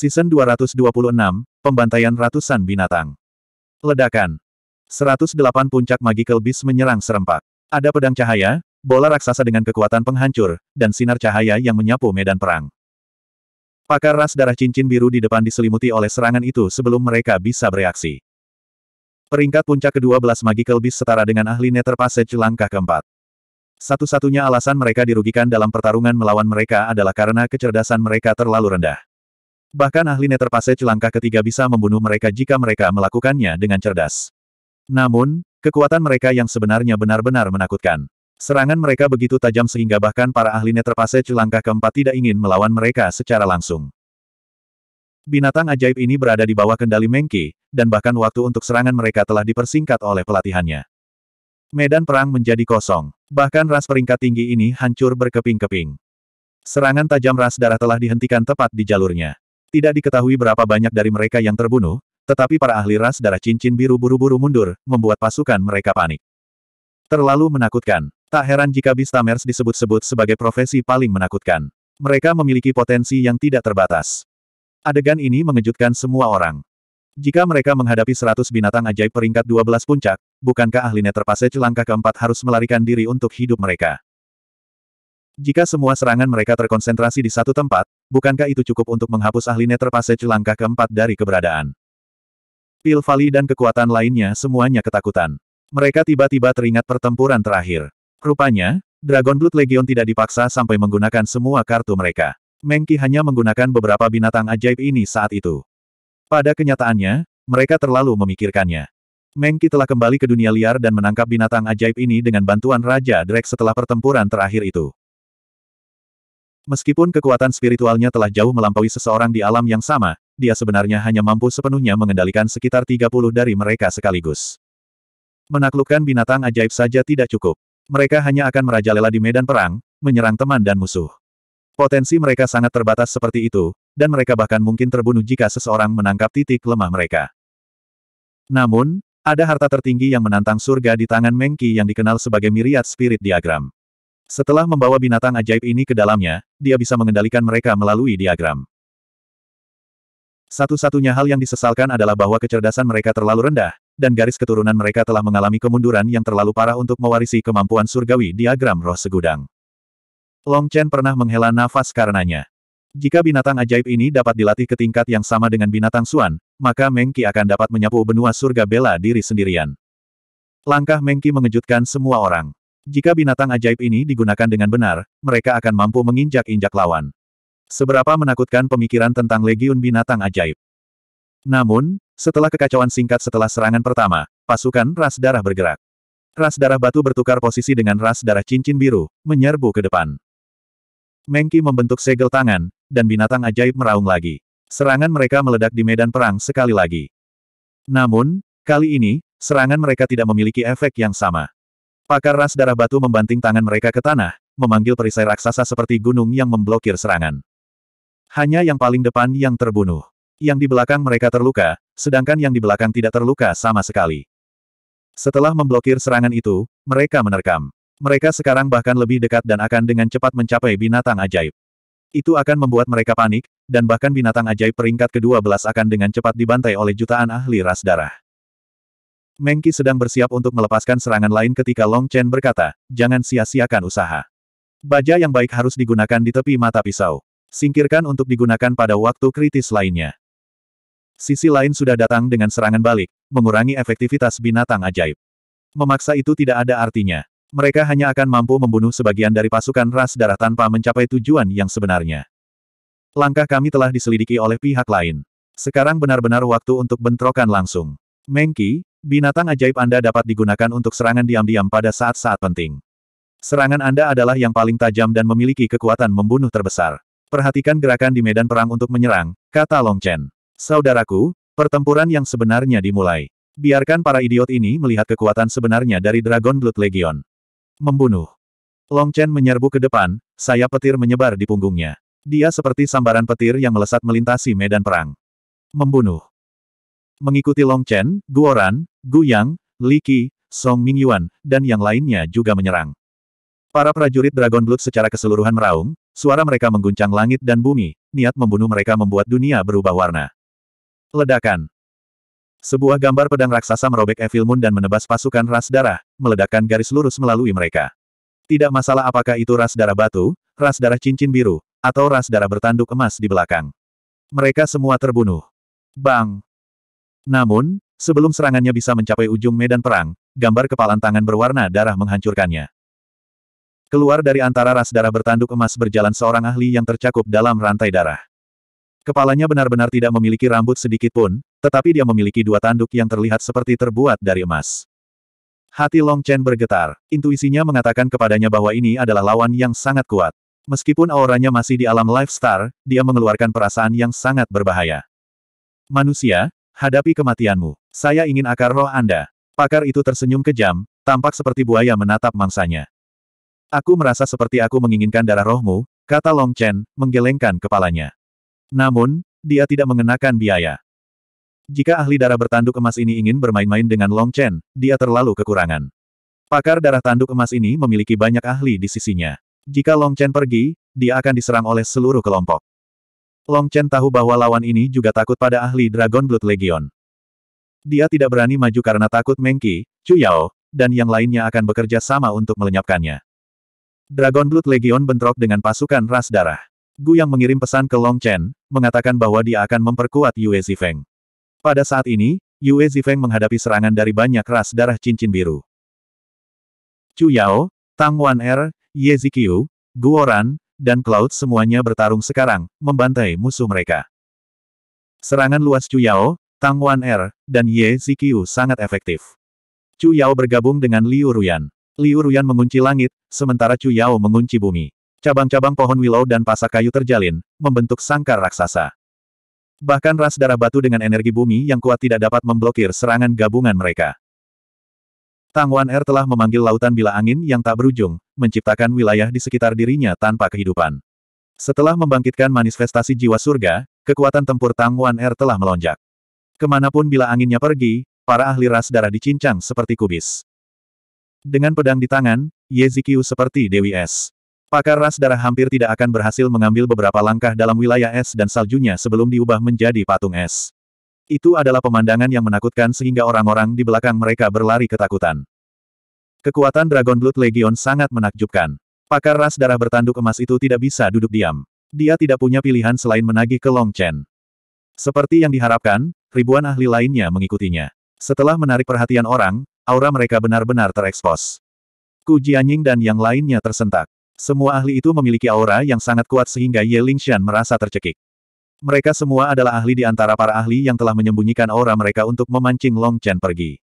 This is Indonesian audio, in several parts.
Season 226, Pembantaian Ratusan Binatang. Ledakan. 108 puncak magical beast menyerang serempak. Ada pedang cahaya, bola raksasa dengan kekuatan penghancur, dan sinar cahaya yang menyapu medan perang. Pakar ras darah cincin biru di depan diselimuti oleh serangan itu sebelum mereka bisa bereaksi. Peringkat puncak ke-12 magical beast setara dengan ahli nether passage langkah keempat. Satu-satunya alasan mereka dirugikan dalam pertarungan melawan mereka adalah karena kecerdasan mereka terlalu rendah. Bahkan ahli neterpase celangka ketiga bisa membunuh mereka jika mereka melakukannya dengan cerdas. Namun, kekuatan mereka yang sebenarnya benar-benar menakutkan. Serangan mereka begitu tajam sehingga bahkan para ahli neterpase celangka keempat tidak ingin melawan mereka secara langsung. Binatang ajaib ini berada di bawah kendali Mengki, dan bahkan waktu untuk serangan mereka telah dipersingkat oleh pelatihannya. Medan perang menjadi kosong. Bahkan ras peringkat tinggi ini hancur berkeping-keping. Serangan tajam ras darah telah dihentikan tepat di jalurnya. Tidak diketahui berapa banyak dari mereka yang terbunuh, tetapi para ahli ras darah cincin biru buru-buru mundur, membuat pasukan mereka panik. Terlalu menakutkan. Tak heran jika Bistamers disebut-sebut sebagai profesi paling menakutkan. Mereka memiliki potensi yang tidak terbatas. Adegan ini mengejutkan semua orang. Jika mereka menghadapi 100 binatang ajaib peringkat 12 puncak, bukankah ahli Nether langkah keempat harus melarikan diri untuk hidup mereka? Jika semua serangan mereka terkonsentrasi di satu tempat, bukankah itu cukup untuk menghapus ahli Nether Passage langkah keempat dari keberadaan? Pil Vali dan kekuatan lainnya semuanya ketakutan. Mereka tiba-tiba teringat pertempuran terakhir. Rupanya, Dragon Blood Legion tidak dipaksa sampai menggunakan semua kartu mereka. Mengki hanya menggunakan beberapa binatang ajaib ini saat itu. Pada kenyataannya, mereka terlalu memikirkannya. Mengki telah kembali ke dunia liar dan menangkap binatang ajaib ini dengan bantuan Raja Drake setelah pertempuran terakhir itu. Meskipun kekuatan spiritualnya telah jauh melampaui seseorang di alam yang sama, dia sebenarnya hanya mampu sepenuhnya mengendalikan sekitar 30 dari mereka sekaligus. Menaklukkan binatang ajaib saja tidak cukup. Mereka hanya akan merajalela di medan perang, menyerang teman dan musuh. Potensi mereka sangat terbatas seperti itu, dan mereka bahkan mungkin terbunuh jika seseorang menangkap titik lemah mereka. Namun, ada harta tertinggi yang menantang surga di tangan Mengki yang dikenal sebagai miriat spirit diagram. Setelah membawa binatang ajaib ini ke dalamnya, dia bisa mengendalikan mereka melalui diagram. Satu-satunya hal yang disesalkan adalah bahwa kecerdasan mereka terlalu rendah, dan garis keturunan mereka telah mengalami kemunduran yang terlalu parah untuk mewarisi kemampuan surgawi diagram roh segudang. Long Chen pernah menghela nafas karenanya. Jika binatang ajaib ini dapat dilatih ke tingkat yang sama dengan binatang Suan, maka Mengki akan dapat menyapu benua surga bela diri sendirian. Langkah Mengki mengejutkan semua orang. Jika binatang ajaib ini digunakan dengan benar, mereka akan mampu menginjak-injak lawan. Seberapa menakutkan pemikiran tentang legiun binatang ajaib. Namun, setelah kekacauan singkat setelah serangan pertama, pasukan ras darah bergerak. Ras darah batu bertukar posisi dengan ras darah cincin biru, menyerbu ke depan. Mengki membentuk segel tangan, dan binatang ajaib meraung lagi. Serangan mereka meledak di medan perang sekali lagi. Namun, kali ini, serangan mereka tidak memiliki efek yang sama. Pakar ras darah batu membanting tangan mereka ke tanah, memanggil perisai raksasa seperti gunung yang memblokir serangan. Hanya yang paling depan yang terbunuh. Yang di belakang mereka terluka, sedangkan yang di belakang tidak terluka sama sekali. Setelah memblokir serangan itu, mereka menerkam. Mereka sekarang bahkan lebih dekat dan akan dengan cepat mencapai binatang ajaib. Itu akan membuat mereka panik, dan bahkan binatang ajaib peringkat ke-12 akan dengan cepat dibantai oleh jutaan ahli ras darah. Mengki sedang bersiap untuk melepaskan serangan lain ketika Long Chen berkata, jangan sia-siakan usaha. Baja yang baik harus digunakan di tepi mata pisau. Singkirkan untuk digunakan pada waktu kritis lainnya. Sisi lain sudah datang dengan serangan balik, mengurangi efektivitas binatang ajaib. Memaksa itu tidak ada artinya. Mereka hanya akan mampu membunuh sebagian dari pasukan ras darah tanpa mencapai tujuan yang sebenarnya. Langkah kami telah diselidiki oleh pihak lain. Sekarang benar-benar waktu untuk bentrokan langsung. Mengki, Binatang ajaib Anda dapat digunakan untuk serangan diam-diam pada saat-saat penting. Serangan Anda adalah yang paling tajam dan memiliki kekuatan membunuh terbesar. Perhatikan gerakan di medan perang untuk menyerang, kata Long Chen. Saudaraku, pertempuran yang sebenarnya dimulai. Biarkan para idiot ini melihat kekuatan sebenarnya dari Dragon Blood Legion. Membunuh. Long Chen menyerbu ke depan, Saya petir menyebar di punggungnya. Dia seperti sambaran petir yang melesat melintasi medan perang. Membunuh. Mengikuti Long Chen, Guoran, Guyang, Li Qi, Song Mingyuan, dan yang lainnya juga menyerang. Para prajurit Dragon Blood secara keseluruhan meraung, suara mereka mengguncang langit dan bumi, niat membunuh mereka membuat dunia berubah warna. Ledakan Sebuah gambar pedang raksasa merobek Evil Moon dan menebas pasukan ras darah, meledakkan garis lurus melalui mereka. Tidak masalah apakah itu ras darah batu, ras darah cincin biru, atau ras darah bertanduk emas di belakang. Mereka semua terbunuh. Bang! Namun, sebelum serangannya bisa mencapai ujung medan perang, gambar kepalan tangan berwarna darah menghancurkannya. Keluar dari antara ras darah bertanduk emas berjalan seorang ahli yang tercakup dalam rantai darah. Kepalanya benar-benar tidak memiliki rambut sedikit pun, tetapi dia memiliki dua tanduk yang terlihat seperti terbuat dari emas. Hati Long Chen bergetar. Intuisinya mengatakan kepadanya bahwa ini adalah lawan yang sangat kuat. Meskipun auranya masih di alam Life Star, dia mengeluarkan perasaan yang sangat berbahaya. Manusia, Hadapi kematianmu. Saya ingin akar roh Anda. Pakar itu tersenyum kejam, tampak seperti buaya menatap mangsanya. Aku merasa seperti aku menginginkan darah rohmu, kata Long Chen, menggelengkan kepalanya. Namun, dia tidak mengenakan biaya. Jika ahli darah bertanduk emas ini ingin bermain-main dengan Long Chen, dia terlalu kekurangan. Pakar darah tanduk emas ini memiliki banyak ahli di sisinya. Jika Long Chen pergi, dia akan diserang oleh seluruh kelompok. Long Chen tahu bahwa lawan ini juga takut pada ahli Dragon Blood Legion. Dia tidak berani maju karena takut Mengki, Chu Yao, dan yang lainnya akan bekerja sama untuk melenyapkannya. Dragon Blood Legion bentrok dengan pasukan ras darah. Gu yang mengirim pesan ke Long Chen, mengatakan bahwa dia akan memperkuat Yue Zifeng. Pada saat ini, Yue Zifeng menghadapi serangan dari banyak ras darah cincin biru. Chu Yao, Tang Wan Er, Ye Zikyu, Guoran, dan Cloud semuanya bertarung sekarang, membantai musuh mereka. Serangan luas Chu Yao, Tang Wan Er, dan Ye Zikiu sangat efektif. Chu Yao bergabung dengan Liu Ruyan. Liu Ruyan mengunci langit, sementara Chu Yao mengunci bumi. Cabang-cabang pohon willow dan pasak kayu terjalin, membentuk sangkar raksasa. Bahkan ras darah batu dengan energi bumi yang kuat tidak dapat memblokir serangan gabungan mereka. Tang Wan Er telah memanggil lautan bila angin yang tak berujung, menciptakan wilayah di sekitar dirinya tanpa kehidupan. Setelah membangkitkan manifestasi jiwa surga, kekuatan tempur Tang Wan Er telah melonjak. Kemanapun bila anginnya pergi, para ahli ras darah dicincang seperti kubis. Dengan pedang di tangan, Ye Zikyu seperti Dewi Es. Pakar ras darah hampir tidak akan berhasil mengambil beberapa langkah dalam wilayah es dan saljunya sebelum diubah menjadi patung es. Itu adalah pemandangan yang menakutkan sehingga orang-orang di belakang mereka berlari ketakutan. Kekuatan Dragon Blood Legion sangat menakjubkan. Pakar ras darah bertanduk emas itu tidak bisa duduk diam. Dia tidak punya pilihan selain menagih ke Long Chen. Seperti yang diharapkan, ribuan ahli lainnya mengikutinya. Setelah menarik perhatian orang, aura mereka benar-benar terekspos. Ku Jianying dan yang lainnya tersentak. Semua ahli itu memiliki aura yang sangat kuat sehingga Ye Lingxian merasa tercekik. Mereka semua adalah ahli di antara para ahli yang telah menyembunyikan aura mereka untuk memancing Long Chen pergi.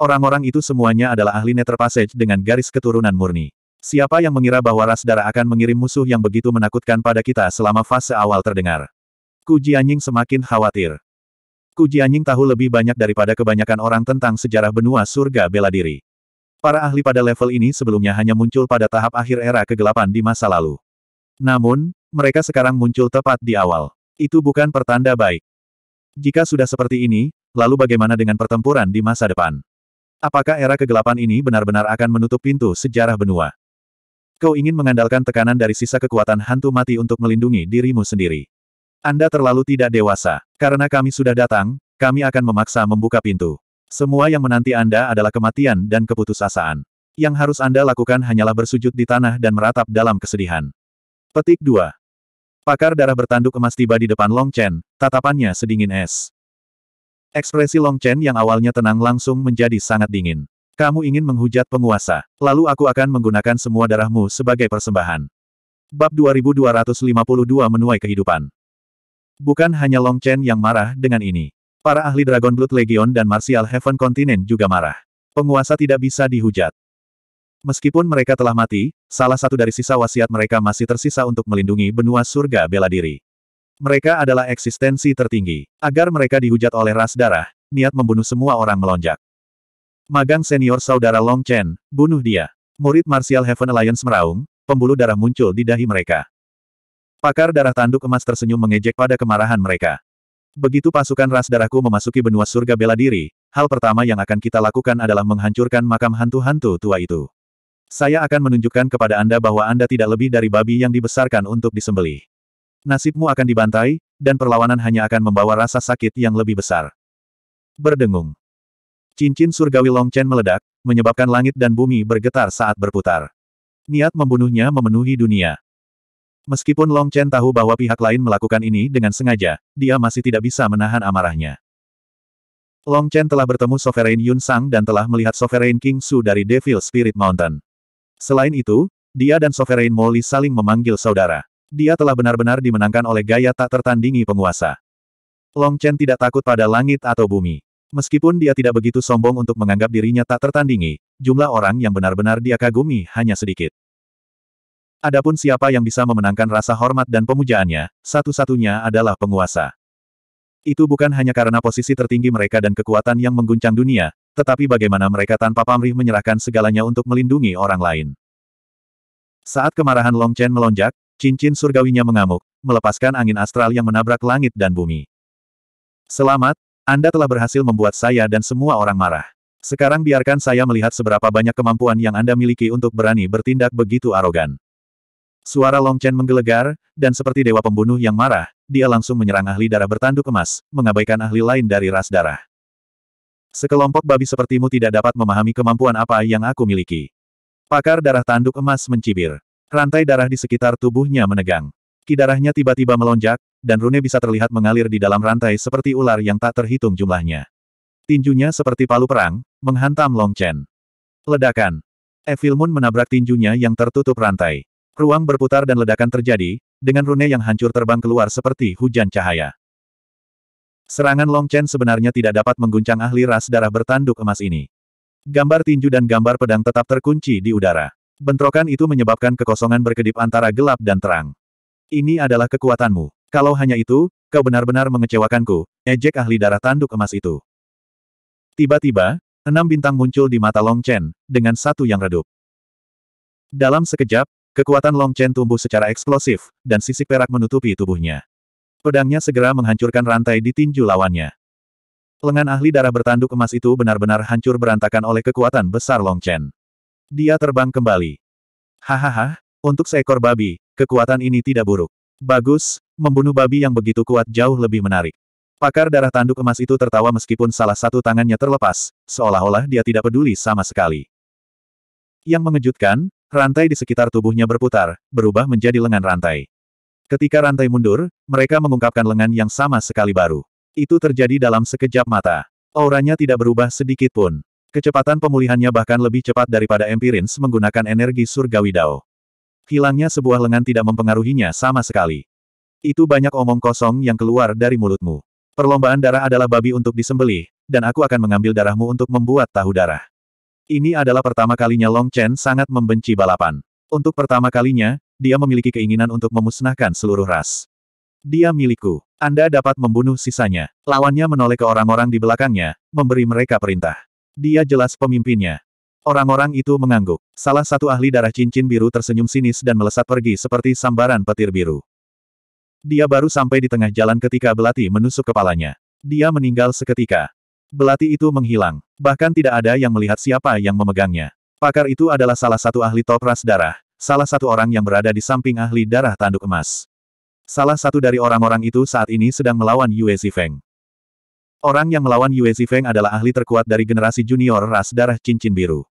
Orang-orang itu semuanya adalah ahli Nether Passage dengan garis keturunan murni. Siapa yang mengira bahwa ras darah akan mengirim musuh yang begitu menakutkan pada kita selama fase awal terdengar? Ku Jianying semakin khawatir. Ku Jianying tahu lebih banyak daripada kebanyakan orang tentang sejarah benua surga bela diri. Para ahli pada level ini sebelumnya hanya muncul pada tahap akhir era kegelapan di masa lalu. Namun, mereka sekarang muncul tepat di awal. Itu bukan pertanda baik. Jika sudah seperti ini, lalu bagaimana dengan pertempuran di masa depan? Apakah era kegelapan ini benar-benar akan menutup pintu sejarah benua? Kau ingin mengandalkan tekanan dari sisa kekuatan hantu mati untuk melindungi dirimu sendiri. Anda terlalu tidak dewasa. Karena kami sudah datang, kami akan memaksa membuka pintu. Semua yang menanti Anda adalah kematian dan keputusasaan. Yang harus Anda lakukan hanyalah bersujud di tanah dan meratap dalam kesedihan. Petik 2. Pakar darah bertanduk emas tiba di depan Long Chen, tatapannya sedingin es. Ekspresi Long Chen yang awalnya tenang langsung menjadi sangat dingin. Kamu ingin menghujat penguasa, lalu aku akan menggunakan semua darahmu sebagai persembahan. Bab 2252 menuai kehidupan. Bukan hanya Long Chen yang marah dengan ini. Para ahli Dragon Blood Legion dan Martial Heaven Continent juga marah. Penguasa tidak bisa dihujat. Meskipun mereka telah mati, salah satu dari sisa wasiat mereka masih tersisa untuk melindungi benua surga bela diri. Mereka adalah eksistensi tertinggi. Agar mereka dihujat oleh ras darah, niat membunuh semua orang melonjak. Magang senior saudara Long Chen, bunuh dia. Murid Martial Heaven Alliance meraung, pembuluh darah muncul di dahi mereka. Pakar darah tanduk emas tersenyum mengejek pada kemarahan mereka. Begitu pasukan ras darahku memasuki benua surga bela diri, hal pertama yang akan kita lakukan adalah menghancurkan makam hantu-hantu tua itu. Saya akan menunjukkan kepada Anda bahwa Anda tidak lebih dari babi yang dibesarkan untuk disembelih. Nasibmu akan dibantai, dan perlawanan hanya akan membawa rasa sakit yang lebih besar. Berdengung. Cincin surgawi Chen meledak, menyebabkan langit dan bumi bergetar saat berputar. Niat membunuhnya memenuhi dunia. Meskipun Long Chen tahu bahwa pihak lain melakukan ini dengan sengaja, dia masih tidak bisa menahan amarahnya. Long Chen telah bertemu Sovereign Yun Sang dan telah melihat Sovereign King Su dari Devil Spirit Mountain. Selain itu, dia dan Sovereign Molly saling memanggil saudara. Dia telah benar-benar dimenangkan oleh gaya tak tertandingi penguasa. Long Chen tidak takut pada langit atau bumi. Meskipun dia tidak begitu sombong untuk menganggap dirinya tak tertandingi, jumlah orang yang benar-benar dia kagumi hanya sedikit. Adapun siapa yang bisa memenangkan rasa hormat dan pemujaannya, satu-satunya adalah penguasa. Itu bukan hanya karena posisi tertinggi mereka dan kekuatan yang mengguncang dunia, tetapi bagaimana mereka tanpa pamrih menyerahkan segalanya untuk melindungi orang lain. Saat kemarahan Long Chen melonjak, Cincin surgawinya mengamuk, melepaskan angin astral yang menabrak langit dan bumi. Selamat, Anda telah berhasil membuat saya dan semua orang marah. Sekarang biarkan saya melihat seberapa banyak kemampuan yang Anda miliki untuk berani bertindak begitu arogan. Suara Long Chen menggelegar, dan seperti dewa pembunuh yang marah, dia langsung menyerang ahli darah bertanduk emas, mengabaikan ahli lain dari ras darah. Sekelompok babi sepertimu tidak dapat memahami kemampuan apa yang aku miliki. Pakar darah tanduk emas mencibir. Rantai darah di sekitar tubuhnya menegang. Kidarahnya tiba-tiba melonjak, dan rune bisa terlihat mengalir di dalam rantai seperti ular yang tak terhitung jumlahnya. Tinjunya seperti palu perang, menghantam Long Chen. Ledakan. Evil Moon menabrak tinjunya yang tertutup rantai. Ruang berputar dan ledakan terjadi, dengan rune yang hancur terbang keluar seperti hujan cahaya. Serangan Long Chen sebenarnya tidak dapat mengguncang ahli ras darah bertanduk emas ini. Gambar tinju dan gambar pedang tetap terkunci di udara. Bentrokan itu menyebabkan kekosongan berkedip antara gelap dan terang. Ini adalah kekuatanmu. Kalau hanya itu, kau benar-benar mengecewakanku, ejek ahli darah tanduk emas itu. Tiba-tiba, enam bintang muncul di mata Long Chen, dengan satu yang redup. Dalam sekejap, kekuatan Long Chen tumbuh secara eksplosif, dan sisik perak menutupi tubuhnya. Pedangnya segera menghancurkan rantai di tinju lawannya. Lengan ahli darah bertanduk emas itu benar-benar hancur berantakan oleh kekuatan besar Long Chen. Dia terbang kembali. Hahaha, untuk seekor babi, kekuatan ini tidak buruk. Bagus, membunuh babi yang begitu kuat jauh lebih menarik. Pakar darah tanduk emas itu tertawa meskipun salah satu tangannya terlepas, seolah-olah dia tidak peduli sama sekali. Yang mengejutkan, rantai di sekitar tubuhnya berputar, berubah menjadi lengan rantai. Ketika rantai mundur, mereka mengungkapkan lengan yang sama sekali baru. Itu terjadi dalam sekejap mata. Auranya tidak berubah sedikit pun. Kecepatan pemulihannya bahkan lebih cepat daripada Empirins menggunakan energi surgawi Dao. Hilangnya sebuah lengan tidak mempengaruhinya sama sekali. Itu banyak omong kosong yang keluar dari mulutmu. Perlombaan darah adalah babi untuk disembelih, dan aku akan mengambil darahmu untuk membuat tahu darah. Ini adalah pertama kalinya Long Chen sangat membenci balapan. Untuk pertama kalinya, dia memiliki keinginan untuk memusnahkan seluruh ras. Dia milikku. Anda dapat membunuh sisanya. Lawannya menoleh ke orang-orang di belakangnya, memberi mereka perintah. Dia jelas pemimpinnya. Orang-orang itu mengangguk. Salah satu ahli darah cincin biru tersenyum sinis dan melesat pergi seperti sambaran petir biru. Dia baru sampai di tengah jalan ketika belati menusuk kepalanya. Dia meninggal seketika. Belati itu menghilang. Bahkan tidak ada yang melihat siapa yang memegangnya. Pakar itu adalah salah satu ahli top ras darah, salah satu orang yang berada di samping ahli darah tanduk emas. Salah satu dari orang-orang itu saat ini sedang melawan Yue Zifeng. Orang yang melawan Yue Zifeng adalah ahli terkuat dari generasi junior ras darah cincin biru.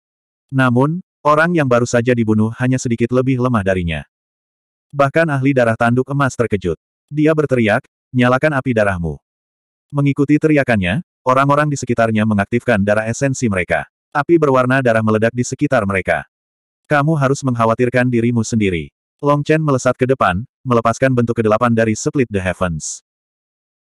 Namun, orang yang baru saja dibunuh hanya sedikit lebih lemah darinya. Bahkan ahli darah tanduk emas terkejut. Dia berteriak, nyalakan api darahmu. Mengikuti teriakannya, orang-orang di sekitarnya mengaktifkan darah esensi mereka. Api berwarna darah meledak di sekitar mereka. Kamu harus mengkhawatirkan dirimu sendiri. Long Chen melesat ke depan, melepaskan bentuk kedelapan dari Split the Heavens.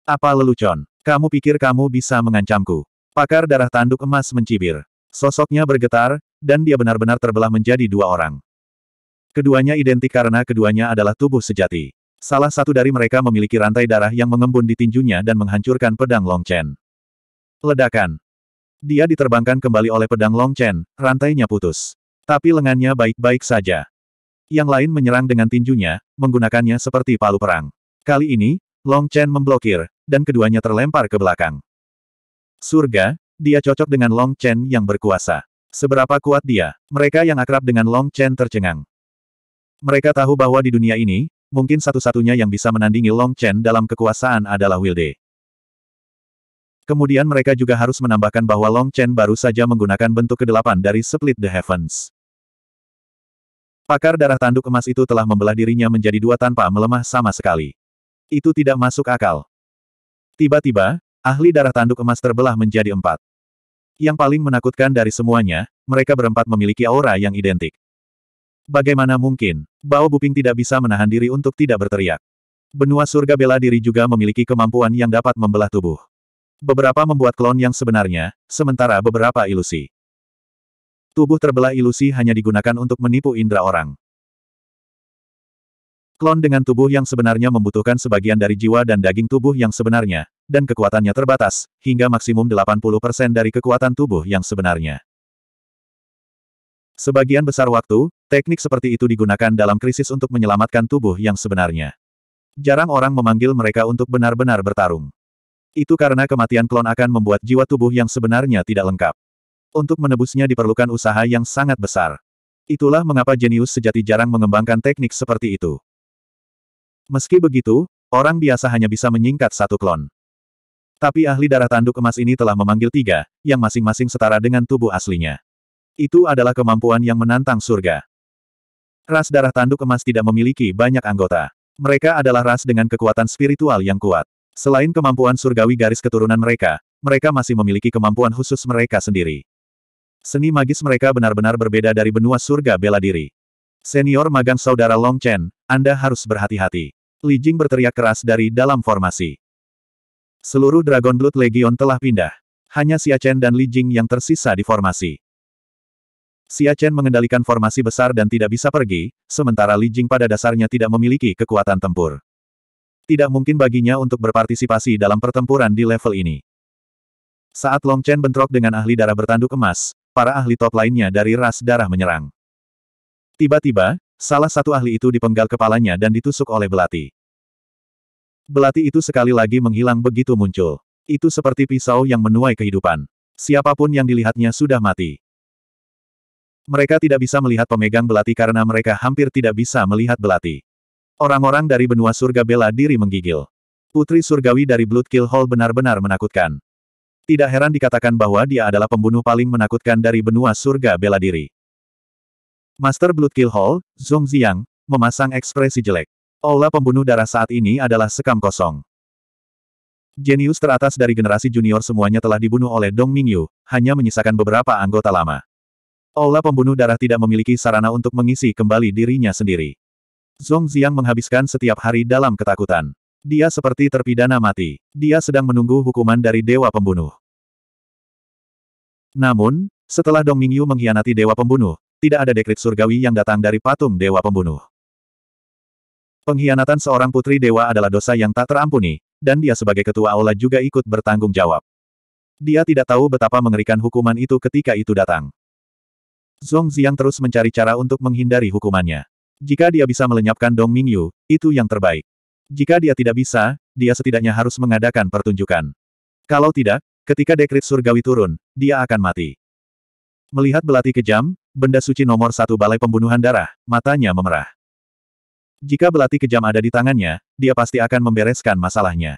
Apa lelucon? Kamu pikir kamu bisa mengancamku? Pakar darah tanduk emas mencibir. Sosoknya bergetar, dan dia benar-benar terbelah menjadi dua orang. Keduanya identik karena keduanya adalah tubuh sejati. Salah satu dari mereka memiliki rantai darah yang mengembun di tinjunya dan menghancurkan pedang Long Chen. Ledakan. Dia diterbangkan kembali oleh pedang Long Chen, rantainya putus. Tapi lengannya baik-baik saja. Yang lain menyerang dengan tinjunya, menggunakannya seperti palu perang. Kali ini, Long Chen memblokir, dan keduanya terlempar ke belakang. Surga, dia cocok dengan Long Chen yang berkuasa. Seberapa kuat dia, mereka yang akrab dengan Long Chen tercengang. Mereka tahu bahwa di dunia ini, mungkin satu-satunya yang bisa menandingi Long Chen dalam kekuasaan adalah Wilde. Kemudian mereka juga harus menambahkan bahwa Long Chen baru saja menggunakan bentuk kedelapan dari Split the Heavens. Pakar darah tanduk emas itu telah membelah dirinya menjadi dua tanpa melemah sama sekali. Itu tidak masuk akal. Tiba-tiba, ahli darah tanduk emas terbelah menjadi empat. Yang paling menakutkan dari semuanya, mereka berempat memiliki aura yang identik. Bagaimana mungkin, Bao Buping tidak bisa menahan diri untuk tidak berteriak. Benua surga bela diri juga memiliki kemampuan yang dapat membelah tubuh. Beberapa membuat klon yang sebenarnya, sementara beberapa ilusi. Tubuh terbelah ilusi hanya digunakan untuk menipu indera orang. Klon dengan tubuh yang sebenarnya membutuhkan sebagian dari jiwa dan daging tubuh yang sebenarnya, dan kekuatannya terbatas, hingga maksimum 80% dari kekuatan tubuh yang sebenarnya. Sebagian besar waktu, teknik seperti itu digunakan dalam krisis untuk menyelamatkan tubuh yang sebenarnya. Jarang orang memanggil mereka untuk benar-benar bertarung. Itu karena kematian klon akan membuat jiwa tubuh yang sebenarnya tidak lengkap. Untuk menebusnya diperlukan usaha yang sangat besar. Itulah mengapa jenius sejati jarang mengembangkan teknik seperti itu. Meski begitu, orang biasa hanya bisa menyingkat satu klon. Tapi ahli darah tanduk emas ini telah memanggil tiga, yang masing-masing setara dengan tubuh aslinya. Itu adalah kemampuan yang menantang surga. Ras darah tanduk emas tidak memiliki banyak anggota. Mereka adalah ras dengan kekuatan spiritual yang kuat. Selain kemampuan surgawi garis keturunan mereka, mereka masih memiliki kemampuan khusus mereka sendiri. Seni magis mereka benar-benar berbeda dari benua surga bela diri. Senior magang saudara Long Chen, Anda harus berhati-hati. Li Jing berteriak keras dari dalam formasi. Seluruh Dragon Blood Legion telah pindah. Hanya Xia Chen dan Li Jing yang tersisa di formasi. Xia Chen mengendalikan formasi besar dan tidak bisa pergi, sementara Li Jing pada dasarnya tidak memiliki kekuatan tempur. Tidak mungkin baginya untuk berpartisipasi dalam pertempuran di level ini. Saat Long Chen bentrok dengan ahli darah bertanduk emas, para ahli top lainnya dari ras darah menyerang. Tiba-tiba, salah satu ahli itu dipenggal kepalanya dan ditusuk oleh belati. Belati itu sekali lagi menghilang begitu muncul. Itu seperti pisau yang menuai kehidupan. Siapapun yang dilihatnya sudah mati. Mereka tidak bisa melihat pemegang belati karena mereka hampir tidak bisa melihat belati. Orang-orang dari benua surga bela diri menggigil. Putri surgawi dari Blood Kill Hall benar-benar menakutkan. Tidak heran dikatakan bahwa dia adalah pembunuh paling menakutkan dari benua surga bela diri. Master Blood Kill Hall, Zhong Ziyang, memasang ekspresi jelek. Aula pembunuh darah saat ini adalah sekam kosong. Jenius teratas dari generasi junior semuanya telah dibunuh oleh Dong Mingyu, hanya menyisakan beberapa anggota lama. Aula pembunuh darah tidak memiliki sarana untuk mengisi kembali dirinya sendiri. Zhong Ziyang menghabiskan setiap hari dalam ketakutan. Dia seperti terpidana mati. Dia sedang menunggu hukuman dari Dewa Pembunuh. Namun, setelah Dong Mingyu mengkhianati Dewa Pembunuh, tidak ada dekrit surgawi yang datang dari patung Dewa Pembunuh. Pengkhianatan seorang putri dewa adalah dosa yang tak terampuni, dan dia sebagai ketua aula juga ikut bertanggung jawab. Dia tidak tahu betapa mengerikan hukuman itu ketika itu datang. Zhong Ziang terus mencari cara untuk menghindari hukumannya. Jika dia bisa melenyapkan Dong Mingyu, itu yang terbaik. Jika dia tidak bisa, dia setidaknya harus mengadakan pertunjukan. Kalau tidak, ketika dekrit surgawi turun, dia akan mati. Melihat belati kejam, benda suci nomor satu balai pembunuhan darah, matanya memerah. Jika belati kejam ada di tangannya, dia pasti akan membereskan masalahnya.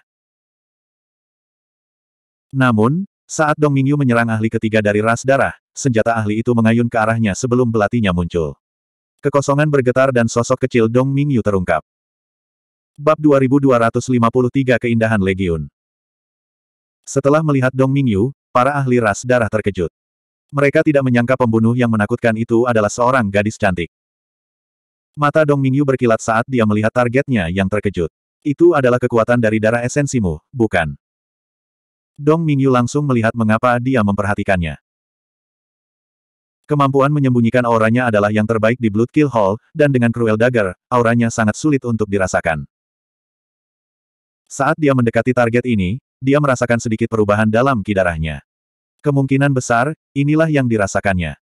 Namun, saat Dong Mingyu menyerang ahli ketiga dari ras darah, senjata ahli itu mengayun ke arahnya sebelum belatinya muncul. Kekosongan bergetar dan sosok kecil Dong Mingyu terungkap. Bab 2253 Keindahan Legiun Setelah melihat Dong Mingyu, para ahli ras darah terkejut. Mereka tidak menyangka pembunuh yang menakutkan itu adalah seorang gadis cantik. Mata Dong Mingyu berkilat saat dia melihat targetnya yang terkejut. Itu adalah kekuatan dari darah esensimu, bukan? Dong Mingyu langsung melihat mengapa dia memperhatikannya. Kemampuan menyembunyikan auranya adalah yang terbaik di Blood Kill Hall, dan dengan Cruel Dagger, auranya sangat sulit untuk dirasakan. Saat dia mendekati target ini, dia merasakan sedikit perubahan dalam kidarahnya. Kemungkinan besar, inilah yang dirasakannya.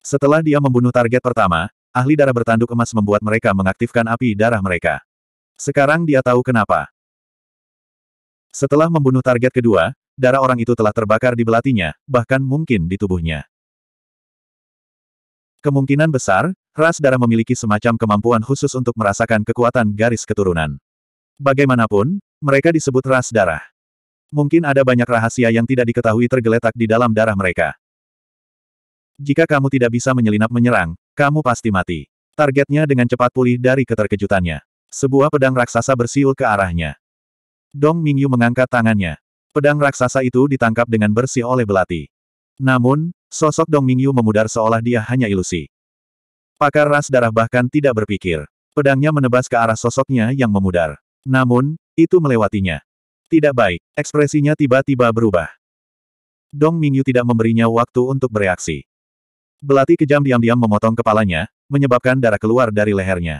Setelah dia membunuh target pertama, ahli darah bertanduk emas membuat mereka mengaktifkan api darah mereka. Sekarang dia tahu kenapa. Setelah membunuh target kedua, darah orang itu telah terbakar di belatinya, bahkan mungkin di tubuhnya. Kemungkinan besar, ras darah memiliki semacam kemampuan khusus untuk merasakan kekuatan garis keturunan. Bagaimanapun, mereka disebut ras darah. Mungkin ada banyak rahasia yang tidak diketahui tergeletak di dalam darah mereka. Jika kamu tidak bisa menyelinap menyerang, kamu pasti mati. Targetnya dengan cepat pulih dari keterkejutannya. Sebuah pedang raksasa bersiul ke arahnya. Dong Mingyu mengangkat tangannya. Pedang raksasa itu ditangkap dengan bersih oleh belati. Namun, sosok Dong Mingyu memudar seolah dia hanya ilusi. Pakar ras darah bahkan tidak berpikir. Pedangnya menebas ke arah sosoknya yang memudar. Namun, itu melewatinya. Tidak baik, ekspresinya tiba-tiba berubah. Dong Mingyu tidak memberinya waktu untuk bereaksi. Belati kejam diam-diam memotong kepalanya, menyebabkan darah keluar dari lehernya.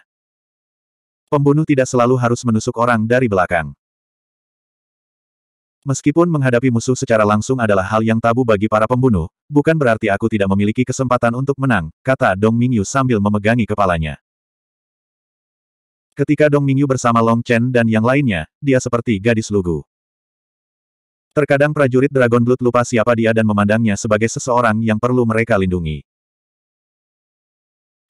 Pembunuh tidak selalu harus menusuk orang dari belakang. Meskipun menghadapi musuh secara langsung adalah hal yang tabu bagi para pembunuh, bukan berarti aku tidak memiliki kesempatan untuk menang, kata Dong Mingyu sambil memegangi kepalanya. Ketika Dong Mingyu bersama Long Chen dan yang lainnya, dia seperti gadis lugu. Terkadang prajurit Dragon Blood lupa siapa dia dan memandangnya sebagai seseorang yang perlu mereka lindungi.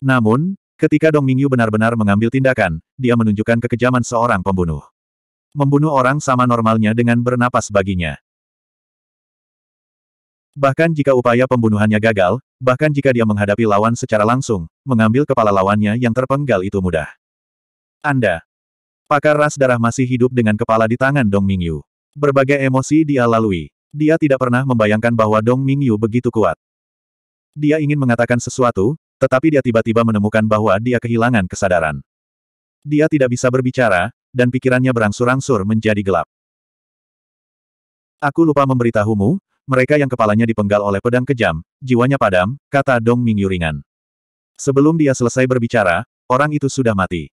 Namun, ketika Dong Mingyu benar-benar mengambil tindakan, dia menunjukkan kekejaman seorang pembunuh. Membunuh orang sama normalnya dengan bernapas baginya. Bahkan jika upaya pembunuhannya gagal, bahkan jika dia menghadapi lawan secara langsung, mengambil kepala lawannya yang terpenggal itu mudah. Anda. Pakar ras darah masih hidup dengan kepala di tangan Dong Mingyu. Berbagai emosi dia lalui. Dia tidak pernah membayangkan bahwa Dong Mingyu begitu kuat. Dia ingin mengatakan sesuatu, tetapi dia tiba-tiba menemukan bahwa dia kehilangan kesadaran. Dia tidak bisa berbicara, dan pikirannya berangsur-angsur menjadi gelap. Aku lupa memberitahumu, mereka yang kepalanya dipenggal oleh pedang kejam, jiwanya padam, kata Dong Mingyu ringan. Sebelum dia selesai berbicara, orang itu sudah mati.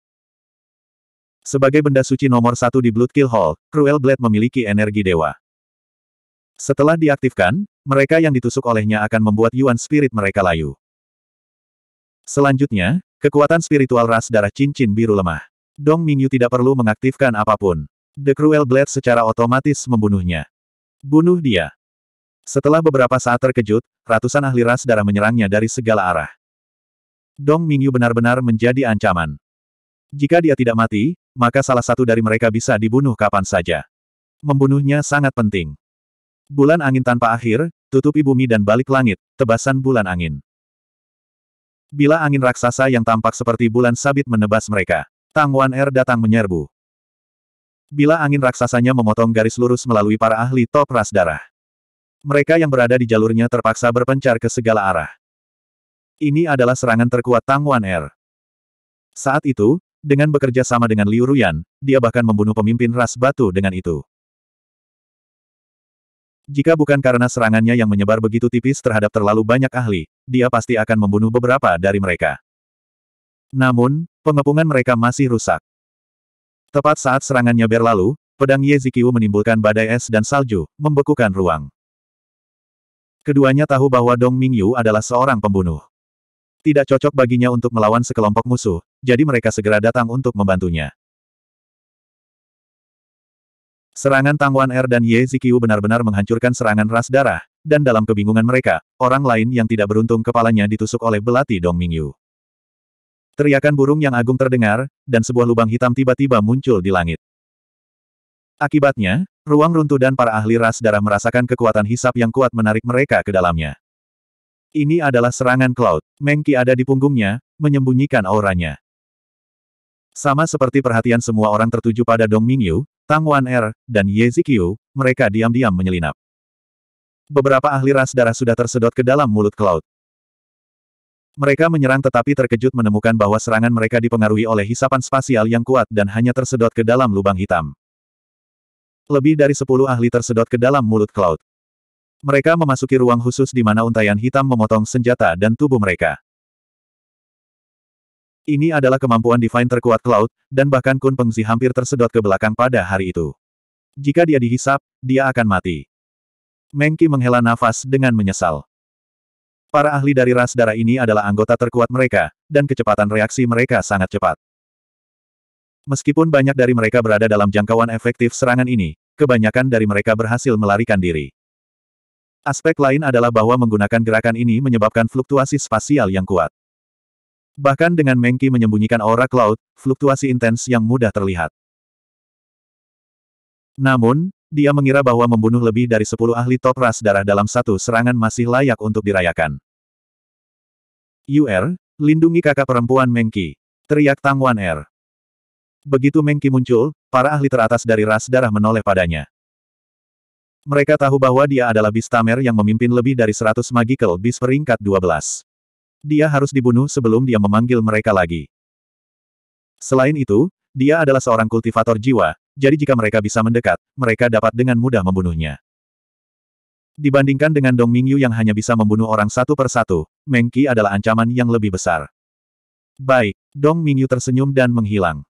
Sebagai benda suci nomor satu di Blood Kill Hall, Cruel Blade memiliki energi dewa. Setelah diaktifkan, mereka yang ditusuk olehnya akan membuat Yuan Spirit mereka layu. Selanjutnya, kekuatan spiritual ras darah cincin biru lemah. Dong Mingyu tidak perlu mengaktifkan apapun. The Cruel Blade secara otomatis membunuhnya. Bunuh dia. Setelah beberapa saat terkejut, ratusan ahli ras darah menyerangnya dari segala arah. Dong Mingyu benar-benar menjadi ancaman. Jika dia tidak mati, maka salah satu dari mereka bisa dibunuh kapan saja. Membunuhnya sangat penting. Bulan angin tanpa akhir, tutupi bumi dan balik langit, tebasan bulan angin. Bila angin raksasa yang tampak seperti bulan sabit menebas mereka, Tang Wan Er datang menyerbu. Bila angin raksasanya memotong garis lurus melalui para ahli top ras darah. Mereka yang berada di jalurnya terpaksa berpencar ke segala arah. Ini adalah serangan terkuat Tang Wan Er. Saat itu, dengan bekerja sama dengan Liu Ruyan, dia bahkan membunuh pemimpin ras batu dengan itu. Jika bukan karena serangannya yang menyebar begitu tipis terhadap terlalu banyak ahli, dia pasti akan membunuh beberapa dari mereka. Namun, pengepungan mereka masih rusak. Tepat saat serangannya berlalu, pedang Ye Zikiu menimbulkan badai es dan salju, membekukan ruang. Keduanya tahu bahwa Dong Mingyu adalah seorang pembunuh. Tidak cocok baginya untuk melawan sekelompok musuh, jadi mereka segera datang untuk membantunya. Serangan Tangwan Er dan Ye Zikiu benar-benar menghancurkan serangan ras darah, dan dalam kebingungan mereka, orang lain yang tidak beruntung kepalanya ditusuk oleh belati Dong Mingyu. Teriakan burung yang agung terdengar, dan sebuah lubang hitam tiba-tiba muncul di langit. Akibatnya, ruang runtuh dan para ahli ras darah merasakan kekuatan hisap yang kuat menarik mereka ke dalamnya. Ini adalah serangan Cloud. Mengki ada di punggungnya, menyembunyikan auranya. Sama seperti perhatian semua orang tertuju pada Dong Mingyu, Tang Wan Er, dan Ye Zikyu, mereka diam-diam menyelinap. Beberapa ahli ras darah sudah tersedot ke dalam mulut Cloud. Mereka menyerang tetapi terkejut menemukan bahwa serangan mereka dipengaruhi oleh hisapan spasial yang kuat dan hanya tersedot ke dalam lubang hitam. Lebih dari sepuluh ahli tersedot ke dalam mulut Cloud. Mereka memasuki ruang khusus di mana untayan hitam memotong senjata dan tubuh mereka. Ini adalah kemampuan Divine terkuat Cloud, dan bahkan Kun Pengzi hampir tersedot ke belakang pada hari itu. Jika dia dihisap, dia akan mati. Mengki menghela nafas dengan menyesal. Para ahli dari ras darah ini adalah anggota terkuat mereka, dan kecepatan reaksi mereka sangat cepat. Meskipun banyak dari mereka berada dalam jangkauan efektif serangan ini, kebanyakan dari mereka berhasil melarikan diri. Aspek lain adalah bahwa menggunakan gerakan ini menyebabkan fluktuasi spasial yang kuat. Bahkan dengan Mengki menyembunyikan aura cloud, fluktuasi intens yang mudah terlihat. Namun, dia mengira bahwa membunuh lebih dari 10 ahli top ras darah dalam satu serangan masih layak untuk dirayakan. UR, er, lindungi kakak perempuan Mengki. Teriak Tang Wan Er. Begitu Mengki muncul, para ahli teratas dari ras darah menoleh padanya. Mereka tahu bahwa dia adalah Bistamer yang memimpin lebih dari 100 magical bis peringkat 12. Dia harus dibunuh sebelum dia memanggil mereka lagi. Selain itu, dia adalah seorang kultivator jiwa, jadi jika mereka bisa mendekat, mereka dapat dengan mudah membunuhnya. Dibandingkan dengan Dong Mingyu yang hanya bisa membunuh orang satu per satu, Mengki adalah ancaman yang lebih besar. Baik, Dong Mingyu tersenyum dan menghilang.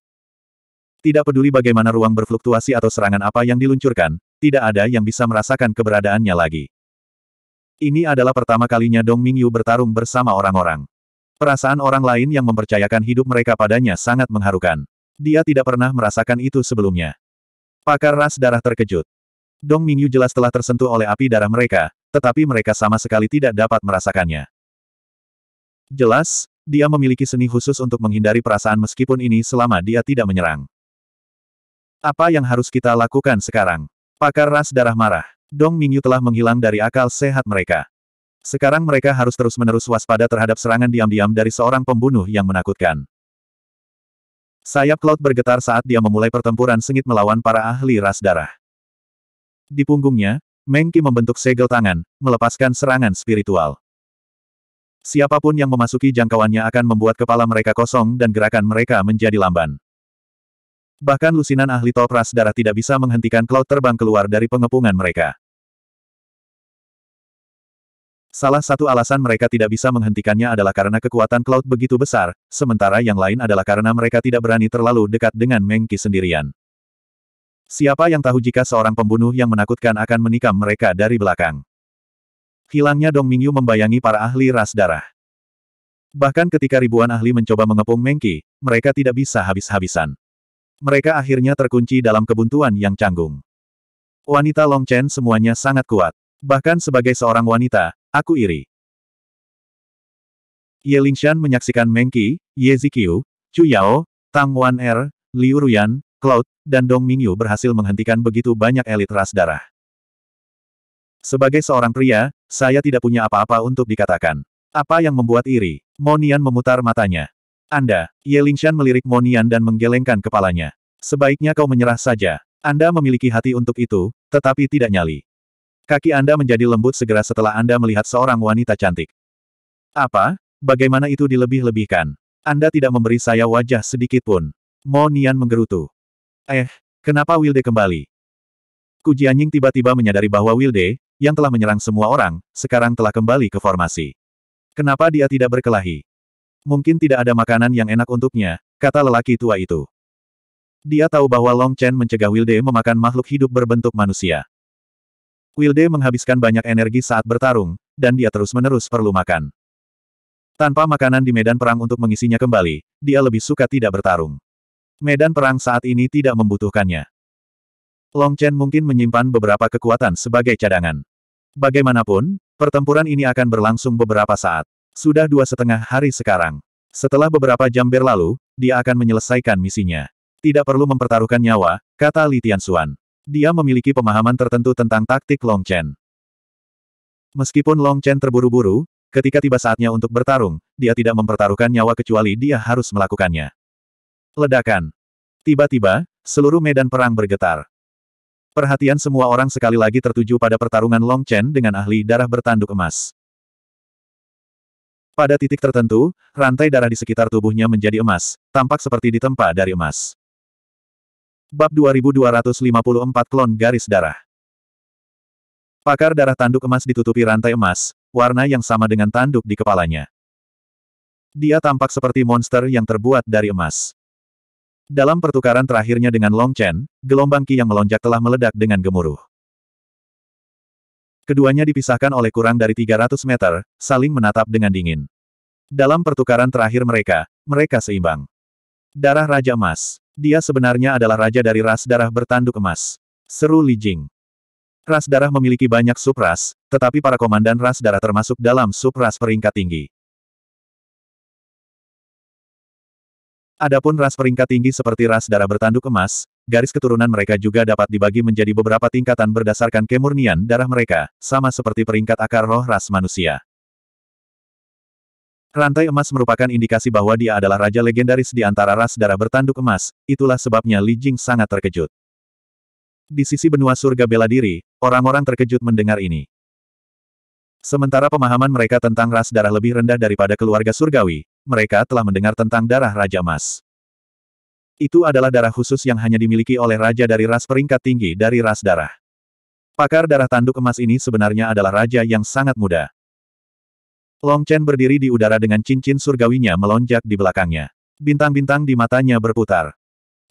Tidak peduli bagaimana ruang berfluktuasi atau serangan apa yang diluncurkan, tidak ada yang bisa merasakan keberadaannya lagi. Ini adalah pertama kalinya Dong Mingyu bertarung bersama orang-orang. Perasaan orang lain yang mempercayakan hidup mereka padanya sangat mengharukan. Dia tidak pernah merasakan itu sebelumnya. Pakar ras darah terkejut. Dong Mingyu jelas telah tersentuh oleh api darah mereka, tetapi mereka sama sekali tidak dapat merasakannya. Jelas, dia memiliki seni khusus untuk menghindari perasaan meskipun ini selama dia tidak menyerang. Apa yang harus kita lakukan sekarang? Pakar ras darah marah. Dong Mingyu telah menghilang dari akal sehat mereka. Sekarang mereka harus terus-menerus waspada terhadap serangan diam-diam dari seorang pembunuh yang menakutkan. Sayap Cloud bergetar saat dia memulai pertempuran sengit melawan para ahli ras darah. Di punggungnya, Mengki membentuk segel tangan, melepaskan serangan spiritual. Siapapun yang memasuki jangkauannya akan membuat kepala mereka kosong dan gerakan mereka menjadi lamban. Bahkan lusinan ahli top ras darah tidak bisa menghentikan Cloud terbang keluar dari pengepungan mereka. Salah satu alasan mereka tidak bisa menghentikannya adalah karena kekuatan Cloud begitu besar, sementara yang lain adalah karena mereka tidak berani terlalu dekat dengan Mengki sendirian. Siapa yang tahu jika seorang pembunuh yang menakutkan akan menikam mereka dari belakang. Hilangnya Dong Mingyu membayangi para ahli ras darah. Bahkan ketika ribuan ahli mencoba mengepung Mengki, mereka tidak bisa habis-habisan. Mereka akhirnya terkunci dalam kebuntuan yang canggung. Wanita Long Chen semuanya sangat kuat. Bahkan sebagai seorang wanita, aku iri. Ye Lingshan menyaksikan Mengqi, Ye Zikyu, Chu Yao, Tang Wan Er, Liu Ruyan, Cloud, dan Dong Mingyu berhasil menghentikan begitu banyak elit ras darah. Sebagai seorang pria, saya tidak punya apa-apa untuk dikatakan. Apa yang membuat iri? Monian memutar matanya. Anda, Ye Lingshan melirik Monian dan menggelengkan kepalanya. Sebaiknya kau menyerah saja. Anda memiliki hati untuk itu, tetapi tidak nyali. Kaki Anda menjadi lembut segera setelah Anda melihat seorang wanita cantik. Apa? Bagaimana itu dilebih-lebihkan? Anda tidak memberi saya wajah sedikit pun. Mo menggerutu. Eh, kenapa Wilde kembali? Ku Jianying tiba-tiba menyadari bahwa Wilde, yang telah menyerang semua orang, sekarang telah kembali ke formasi. Kenapa dia tidak berkelahi? Mungkin tidak ada makanan yang enak untuknya, kata lelaki tua itu. Dia tahu bahwa Long Chen mencegah Wilde memakan makhluk hidup berbentuk manusia. Wilde menghabiskan banyak energi saat bertarung, dan dia terus-menerus perlu makan. Tanpa makanan di medan perang untuk mengisinya kembali, dia lebih suka tidak bertarung. Medan perang saat ini tidak membutuhkannya. Long Chen mungkin menyimpan beberapa kekuatan sebagai cadangan. Bagaimanapun, pertempuran ini akan berlangsung beberapa saat. Sudah dua setengah hari sekarang. Setelah beberapa jam berlalu, dia akan menyelesaikan misinya. Tidak perlu mempertaruhkan nyawa, kata Li Tianxuan. Dia memiliki pemahaman tertentu tentang taktik Long Chen. Meskipun Long Chen terburu-buru, ketika tiba saatnya untuk bertarung, dia tidak mempertaruhkan nyawa kecuali dia harus melakukannya. Ledakan. Tiba-tiba, seluruh medan perang bergetar. Perhatian semua orang sekali lagi tertuju pada pertarungan Long Chen dengan ahli darah bertanduk emas. Pada titik tertentu, rantai darah di sekitar tubuhnya menjadi emas, tampak seperti ditempa dari emas. Bab 2254 Klon Garis Darah Pakar darah tanduk emas ditutupi rantai emas, warna yang sama dengan tanduk di kepalanya. Dia tampak seperti monster yang terbuat dari emas. Dalam pertukaran terakhirnya dengan Long Chen, gelombang Qi yang melonjak telah meledak dengan gemuruh. Keduanya dipisahkan oleh kurang dari 300 meter, saling menatap dengan dingin. Dalam pertukaran terakhir mereka, mereka seimbang. Darah Raja Emas. Dia sebenarnya adalah raja dari ras darah bertanduk emas. Seru Li Jing. Ras darah memiliki banyak subras, tetapi para komandan ras darah termasuk dalam subras peringkat tinggi. Adapun ras peringkat tinggi seperti ras darah bertanduk emas, garis keturunan mereka juga dapat dibagi menjadi beberapa tingkatan berdasarkan kemurnian darah mereka, sama seperti peringkat akar roh ras manusia. Rantai emas merupakan indikasi bahwa dia adalah raja legendaris di antara ras darah bertanduk emas, itulah sebabnya Li Jing sangat terkejut. Di sisi benua surga bela diri, orang-orang terkejut mendengar ini. Sementara pemahaman mereka tentang ras darah lebih rendah daripada keluarga surgawi, mereka telah mendengar tentang darah Raja Mas. Itu adalah darah khusus yang hanya dimiliki oleh raja dari ras peringkat tinggi dari ras darah. Pakar darah tanduk emas ini sebenarnya adalah raja yang sangat muda. Long Chen berdiri di udara dengan cincin surgawinya melonjak di belakangnya. Bintang-bintang di matanya berputar.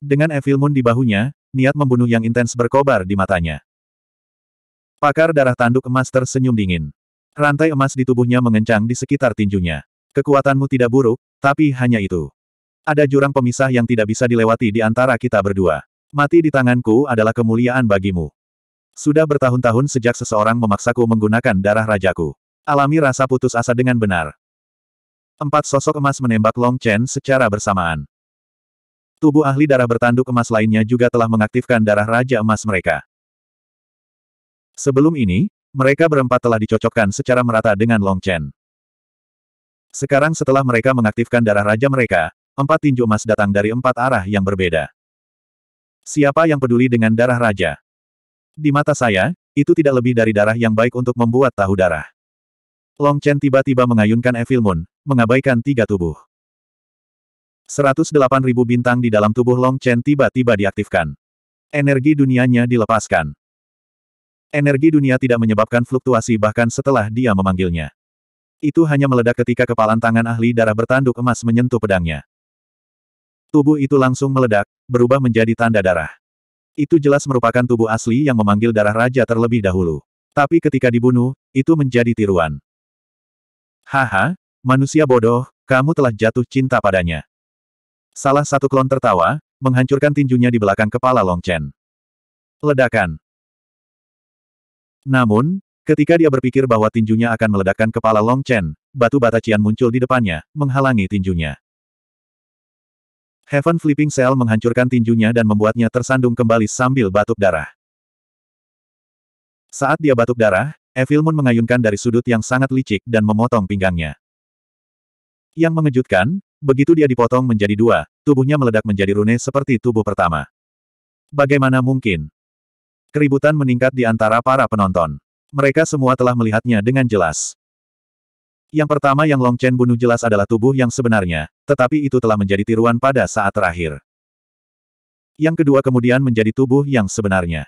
Dengan Evil Moon di bahunya, niat membunuh yang intens berkobar di matanya. Pakar darah tanduk emas tersenyum dingin. Rantai emas di tubuhnya mengencang di sekitar tinjunya. Kekuatanmu tidak buruk, tapi hanya itu. Ada jurang pemisah yang tidak bisa dilewati di antara kita berdua. Mati di tanganku adalah kemuliaan bagimu. Sudah bertahun-tahun sejak seseorang memaksaku menggunakan darah rajaku. Alami rasa putus asa dengan benar. Empat sosok emas menembak Long Chen secara bersamaan. Tubuh ahli darah bertanduk emas lainnya juga telah mengaktifkan darah raja emas mereka. Sebelum ini, mereka berempat telah dicocokkan secara merata dengan Long Chen. Sekarang setelah mereka mengaktifkan darah raja mereka, empat tinju emas datang dari empat arah yang berbeda. Siapa yang peduli dengan darah raja? Di mata saya, itu tidak lebih dari darah yang baik untuk membuat tahu darah. Long Chen tiba-tiba mengayunkan Evil Moon, mengabaikan tiga tubuh. ribu bintang di dalam tubuh Long Chen tiba-tiba diaktifkan. Energi dunianya dilepaskan. Energi dunia tidak menyebabkan fluktuasi bahkan setelah dia memanggilnya. Itu hanya meledak ketika kepalan tangan ahli darah bertanduk emas menyentuh pedangnya. Tubuh itu langsung meledak, berubah menjadi tanda darah. Itu jelas merupakan tubuh asli yang memanggil darah raja terlebih dahulu. Tapi ketika dibunuh, itu menjadi tiruan. Haha, manusia bodoh, kamu telah jatuh cinta padanya. Salah satu klon tertawa, menghancurkan tinjunya di belakang kepala Long Chen. Ledakan. Namun, Ketika dia berpikir bahwa tinjunya akan meledakkan kepala Long Chen, batu bata Cian muncul di depannya, menghalangi tinjunya. Heaven Flipping Cell menghancurkan tinjunya dan membuatnya tersandung kembali sambil batuk darah. Saat dia batuk darah, Evil Moon mengayunkan dari sudut yang sangat licik dan memotong pinggangnya. Yang mengejutkan, begitu dia dipotong menjadi dua, tubuhnya meledak menjadi rune seperti tubuh pertama. Bagaimana mungkin? Keributan meningkat di antara para penonton. Mereka semua telah melihatnya dengan jelas. Yang pertama yang Long Chen bunuh jelas adalah tubuh yang sebenarnya, tetapi itu telah menjadi tiruan pada saat terakhir. Yang kedua kemudian menjadi tubuh yang sebenarnya.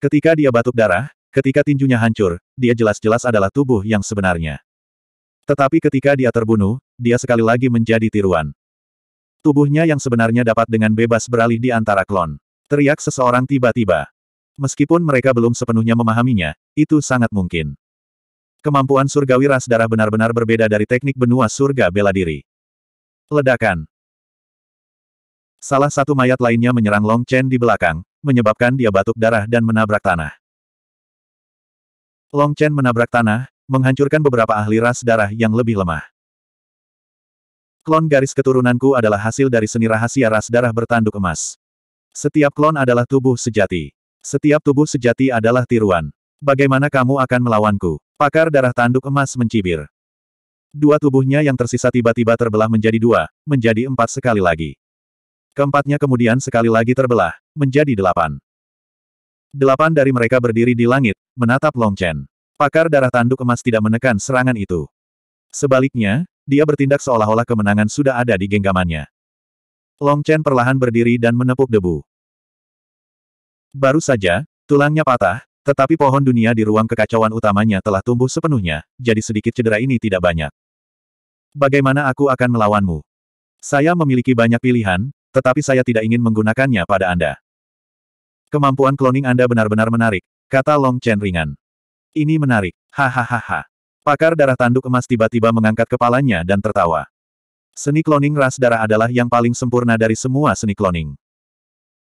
Ketika dia batuk darah, ketika tinjunya hancur, dia jelas-jelas adalah tubuh yang sebenarnya. Tetapi ketika dia terbunuh, dia sekali lagi menjadi tiruan. Tubuhnya yang sebenarnya dapat dengan bebas beralih di antara klon. Teriak seseorang tiba-tiba. Meskipun mereka belum sepenuhnya memahaminya, itu sangat mungkin. Kemampuan surgawi ras darah benar-benar berbeda dari teknik benua surga bela diri. Ledakan. Salah satu mayat lainnya menyerang Long Chen di belakang, menyebabkan dia batuk darah dan menabrak tanah. Long Chen menabrak tanah, menghancurkan beberapa ahli ras darah yang lebih lemah. Klon garis keturunanku adalah hasil dari seni rahasia ras darah bertanduk emas. Setiap klon adalah tubuh sejati. Setiap tubuh sejati adalah tiruan. Bagaimana kamu akan melawanku? Pakar darah tanduk emas mencibir. Dua tubuhnya yang tersisa tiba-tiba terbelah menjadi dua, menjadi empat sekali lagi. Keempatnya kemudian sekali lagi terbelah, menjadi delapan. Delapan dari mereka berdiri di langit, menatap Long Chen. Pakar darah tanduk emas tidak menekan serangan itu. Sebaliknya, dia bertindak seolah-olah kemenangan sudah ada di genggamannya. Long Chen perlahan berdiri dan menepuk debu. Baru saja, tulangnya patah, tetapi pohon dunia di ruang kekacauan utamanya telah tumbuh sepenuhnya, jadi sedikit cedera ini tidak banyak. Bagaimana aku akan melawanmu? Saya memiliki banyak pilihan, tetapi saya tidak ingin menggunakannya pada Anda. Kemampuan kloning Anda benar-benar menarik, kata Long Chen ringan. Ini menarik, hahaha. Pakar darah tanduk emas tiba-tiba mengangkat kepalanya dan tertawa. Seni kloning ras darah adalah yang paling sempurna dari semua seni kloning.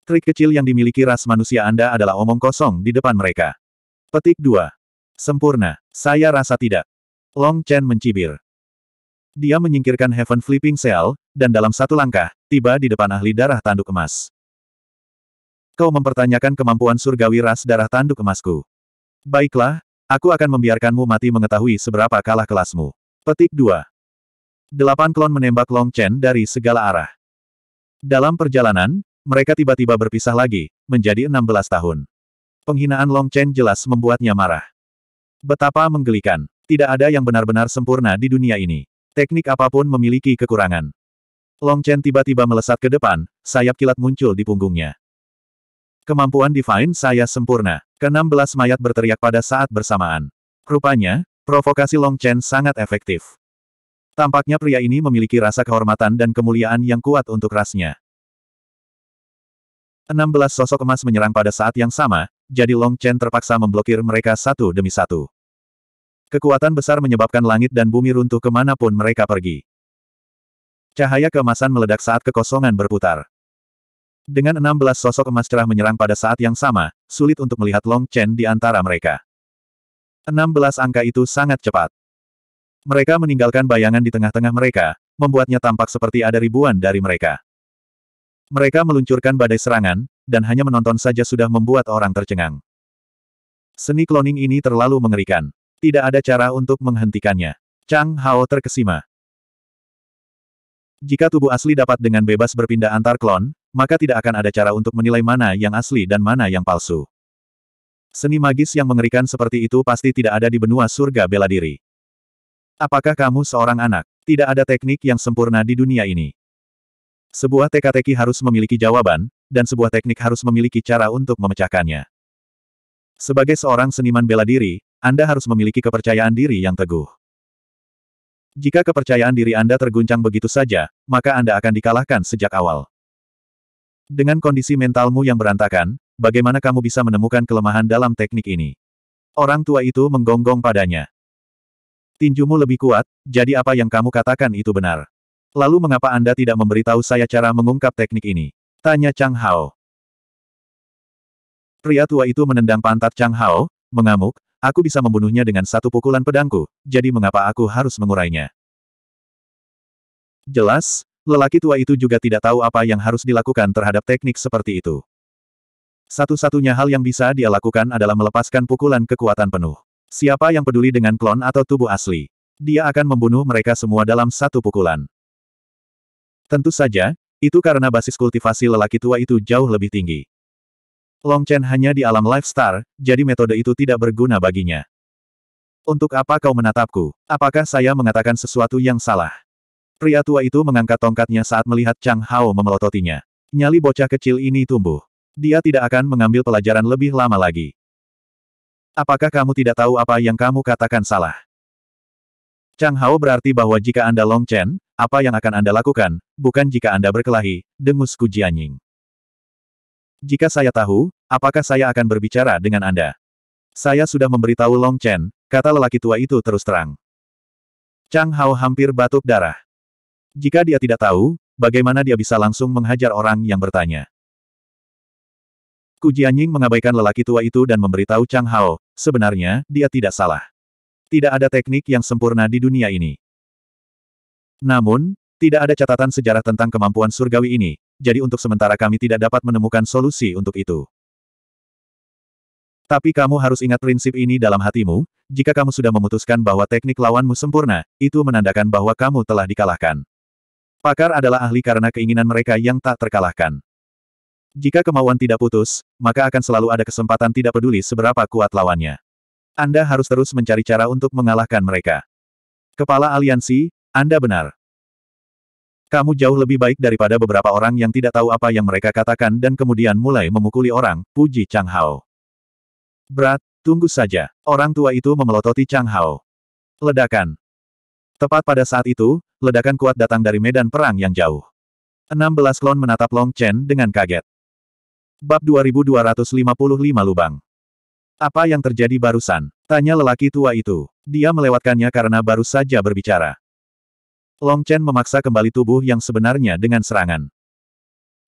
Trik kecil yang dimiliki ras manusia Anda adalah omong kosong di depan mereka. Petik 2. Sempurna. Saya rasa tidak. Long Chen mencibir. Dia menyingkirkan Heaven Flipping Seal, dan dalam satu langkah, tiba di depan ahli darah tanduk emas. Kau mempertanyakan kemampuan surgawi ras darah tanduk emasku. Baiklah, aku akan membiarkanmu mati mengetahui seberapa kalah kelasmu. Petik 2. Delapan klon menembak Long Chen dari segala arah. Dalam perjalanan, mereka tiba-tiba berpisah lagi, menjadi 16 tahun. Penghinaan Long Chen jelas membuatnya marah. Betapa menggelikan. Tidak ada yang benar-benar sempurna di dunia ini. Teknik apapun memiliki kekurangan. Long Chen tiba-tiba melesat ke depan, sayap kilat muncul di punggungnya. Kemampuan Divine saya sempurna. Ke-16 mayat berteriak pada saat bersamaan. Rupanya, provokasi Long Chen sangat efektif. Tampaknya pria ini memiliki rasa kehormatan dan kemuliaan yang kuat untuk rasnya. 16 sosok emas menyerang pada saat yang sama, jadi Long Chen terpaksa memblokir mereka satu demi satu. Kekuatan besar menyebabkan langit dan bumi runtuh kemanapun mereka pergi. Cahaya keemasan meledak saat kekosongan berputar. Dengan 16 sosok emas cerah menyerang pada saat yang sama, sulit untuk melihat Long Chen di antara mereka. 16 angka itu sangat cepat. Mereka meninggalkan bayangan di tengah-tengah mereka, membuatnya tampak seperti ada ribuan dari mereka. Mereka meluncurkan badai serangan, dan hanya menonton saja sudah membuat orang tercengang. Seni kloning ini terlalu mengerikan. Tidak ada cara untuk menghentikannya. Chang Hao terkesima. Jika tubuh asli dapat dengan bebas berpindah antar klon, maka tidak akan ada cara untuk menilai mana yang asli dan mana yang palsu. Seni magis yang mengerikan seperti itu pasti tidak ada di benua surga bela diri. Apakah kamu seorang anak? Tidak ada teknik yang sempurna di dunia ini. Sebuah teka-teki harus memiliki jawaban, dan sebuah teknik harus memiliki cara untuk memecahkannya. Sebagai seorang seniman bela diri, Anda harus memiliki kepercayaan diri yang teguh. Jika kepercayaan diri Anda terguncang begitu saja, maka Anda akan dikalahkan sejak awal. Dengan kondisi mentalmu yang berantakan, bagaimana kamu bisa menemukan kelemahan dalam teknik ini? Orang tua itu menggonggong padanya. Tinjumu lebih kuat, jadi apa yang kamu katakan itu benar. Lalu mengapa Anda tidak memberitahu saya cara mengungkap teknik ini? Tanya Chang Hao. Pria tua itu menendang pantat Chang Hao, mengamuk, aku bisa membunuhnya dengan satu pukulan pedangku, jadi mengapa aku harus mengurainya? Jelas, lelaki tua itu juga tidak tahu apa yang harus dilakukan terhadap teknik seperti itu. Satu-satunya hal yang bisa dia lakukan adalah melepaskan pukulan kekuatan penuh. Siapa yang peduli dengan klon atau tubuh asli? Dia akan membunuh mereka semua dalam satu pukulan. Tentu saja, itu karena basis kultivasi lelaki tua itu jauh lebih tinggi. Long Chen hanya di alam Life jadi metode itu tidak berguna baginya. Untuk apa kau menatapku? Apakah saya mengatakan sesuatu yang salah? Pria tua itu mengangkat tongkatnya saat melihat Chang Hao memelototinya. Nyali bocah kecil ini tumbuh. Dia tidak akan mengambil pelajaran lebih lama lagi. Apakah kamu tidak tahu apa yang kamu katakan salah? Chang Hao berarti bahwa jika Anda Long Chen, apa yang akan Anda lakukan, bukan jika Anda berkelahi, dengus Kujianying. Jika saya tahu, apakah saya akan berbicara dengan Anda? Saya sudah memberitahu Long Chen, kata lelaki tua itu terus terang. Chang Hao hampir batuk darah. Jika dia tidak tahu, bagaimana dia bisa langsung menghajar orang yang bertanya? Kujianying mengabaikan lelaki tua itu dan memberitahu Chang Hao, sebenarnya, dia tidak salah. Tidak ada teknik yang sempurna di dunia ini. Namun, tidak ada catatan sejarah tentang kemampuan surgawi ini, jadi untuk sementara kami tidak dapat menemukan solusi untuk itu. Tapi kamu harus ingat prinsip ini dalam hatimu, jika kamu sudah memutuskan bahwa teknik lawanmu sempurna, itu menandakan bahwa kamu telah dikalahkan. Pakar adalah ahli karena keinginan mereka yang tak terkalahkan. Jika kemauan tidak putus, maka akan selalu ada kesempatan tidak peduli seberapa kuat lawannya. Anda harus terus mencari cara untuk mengalahkan mereka. Kepala Aliansi, anda benar. Kamu jauh lebih baik daripada beberapa orang yang tidak tahu apa yang mereka katakan dan kemudian mulai memukuli orang, puji Chang Hao. Berat, tunggu saja. Orang tua itu memelototi Chang Hao. Ledakan. Tepat pada saat itu, ledakan kuat datang dari medan perang yang jauh. 16 klon menatap Long Chen dengan kaget. Bab 2255 Lubang Apa yang terjadi barusan? Tanya lelaki tua itu. Dia melewatkannya karena baru saja berbicara. Long Chen memaksa kembali tubuh yang sebenarnya dengan serangan.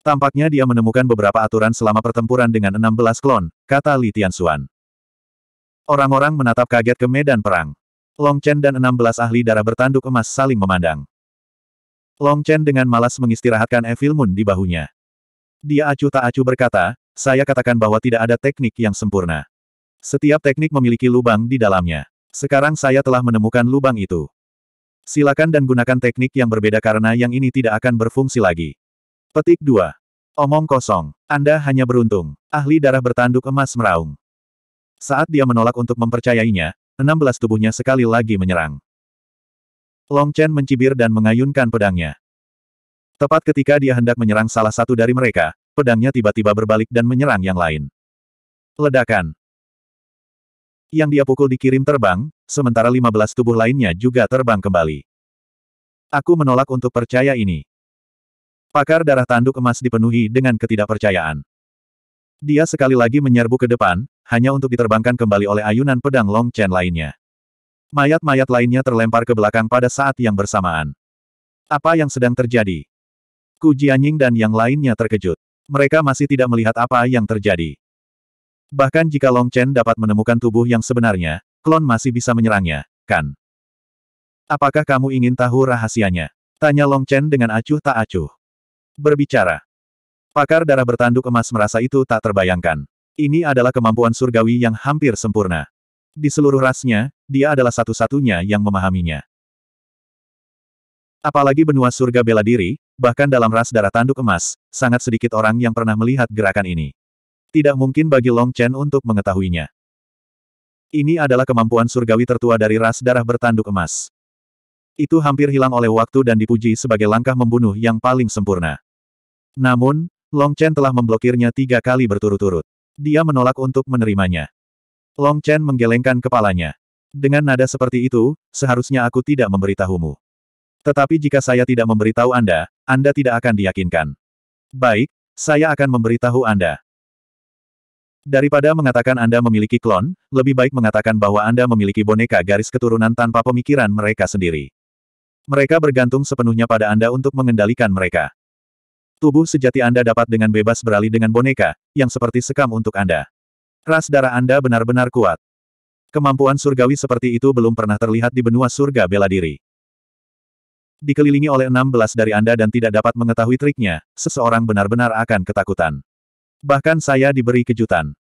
Tampaknya dia menemukan beberapa aturan selama pertempuran dengan 16 klon, kata Li Tianxuan. Orang-orang menatap kaget ke medan perang. Long Chen dan 16 ahli darah bertanduk emas saling memandang. Long Chen dengan malas mengistirahatkan Evil Moon di bahunya. Dia acuh tak acuh berkata, saya katakan bahwa tidak ada teknik yang sempurna. Setiap teknik memiliki lubang di dalamnya. Sekarang saya telah menemukan lubang itu. Silakan dan gunakan teknik yang berbeda karena yang ini tidak akan berfungsi lagi. Petik 2. Omong kosong. Anda hanya beruntung. Ahli darah bertanduk emas meraung. Saat dia menolak untuk mempercayainya, 16 tubuhnya sekali lagi menyerang. Long Chen mencibir dan mengayunkan pedangnya. Tepat ketika dia hendak menyerang salah satu dari mereka, pedangnya tiba-tiba berbalik dan menyerang yang lain. Ledakan. Yang dia pukul dikirim terbang, sementara 15 tubuh lainnya juga terbang kembali. Aku menolak untuk percaya ini. Pakar darah tanduk emas dipenuhi dengan ketidakpercayaan. Dia sekali lagi menyerbu ke depan, hanya untuk diterbangkan kembali oleh ayunan pedang Long Chen lainnya. Mayat-mayat lainnya terlempar ke belakang pada saat yang bersamaan. Apa yang sedang terjadi? Ku Jianying dan yang lainnya terkejut. Mereka masih tidak melihat apa yang terjadi. Bahkan jika Long Chen dapat menemukan tubuh yang sebenarnya, klon masih bisa menyerangnya, kan? Apakah kamu ingin tahu rahasianya? Tanya Long Chen dengan acuh tak acuh. Berbicara. Pakar darah bertanduk emas merasa itu tak terbayangkan. Ini adalah kemampuan surgawi yang hampir sempurna. Di seluruh rasnya, dia adalah satu-satunya yang memahaminya. Apalagi benua surga bela diri, bahkan dalam ras darah tanduk emas, sangat sedikit orang yang pernah melihat gerakan ini. Tidak mungkin bagi Long Chen untuk mengetahuinya. Ini adalah kemampuan surgawi tertua dari ras darah bertanduk emas. Itu hampir hilang oleh waktu dan dipuji sebagai langkah membunuh yang paling sempurna. Namun, Long Chen telah memblokirnya tiga kali berturut-turut. Dia menolak untuk menerimanya. Long Chen menggelengkan kepalanya. Dengan nada seperti itu, seharusnya aku tidak memberitahumu. Tetapi jika saya tidak memberitahu Anda, Anda tidak akan diyakinkan. Baik, saya akan memberitahu Anda. Daripada mengatakan Anda memiliki klon, lebih baik mengatakan bahwa Anda memiliki boneka garis keturunan tanpa pemikiran mereka sendiri. Mereka bergantung sepenuhnya pada Anda untuk mengendalikan mereka. Tubuh sejati Anda dapat dengan bebas beralih dengan boneka, yang seperti sekam untuk Anda. Ras darah Anda benar-benar kuat. Kemampuan surgawi seperti itu belum pernah terlihat di benua surga bela diri. Dikelilingi oleh 16 dari Anda dan tidak dapat mengetahui triknya, seseorang benar-benar akan ketakutan. Bahkan saya diberi kejutan.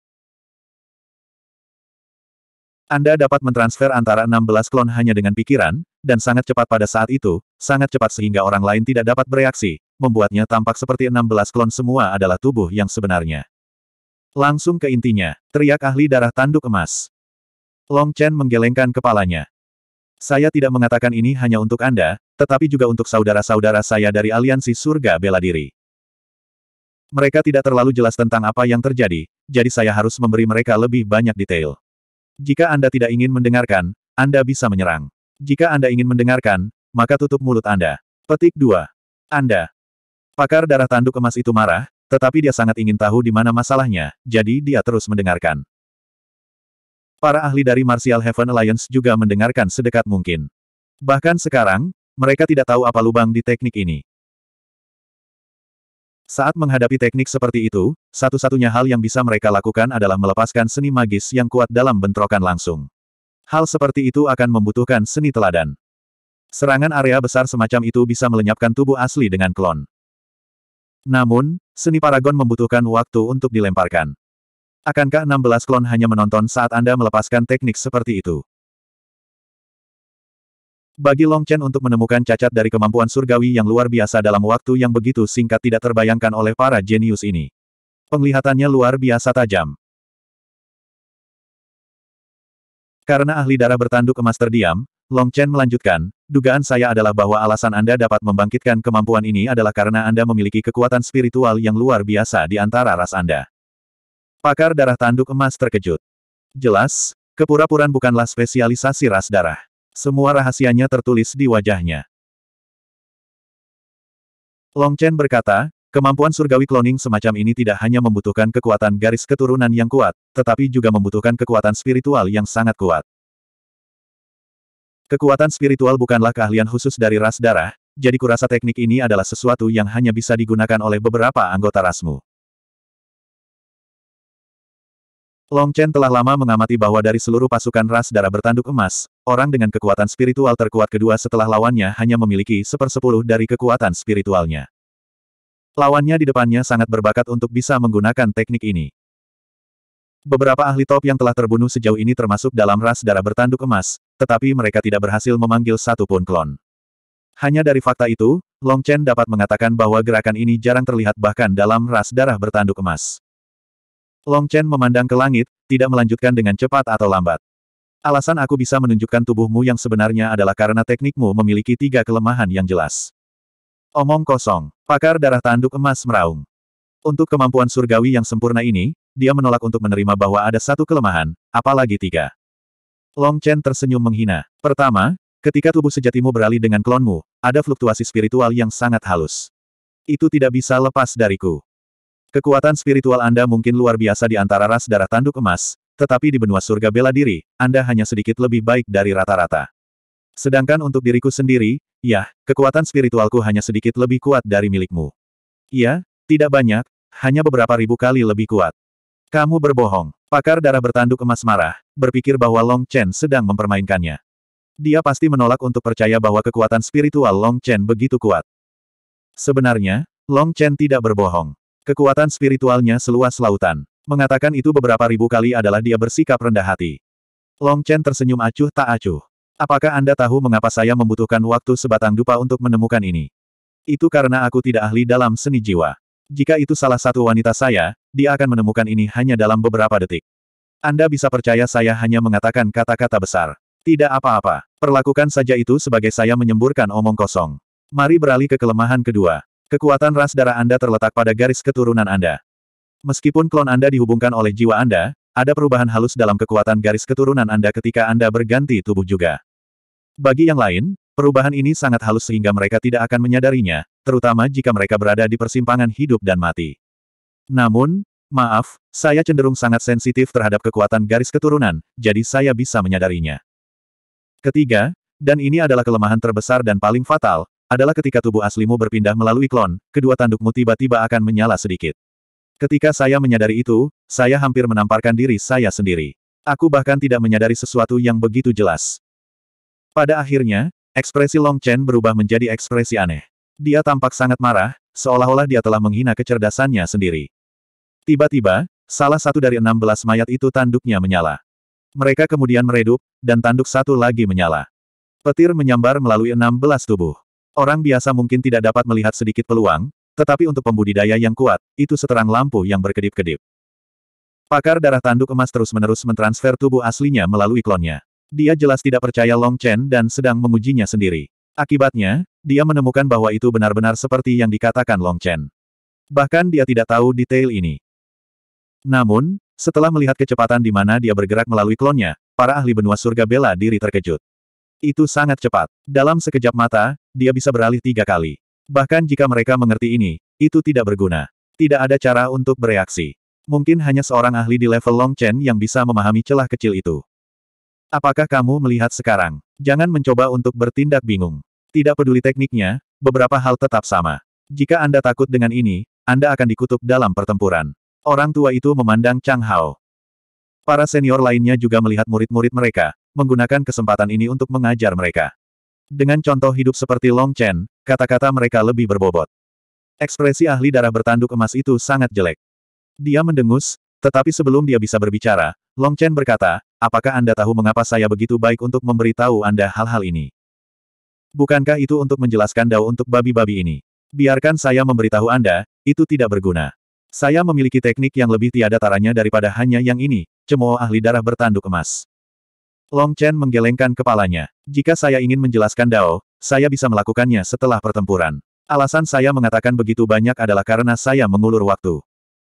Anda dapat mentransfer antara 16 klon hanya dengan pikiran, dan sangat cepat pada saat itu, sangat cepat sehingga orang lain tidak dapat bereaksi, membuatnya tampak seperti 16 klon semua adalah tubuh yang sebenarnya. Langsung ke intinya, teriak ahli darah tanduk emas. Long Chen menggelengkan kepalanya. Saya tidak mengatakan ini hanya untuk Anda, tetapi juga untuk saudara-saudara saya dari Aliansi Surga Bela Diri. Mereka tidak terlalu jelas tentang apa yang terjadi, jadi saya harus memberi mereka lebih banyak detail. Jika Anda tidak ingin mendengarkan, Anda bisa menyerang. Jika Anda ingin mendengarkan, maka tutup mulut Anda. Petik 2. Anda. Pakar darah tanduk emas itu marah, tetapi dia sangat ingin tahu di mana masalahnya, jadi dia terus mendengarkan. Para ahli dari Martial Heaven Alliance juga mendengarkan sedekat mungkin. Bahkan sekarang, mereka tidak tahu apa lubang di teknik ini. Saat menghadapi teknik seperti itu, satu-satunya hal yang bisa mereka lakukan adalah melepaskan seni magis yang kuat dalam bentrokan langsung. Hal seperti itu akan membutuhkan seni teladan. Serangan area besar semacam itu bisa melenyapkan tubuh asli dengan klon. Namun, seni paragon membutuhkan waktu untuk dilemparkan. Akankah 16 klon hanya menonton saat Anda melepaskan teknik seperti itu? Bagi Long Chen untuk menemukan cacat dari kemampuan surgawi yang luar biasa dalam waktu yang begitu singkat tidak terbayangkan oleh para jenius ini. Penglihatannya luar biasa tajam. Karena ahli darah bertanduk emas terdiam, Long Chen melanjutkan, dugaan saya adalah bahwa alasan Anda dapat membangkitkan kemampuan ini adalah karena Anda memiliki kekuatan spiritual yang luar biasa di antara ras Anda. Pakar darah tanduk emas terkejut. Jelas, kepura-puran bukanlah spesialisasi ras darah. Semua rahasianya tertulis di wajahnya. Long Chen berkata, kemampuan surgawi kloning semacam ini tidak hanya membutuhkan kekuatan garis keturunan yang kuat, tetapi juga membutuhkan kekuatan spiritual yang sangat kuat. Kekuatan spiritual bukanlah keahlian khusus dari ras darah, jadi kurasa teknik ini adalah sesuatu yang hanya bisa digunakan oleh beberapa anggota rasmu. Long Chen telah lama mengamati bahwa dari seluruh pasukan ras darah bertanduk emas, orang dengan kekuatan spiritual terkuat kedua setelah lawannya hanya memiliki sepersepuluh dari kekuatan spiritualnya. Lawannya di depannya sangat berbakat untuk bisa menggunakan teknik ini. Beberapa ahli top yang telah terbunuh sejauh ini termasuk dalam ras darah bertanduk emas, tetapi mereka tidak berhasil memanggil satu pun klon. Hanya dari fakta itu, Long Chen dapat mengatakan bahwa gerakan ini jarang terlihat bahkan dalam ras darah bertanduk emas. Long Chen memandang ke langit, tidak melanjutkan dengan cepat atau lambat. Alasan aku bisa menunjukkan tubuhmu yang sebenarnya adalah karena teknikmu memiliki tiga kelemahan yang jelas. Omong kosong, pakar darah tanduk emas meraung. Untuk kemampuan surgawi yang sempurna ini, dia menolak untuk menerima bahwa ada satu kelemahan, apalagi tiga. Long Chen tersenyum menghina. Pertama, ketika tubuh sejatimu beralih dengan klonmu, ada fluktuasi spiritual yang sangat halus. Itu tidak bisa lepas dariku. Kekuatan spiritual Anda mungkin luar biasa di antara ras darah tanduk emas, tetapi di benua surga bela diri, Anda hanya sedikit lebih baik dari rata-rata. Sedangkan untuk diriku sendiri, ya, kekuatan spiritualku hanya sedikit lebih kuat dari milikmu. Iya, tidak banyak, hanya beberapa ribu kali lebih kuat. Kamu berbohong. Pakar darah bertanduk emas marah, berpikir bahwa Long Chen sedang mempermainkannya. Dia pasti menolak untuk percaya bahwa kekuatan spiritual Long Chen begitu kuat. Sebenarnya, Long Chen tidak berbohong. Kekuatan spiritualnya seluas lautan. Mengatakan itu beberapa ribu kali adalah dia bersikap rendah hati. Long Chen tersenyum acuh tak acuh. Apakah Anda tahu mengapa saya membutuhkan waktu sebatang dupa untuk menemukan ini? Itu karena aku tidak ahli dalam seni jiwa. Jika itu salah satu wanita saya, dia akan menemukan ini hanya dalam beberapa detik. Anda bisa percaya saya hanya mengatakan kata-kata besar. Tidak apa-apa. Perlakukan saja itu sebagai saya menyemburkan omong kosong. Mari beralih ke kelemahan kedua. Kekuatan ras darah Anda terletak pada garis keturunan Anda. Meskipun klon Anda dihubungkan oleh jiwa Anda, ada perubahan halus dalam kekuatan garis keturunan Anda ketika Anda berganti tubuh juga. Bagi yang lain, perubahan ini sangat halus sehingga mereka tidak akan menyadarinya, terutama jika mereka berada di persimpangan hidup dan mati. Namun, maaf, saya cenderung sangat sensitif terhadap kekuatan garis keturunan, jadi saya bisa menyadarinya. Ketiga, dan ini adalah kelemahan terbesar dan paling fatal, adalah ketika tubuh aslimu berpindah melalui klon, kedua tandukmu tiba-tiba akan menyala sedikit. Ketika saya menyadari itu, saya hampir menamparkan diri saya sendiri. Aku bahkan tidak menyadari sesuatu yang begitu jelas. Pada akhirnya, ekspresi Long Chen berubah menjadi ekspresi aneh. Dia tampak sangat marah, seolah-olah dia telah menghina kecerdasannya sendiri. Tiba-tiba, salah satu dari enam belas mayat itu tanduknya menyala. Mereka kemudian meredup, dan tanduk satu lagi menyala. Petir menyambar melalui enam belas tubuh. Orang biasa mungkin tidak dapat melihat sedikit peluang, tetapi untuk pembudidaya yang kuat, itu seterang lampu yang berkedip-kedip. Pakar darah tanduk emas terus-menerus mentransfer tubuh aslinya melalui klonnya. Dia jelas tidak percaya Long Chen dan sedang mengujinya sendiri. Akibatnya, dia menemukan bahwa itu benar-benar seperti yang dikatakan Long Chen. Bahkan dia tidak tahu detail ini. Namun, setelah melihat kecepatan di mana dia bergerak melalui klonnya, para ahli benua surga bela diri terkejut. Itu sangat cepat. Dalam sekejap mata, dia bisa beralih tiga kali. Bahkan jika mereka mengerti ini, itu tidak berguna. Tidak ada cara untuk bereaksi. Mungkin hanya seorang ahli di level Long Chen yang bisa memahami celah kecil itu. Apakah kamu melihat sekarang? Jangan mencoba untuk bertindak bingung. Tidak peduli tekniknya, beberapa hal tetap sama. Jika Anda takut dengan ini, Anda akan dikutuk dalam pertempuran. Orang tua itu memandang Chang Hao. Para senior lainnya juga melihat murid-murid mereka, menggunakan kesempatan ini untuk mengajar mereka. Dengan contoh hidup seperti Long Chen, kata-kata mereka lebih berbobot. Ekspresi ahli darah bertanduk emas itu sangat jelek. Dia mendengus, tetapi sebelum dia bisa berbicara, Long Chen berkata, apakah Anda tahu mengapa saya begitu baik untuk memberitahu Anda hal-hal ini? Bukankah itu untuk menjelaskan dao untuk babi-babi ini? Biarkan saya memberitahu Anda, itu tidak berguna. Saya memiliki teknik yang lebih tiada taranya daripada hanya yang ini, cemooh ahli darah bertanduk emas. Long Chen menggelengkan kepalanya. Jika saya ingin menjelaskan Dao, saya bisa melakukannya setelah pertempuran. Alasan saya mengatakan begitu banyak adalah karena saya mengulur waktu.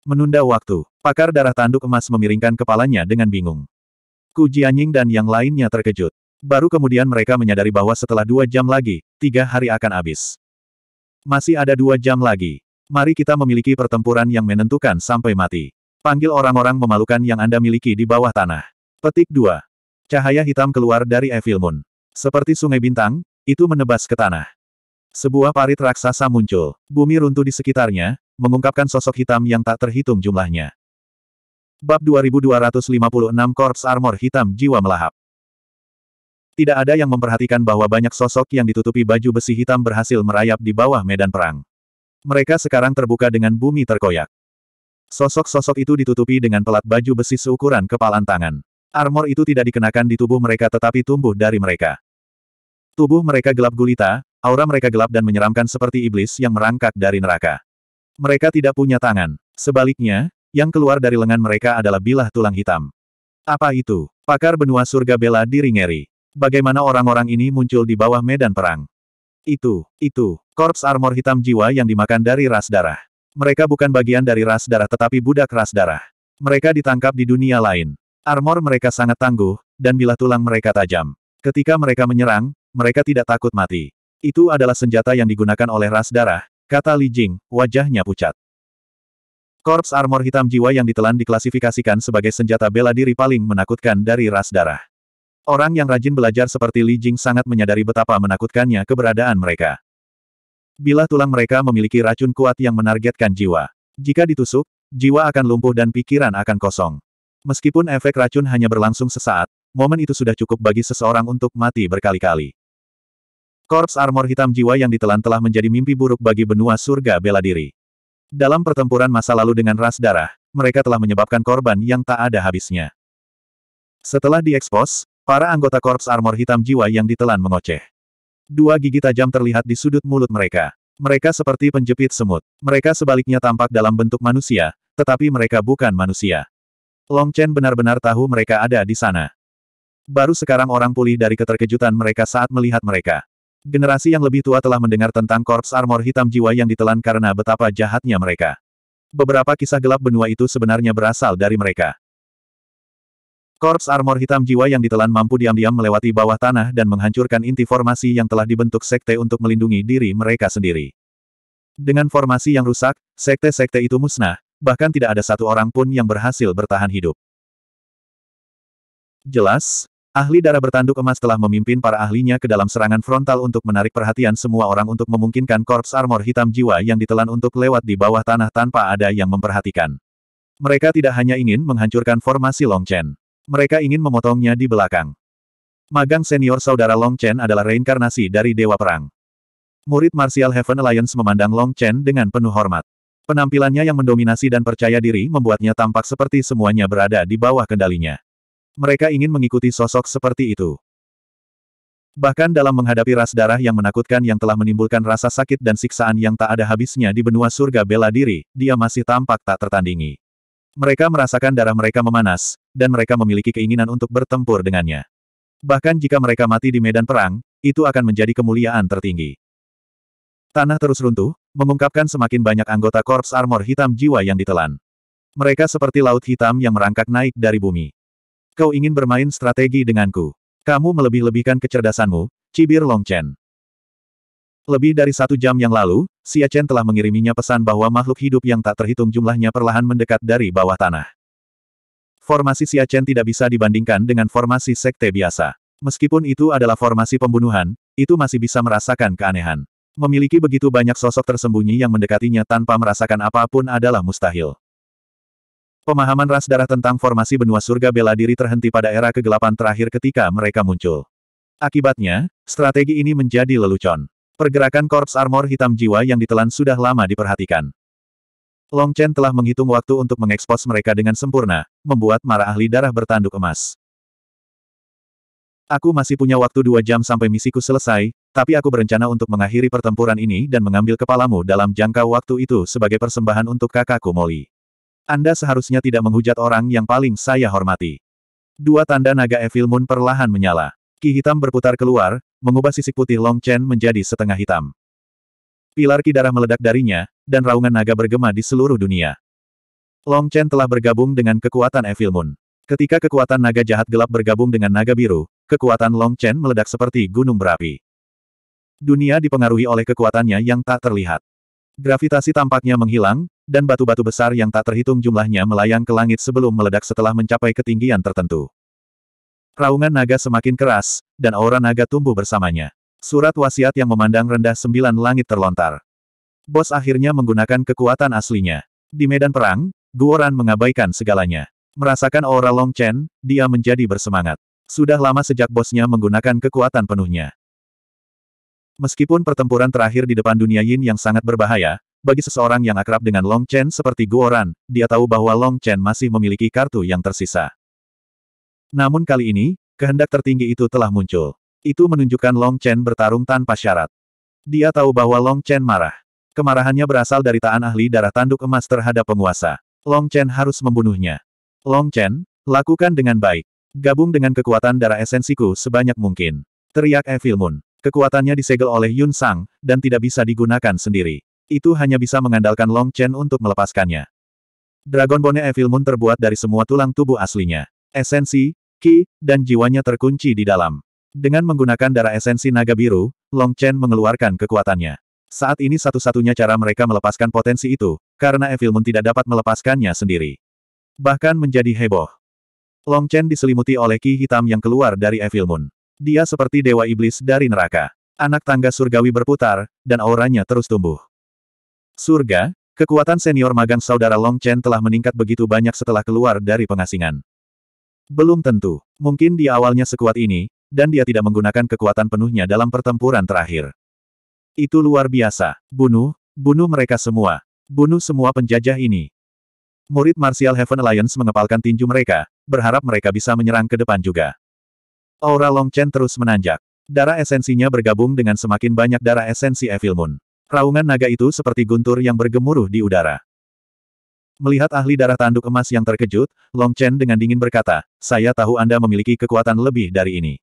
Menunda waktu, pakar darah tanduk emas memiringkan kepalanya dengan bingung. Ku Jianying dan yang lainnya terkejut. Baru kemudian mereka menyadari bahwa setelah dua jam lagi, tiga hari akan habis. Masih ada dua jam lagi. Mari kita memiliki pertempuran yang menentukan sampai mati. Panggil orang-orang memalukan yang Anda miliki di bawah tanah. Petik 2. Cahaya hitam keluar dari Evil Moon. Seperti sungai bintang, itu menebas ke tanah. Sebuah parit raksasa muncul. Bumi runtuh di sekitarnya, mengungkapkan sosok hitam yang tak terhitung jumlahnya. Bab 2256 Korps Armor Hitam Jiwa Melahap Tidak ada yang memperhatikan bahwa banyak sosok yang ditutupi baju besi hitam berhasil merayap di bawah medan perang. Mereka sekarang terbuka dengan bumi terkoyak. Sosok-sosok itu ditutupi dengan pelat baju besi seukuran kepalan tangan. Armor itu tidak dikenakan di tubuh mereka tetapi tumbuh dari mereka. Tubuh mereka gelap gulita, aura mereka gelap dan menyeramkan seperti iblis yang merangkak dari neraka. Mereka tidak punya tangan. Sebaliknya, yang keluar dari lengan mereka adalah bilah tulang hitam. Apa itu? Pakar benua surga bela diri ngeri. Bagaimana orang-orang ini muncul di bawah medan perang? Itu, itu, korps armor hitam jiwa yang dimakan dari ras darah. Mereka bukan bagian dari ras darah tetapi budak ras darah. Mereka ditangkap di dunia lain. Armor mereka sangat tangguh, dan bilah tulang mereka tajam. Ketika mereka menyerang, mereka tidak takut mati. Itu adalah senjata yang digunakan oleh ras darah, kata Li Jing, wajahnya pucat. Korps armor hitam jiwa yang ditelan diklasifikasikan sebagai senjata bela diri paling menakutkan dari ras darah. Orang yang rajin belajar seperti Li Jing sangat menyadari betapa menakutkannya keberadaan mereka. Bila tulang mereka memiliki racun kuat yang menargetkan jiwa. Jika ditusuk, jiwa akan lumpuh dan pikiran akan kosong. Meskipun efek racun hanya berlangsung sesaat, momen itu sudah cukup bagi seseorang untuk mati berkali-kali. Korps armor hitam jiwa yang ditelan telah menjadi mimpi buruk bagi benua surga bela diri. Dalam pertempuran masa lalu dengan ras darah, mereka telah menyebabkan korban yang tak ada habisnya. Setelah diekspos, para anggota korps armor hitam jiwa yang ditelan mengoceh. Dua gigi tajam terlihat di sudut mulut mereka. Mereka seperti penjepit semut. Mereka sebaliknya tampak dalam bentuk manusia, tetapi mereka bukan manusia. Long Chen benar-benar tahu mereka ada di sana. Baru sekarang orang pulih dari keterkejutan mereka saat melihat mereka. Generasi yang lebih tua telah mendengar tentang korps armor hitam jiwa yang ditelan karena betapa jahatnya mereka. Beberapa kisah gelap benua itu sebenarnya berasal dari mereka. Korps armor hitam jiwa yang ditelan mampu diam-diam melewati bawah tanah dan menghancurkan inti formasi yang telah dibentuk sekte untuk melindungi diri mereka sendiri. Dengan formasi yang rusak, sekte-sekte itu musnah, bahkan tidak ada satu orang pun yang berhasil bertahan hidup. Jelas, ahli darah bertanduk emas telah memimpin para ahlinya ke dalam serangan frontal untuk menarik perhatian semua orang untuk memungkinkan korps armor hitam jiwa yang ditelan untuk lewat di bawah tanah tanpa ada yang memperhatikan. Mereka tidak hanya ingin menghancurkan formasi Long Chen, Mereka ingin memotongnya di belakang. Magang senior saudara Long Chen adalah reinkarnasi dari Dewa Perang. Murid Martial Heaven Alliance memandang Long Chen dengan penuh hormat. Penampilannya yang mendominasi dan percaya diri membuatnya tampak seperti semuanya berada di bawah kendalinya. Mereka ingin mengikuti sosok seperti itu. Bahkan dalam menghadapi ras darah yang menakutkan yang telah menimbulkan rasa sakit dan siksaan yang tak ada habisnya di benua surga bela diri, dia masih tampak tak tertandingi. Mereka merasakan darah mereka memanas, dan mereka memiliki keinginan untuk bertempur dengannya. Bahkan jika mereka mati di medan perang, itu akan menjadi kemuliaan tertinggi. Tanah terus runtuh, mengungkapkan semakin banyak anggota Korps Armor Hitam Jiwa yang ditelan. Mereka seperti laut hitam yang merangkak naik dari bumi. Kau ingin bermain strategi denganku. Kamu melebih-lebihkan kecerdasanmu, cibir Long Chen. Lebih dari satu jam yang lalu, Xia Chen telah mengiriminya pesan bahwa makhluk hidup yang tak terhitung jumlahnya perlahan mendekat dari bawah tanah. Formasi Xia Chen tidak bisa dibandingkan dengan formasi sekte biasa. Meskipun itu adalah formasi pembunuhan, itu masih bisa merasakan keanehan. Memiliki begitu banyak sosok tersembunyi yang mendekatinya tanpa merasakan apapun adalah mustahil. Pemahaman ras darah tentang formasi benua surga bela diri terhenti pada era kegelapan terakhir ketika mereka muncul. Akibatnya, strategi ini menjadi lelucon. Pergerakan korps armor hitam jiwa yang ditelan sudah lama diperhatikan. Long Chen telah menghitung waktu untuk mengekspos mereka dengan sempurna, membuat marah ahli darah bertanduk emas. Aku masih punya waktu dua jam sampai misiku selesai, tapi aku berencana untuk mengakhiri pertempuran ini dan mengambil kepalamu dalam jangka waktu itu sebagai persembahan untuk kakakku Molly. Anda seharusnya tidak menghujat orang yang paling saya hormati. Dua tanda naga Evil Moon perlahan menyala. Ki hitam berputar keluar, mengubah sisik putih Long Chen menjadi setengah hitam. Pilar ki darah meledak darinya, dan raungan naga bergema di seluruh dunia. Long Chen telah bergabung dengan kekuatan Evil Moon. Ketika kekuatan naga jahat gelap bergabung dengan naga biru, kekuatan Long Chen meledak seperti gunung berapi. Dunia dipengaruhi oleh kekuatannya yang tak terlihat. Gravitasi tampaknya menghilang, dan batu-batu besar yang tak terhitung jumlahnya melayang ke langit sebelum meledak setelah mencapai ketinggian tertentu. Raungan naga semakin keras, dan aura naga tumbuh bersamanya. Surat wasiat yang memandang rendah sembilan langit terlontar. Bos akhirnya menggunakan kekuatan aslinya. Di medan perang, Guoran mengabaikan segalanya. Merasakan aura Long Chen, dia menjadi bersemangat. Sudah lama sejak bosnya menggunakan kekuatan penuhnya. Meskipun pertempuran terakhir di depan dunia Yin yang sangat berbahaya, bagi seseorang yang akrab dengan Long Chen seperti Guoran, dia tahu bahwa Long Chen masih memiliki kartu yang tersisa. Namun kali ini, kehendak tertinggi itu telah muncul. Itu menunjukkan Long Chen bertarung tanpa syarat. Dia tahu bahwa Long Chen marah. Kemarahannya berasal dari taan ahli darah tanduk emas terhadap penguasa. Long Chen harus membunuhnya. Long Chen, lakukan dengan baik. Gabung dengan kekuatan darah esensiku sebanyak mungkin. Teriak Evil Moon. Kekuatannya disegel oleh Yun Sang, dan tidak bisa digunakan sendiri. Itu hanya bisa mengandalkan Long Chen untuk melepaskannya. Dragon Bone Evil Moon terbuat dari semua tulang tubuh aslinya. Esensi, Ki, dan jiwanya terkunci di dalam. Dengan menggunakan darah esensi naga biru, Long Chen mengeluarkan kekuatannya. Saat ini satu-satunya cara mereka melepaskan potensi itu, karena Evil Moon tidak dapat melepaskannya sendiri. Bahkan menjadi heboh. Long Chen diselimuti oleh ki hitam yang keluar dari Evil Moon. Dia seperti dewa iblis dari neraka. Anak tangga surgawi berputar, dan auranya terus tumbuh. Surga, kekuatan senior magang saudara Long Chen telah meningkat begitu banyak setelah keluar dari pengasingan. Belum tentu, mungkin di awalnya sekuat ini, dan dia tidak menggunakan kekuatan penuhnya dalam pertempuran terakhir. Itu luar biasa. Bunuh, bunuh mereka semua. Bunuh semua penjajah ini. Murid Martial Heaven Alliance mengepalkan tinju mereka, berharap mereka bisa menyerang ke depan juga. Aura Long Chen terus menanjak. Darah esensinya bergabung dengan semakin banyak darah esensi Evil Moon. Raungan naga itu seperti guntur yang bergemuruh di udara. Melihat ahli darah tanduk emas yang terkejut, Long Chen dengan dingin berkata, saya tahu Anda memiliki kekuatan lebih dari ini.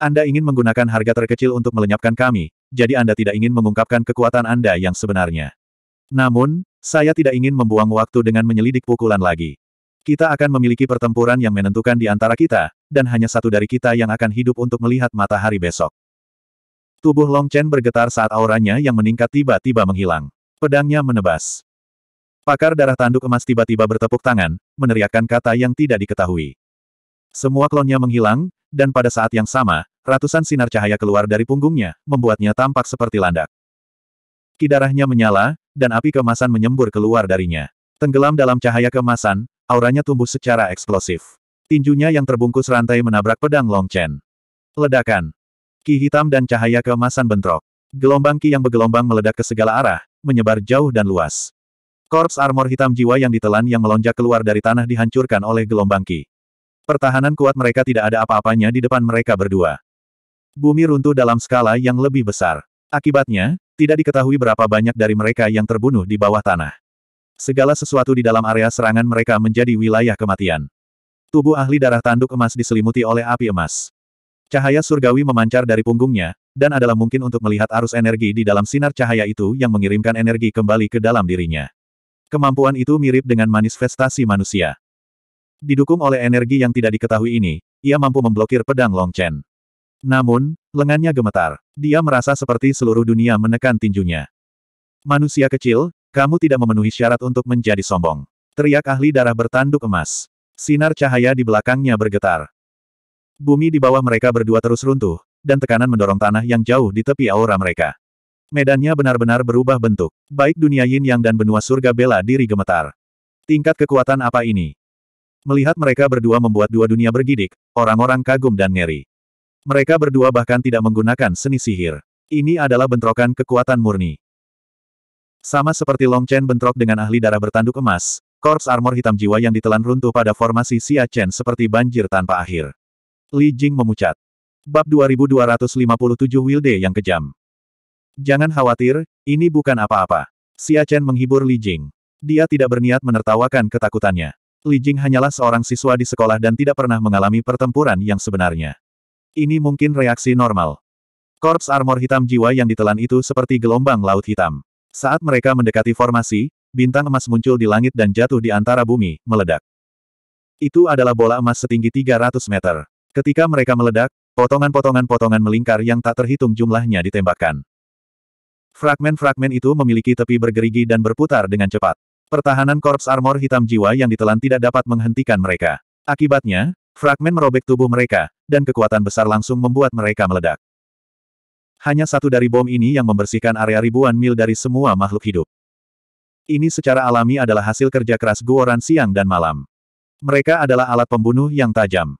Anda ingin menggunakan harga terkecil untuk melenyapkan kami, jadi Anda tidak ingin mengungkapkan kekuatan Anda yang sebenarnya. Namun, saya tidak ingin membuang waktu dengan menyelidik pukulan lagi. Kita akan memiliki pertempuran yang menentukan di antara kita, dan hanya satu dari kita yang akan hidup untuk melihat matahari besok. Tubuh Long Chen bergetar saat auranya yang meningkat tiba-tiba menghilang. Pedangnya menebas. Pakar darah tanduk emas tiba-tiba bertepuk tangan, meneriakkan kata yang tidak diketahui. Semua klonnya menghilang, dan pada saat yang sama, ratusan sinar cahaya keluar dari punggungnya, membuatnya tampak seperti landak. Kidarahnya menyala, dan api kemasan menyembur keluar darinya. Tenggelam dalam cahaya kemasan, Auranya tumbuh secara eksplosif. Tinjunya yang terbungkus rantai menabrak pedang Long Chen. Ledakan. Ki hitam dan cahaya keemasan bentrok. Gelombang ki yang bergelombang meledak ke segala arah, menyebar jauh dan luas. Korps armor hitam jiwa yang ditelan yang melonjak keluar dari tanah dihancurkan oleh gelombang ki. Pertahanan kuat mereka tidak ada apa-apanya di depan mereka berdua. Bumi runtuh dalam skala yang lebih besar. Akibatnya, tidak diketahui berapa banyak dari mereka yang terbunuh di bawah tanah. Segala sesuatu di dalam area serangan mereka menjadi wilayah kematian. Tubuh ahli darah tanduk emas diselimuti oleh api emas. Cahaya surgawi memancar dari punggungnya, dan adalah mungkin untuk melihat arus energi di dalam sinar cahaya itu yang mengirimkan energi kembali ke dalam dirinya. Kemampuan itu mirip dengan manifestasi manusia. Didukung oleh energi yang tidak diketahui ini, ia mampu memblokir pedang Long Chen. Namun, lengannya gemetar. Dia merasa seperti seluruh dunia menekan tinjunya. Manusia kecil, kamu tidak memenuhi syarat untuk menjadi sombong. Teriak ahli darah bertanduk emas. Sinar cahaya di belakangnya bergetar. Bumi di bawah mereka berdua terus runtuh, dan tekanan mendorong tanah yang jauh di tepi aura mereka. Medannya benar-benar berubah bentuk. Baik dunia yin yang dan benua surga bela diri gemetar. Tingkat kekuatan apa ini? Melihat mereka berdua membuat dua dunia bergidik, orang-orang kagum dan ngeri. Mereka berdua bahkan tidak menggunakan seni sihir. Ini adalah bentrokan kekuatan murni. Sama seperti Long Chen bentrok dengan ahli darah bertanduk emas, korps armor hitam jiwa yang ditelan runtuh pada formasi Xia Chen seperti banjir tanpa akhir. Li Jing memucat. Bab 2257 Wilde yang kejam. Jangan khawatir, ini bukan apa-apa. Xia Chen menghibur Li Jing. Dia tidak berniat menertawakan ketakutannya. Li Jing hanyalah seorang siswa di sekolah dan tidak pernah mengalami pertempuran yang sebenarnya. Ini mungkin reaksi normal. Korps armor hitam jiwa yang ditelan itu seperti gelombang laut hitam. Saat mereka mendekati formasi, bintang emas muncul di langit dan jatuh di antara bumi, meledak. Itu adalah bola emas setinggi 300 meter. Ketika mereka meledak, potongan-potongan-potongan melingkar yang tak terhitung jumlahnya ditembakkan. Fragmen-fragmen itu memiliki tepi bergerigi dan berputar dengan cepat. Pertahanan korps armor hitam jiwa yang ditelan tidak dapat menghentikan mereka. Akibatnya, fragmen merobek tubuh mereka, dan kekuatan besar langsung membuat mereka meledak. Hanya satu dari bom ini yang membersihkan area ribuan mil dari semua makhluk hidup. Ini secara alami adalah hasil kerja keras Guoran siang dan malam. Mereka adalah alat pembunuh yang tajam.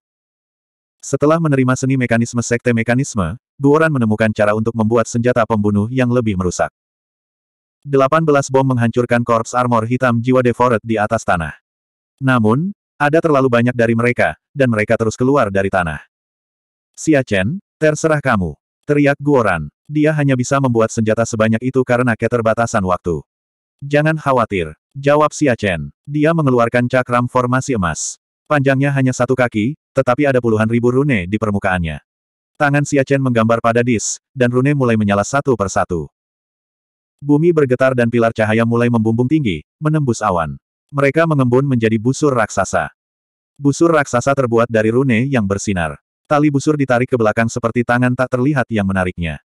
Setelah menerima seni mekanisme sekte mekanisme, Guoran menemukan cara untuk membuat senjata pembunuh yang lebih merusak. 18 bom menghancurkan korps armor hitam jiwa Devoret di atas tanah. Namun, ada terlalu banyak dari mereka, dan mereka terus keluar dari tanah. Siachen, terserah kamu. Teriak Guoran. Dia hanya bisa membuat senjata sebanyak itu karena keterbatasan waktu. Jangan khawatir. Jawab Xia Chen. Dia mengeluarkan cakram formasi emas. Panjangnya hanya satu kaki, tetapi ada puluhan ribu rune di permukaannya. Tangan Xia Chen menggambar pada dis, dan rune mulai menyala satu persatu. Bumi bergetar dan pilar cahaya mulai membumbung tinggi, menembus awan. Mereka mengembun menjadi busur raksasa. Busur raksasa terbuat dari rune yang bersinar. Tali busur ditarik ke belakang seperti tangan tak terlihat yang menariknya.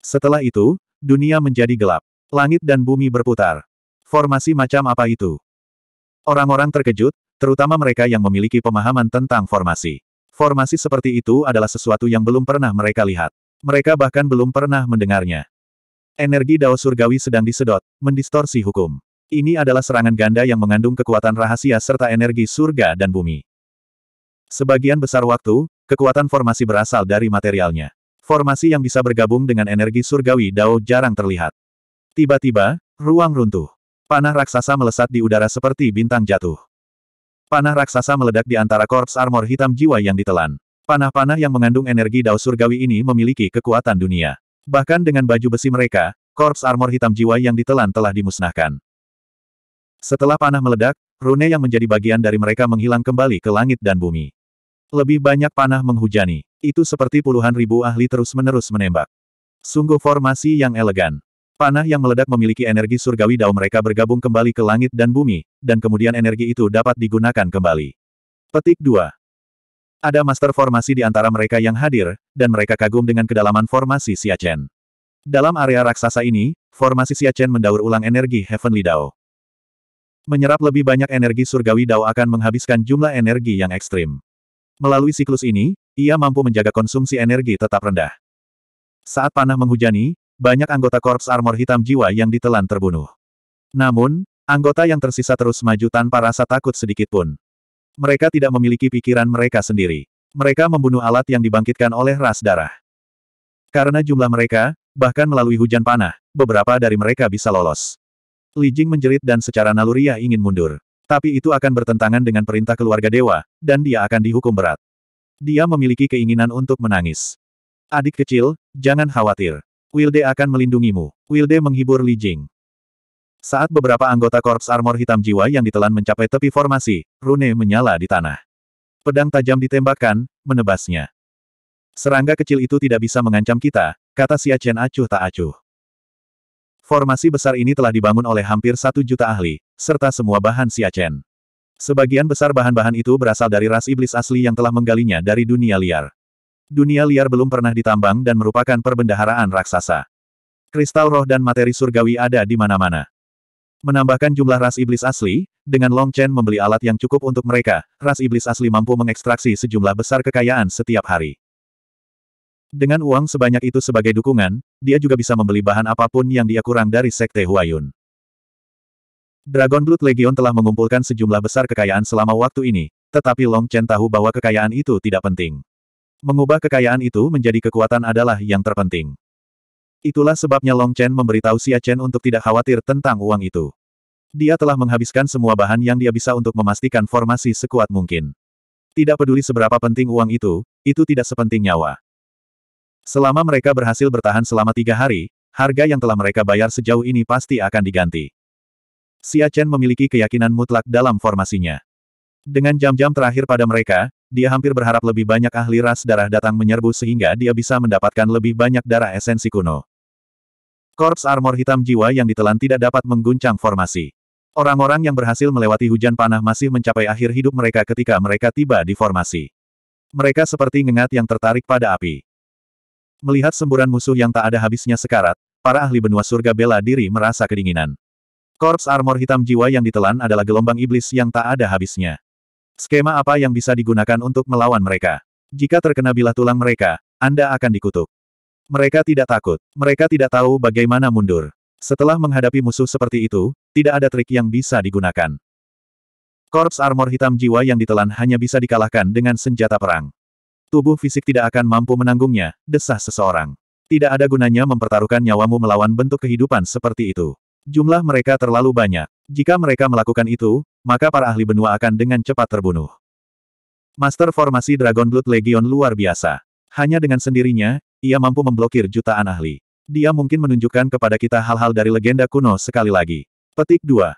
Setelah itu, dunia menjadi gelap. Langit dan bumi berputar. Formasi macam apa itu? Orang-orang terkejut, terutama mereka yang memiliki pemahaman tentang formasi. Formasi seperti itu adalah sesuatu yang belum pernah mereka lihat. Mereka bahkan belum pernah mendengarnya. Energi Dao Surgawi sedang disedot, mendistorsi hukum. Ini adalah serangan ganda yang mengandung kekuatan rahasia serta energi surga dan bumi. Sebagian besar waktu, Kekuatan formasi berasal dari materialnya. Formasi yang bisa bergabung dengan energi surgawi Dao jarang terlihat. Tiba-tiba, ruang runtuh. Panah raksasa melesat di udara seperti bintang jatuh. Panah raksasa meledak di antara korps armor hitam jiwa yang ditelan. Panah-panah yang mengandung energi Dao surgawi ini memiliki kekuatan dunia. Bahkan dengan baju besi mereka, korps armor hitam jiwa yang ditelan telah dimusnahkan. Setelah panah meledak, rune yang menjadi bagian dari mereka menghilang kembali ke langit dan bumi. Lebih banyak panah menghujani. Itu seperti puluhan ribu ahli terus-menerus menembak. Sungguh formasi yang elegan. Panah yang meledak memiliki energi surgawi dao mereka bergabung kembali ke langit dan bumi, dan kemudian energi itu dapat digunakan kembali. Petik 2. Ada master formasi di antara mereka yang hadir, dan mereka kagum dengan kedalaman formasi Siachen. Dalam area raksasa ini, formasi Siachen mendaur ulang energi Heavenly Dao. Menyerap lebih banyak energi surgawi Dao akan menghabiskan jumlah energi yang ekstrim. Melalui siklus ini, ia mampu menjaga konsumsi energi tetap rendah. Saat panah menghujani, banyak anggota korps armor hitam jiwa yang ditelan terbunuh. Namun, anggota yang tersisa terus maju tanpa rasa takut sedikit pun. Mereka tidak memiliki pikiran mereka sendiri. Mereka membunuh alat yang dibangkitkan oleh ras darah. Karena jumlah mereka, bahkan melalui hujan panah, beberapa dari mereka bisa lolos. Li Jing menjerit dan secara naluriah ingin mundur. Tapi itu akan bertentangan dengan perintah keluarga dewa, dan dia akan dihukum berat. Dia memiliki keinginan untuk menangis. Adik kecil, jangan khawatir. Wilde akan melindungimu. Wilde menghibur Li Jing. Saat beberapa anggota korps armor hitam jiwa yang ditelan mencapai tepi formasi, Rune menyala di tanah. Pedang tajam ditembakkan, menebasnya. Serangga kecil itu tidak bisa mengancam kita, kata Xia Chen acuh tak acuh. Formasi besar ini telah dibangun oleh hampir satu juta ahli, serta semua bahan siacen. Sebagian besar bahan-bahan itu berasal dari ras iblis asli yang telah menggalinya dari dunia liar. Dunia liar belum pernah ditambang dan merupakan perbendaharaan raksasa. Kristal roh dan materi surgawi ada di mana-mana. Menambahkan jumlah ras iblis asli, dengan Long Chen membeli alat yang cukup untuk mereka, ras iblis asli mampu mengekstraksi sejumlah besar kekayaan setiap hari. Dengan uang sebanyak itu sebagai dukungan, dia juga bisa membeli bahan apapun yang dia kurang dari Sekte Huayun. Dragon Blood Legion telah mengumpulkan sejumlah besar kekayaan selama waktu ini, tetapi Long Chen tahu bahwa kekayaan itu tidak penting. Mengubah kekayaan itu menjadi kekuatan adalah yang terpenting. Itulah sebabnya Long Chen memberitahu Xia Chen untuk tidak khawatir tentang uang itu. Dia telah menghabiskan semua bahan yang dia bisa untuk memastikan formasi sekuat mungkin. Tidak peduli seberapa penting uang itu, itu tidak sepenting nyawa. Selama mereka berhasil bertahan selama tiga hari, harga yang telah mereka bayar sejauh ini pasti akan diganti. Xia Chen memiliki keyakinan mutlak dalam formasinya. Dengan jam-jam terakhir pada mereka, dia hampir berharap lebih banyak ahli ras darah datang menyerbu sehingga dia bisa mendapatkan lebih banyak darah esensi kuno. Korps armor hitam jiwa yang ditelan tidak dapat mengguncang formasi. Orang-orang yang berhasil melewati hujan panah masih mencapai akhir hidup mereka ketika mereka tiba di formasi. Mereka seperti ngengat yang tertarik pada api. Melihat semburan musuh yang tak ada habisnya sekarat, para ahli benua surga bela diri merasa kedinginan. Korps armor hitam jiwa yang ditelan adalah gelombang iblis yang tak ada habisnya. Skema apa yang bisa digunakan untuk melawan mereka? Jika terkena bilah tulang mereka, Anda akan dikutuk. Mereka tidak takut. Mereka tidak tahu bagaimana mundur. Setelah menghadapi musuh seperti itu, tidak ada trik yang bisa digunakan. Korps armor hitam jiwa yang ditelan hanya bisa dikalahkan dengan senjata perang. Tubuh fisik tidak akan mampu menanggungnya, desah seseorang. Tidak ada gunanya mempertaruhkan nyawamu melawan bentuk kehidupan seperti itu. Jumlah mereka terlalu banyak. Jika mereka melakukan itu, maka para ahli benua akan dengan cepat terbunuh. Master formasi Dragon Blood Legion luar biasa. Hanya dengan sendirinya, ia mampu memblokir jutaan ahli. Dia mungkin menunjukkan kepada kita hal-hal dari legenda kuno sekali lagi. Petik 2.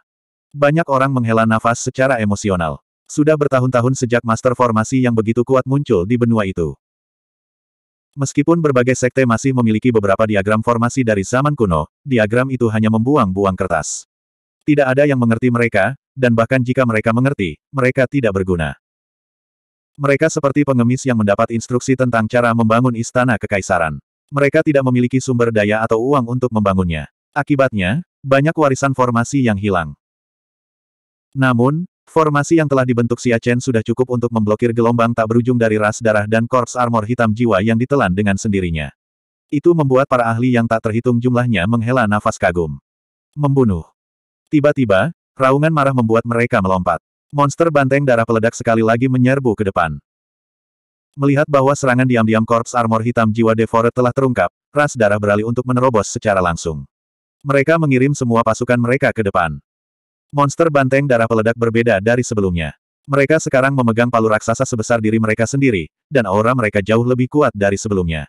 Banyak orang menghela nafas secara emosional. Sudah bertahun-tahun sejak master formasi yang begitu kuat muncul di benua itu. Meskipun berbagai sekte masih memiliki beberapa diagram formasi dari zaman kuno, diagram itu hanya membuang-buang kertas. Tidak ada yang mengerti mereka, dan bahkan jika mereka mengerti, mereka tidak berguna. Mereka seperti pengemis yang mendapat instruksi tentang cara membangun istana kekaisaran. Mereka tidak memiliki sumber daya atau uang untuk membangunnya. Akibatnya, banyak warisan formasi yang hilang. Namun, Formasi yang telah dibentuk Xia Chen sudah cukup untuk memblokir gelombang tak berujung dari ras darah dan korps armor hitam jiwa yang ditelan dengan sendirinya. Itu membuat para ahli yang tak terhitung jumlahnya menghela nafas kagum. Membunuh. Tiba-tiba, raungan marah membuat mereka melompat. Monster banteng darah peledak sekali lagi menyerbu ke depan. Melihat bahwa serangan diam-diam korps armor hitam jiwa Devore telah terungkap, ras darah beralih untuk menerobos secara langsung. Mereka mengirim semua pasukan mereka ke depan. Monster banteng darah peledak berbeda dari sebelumnya. Mereka sekarang memegang palu raksasa sebesar diri mereka sendiri, dan aura mereka jauh lebih kuat dari sebelumnya.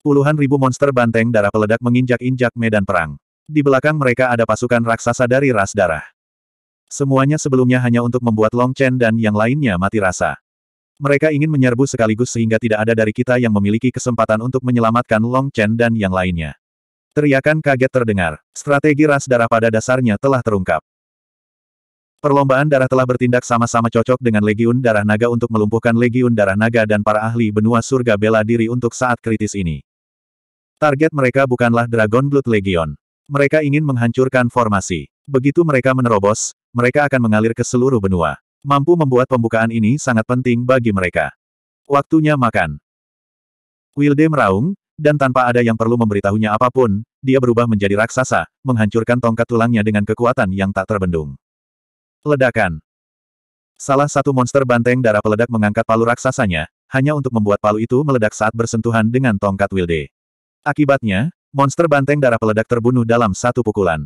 Puluhan ribu monster banteng darah peledak menginjak-injak medan perang. Di belakang mereka ada pasukan raksasa dari ras darah. Semuanya sebelumnya hanya untuk membuat Long Chen dan yang lainnya mati rasa. Mereka ingin menyerbu sekaligus sehingga tidak ada dari kita yang memiliki kesempatan untuk menyelamatkan Long Chen dan yang lainnya. Teriakan kaget terdengar. Strategi ras darah pada dasarnya telah terungkap. Perlombaan darah telah bertindak sama-sama cocok dengan Legiun Darah Naga untuk melumpuhkan Legiun Darah Naga dan para ahli benua surga bela diri untuk saat kritis ini. Target mereka bukanlah Dragon Blood Legion. Mereka ingin menghancurkan formasi. Begitu mereka menerobos, mereka akan mengalir ke seluruh benua. Mampu membuat pembukaan ini sangat penting bagi mereka. Waktunya makan. Wilde meraung, dan tanpa ada yang perlu memberitahunya apapun, dia berubah menjadi raksasa, menghancurkan tongkat tulangnya dengan kekuatan yang tak terbendung. Ledakan Salah satu monster banteng darah peledak mengangkat palu raksasanya, hanya untuk membuat palu itu meledak saat bersentuhan dengan tongkat Wilde. Akibatnya, monster banteng darah peledak terbunuh dalam satu pukulan.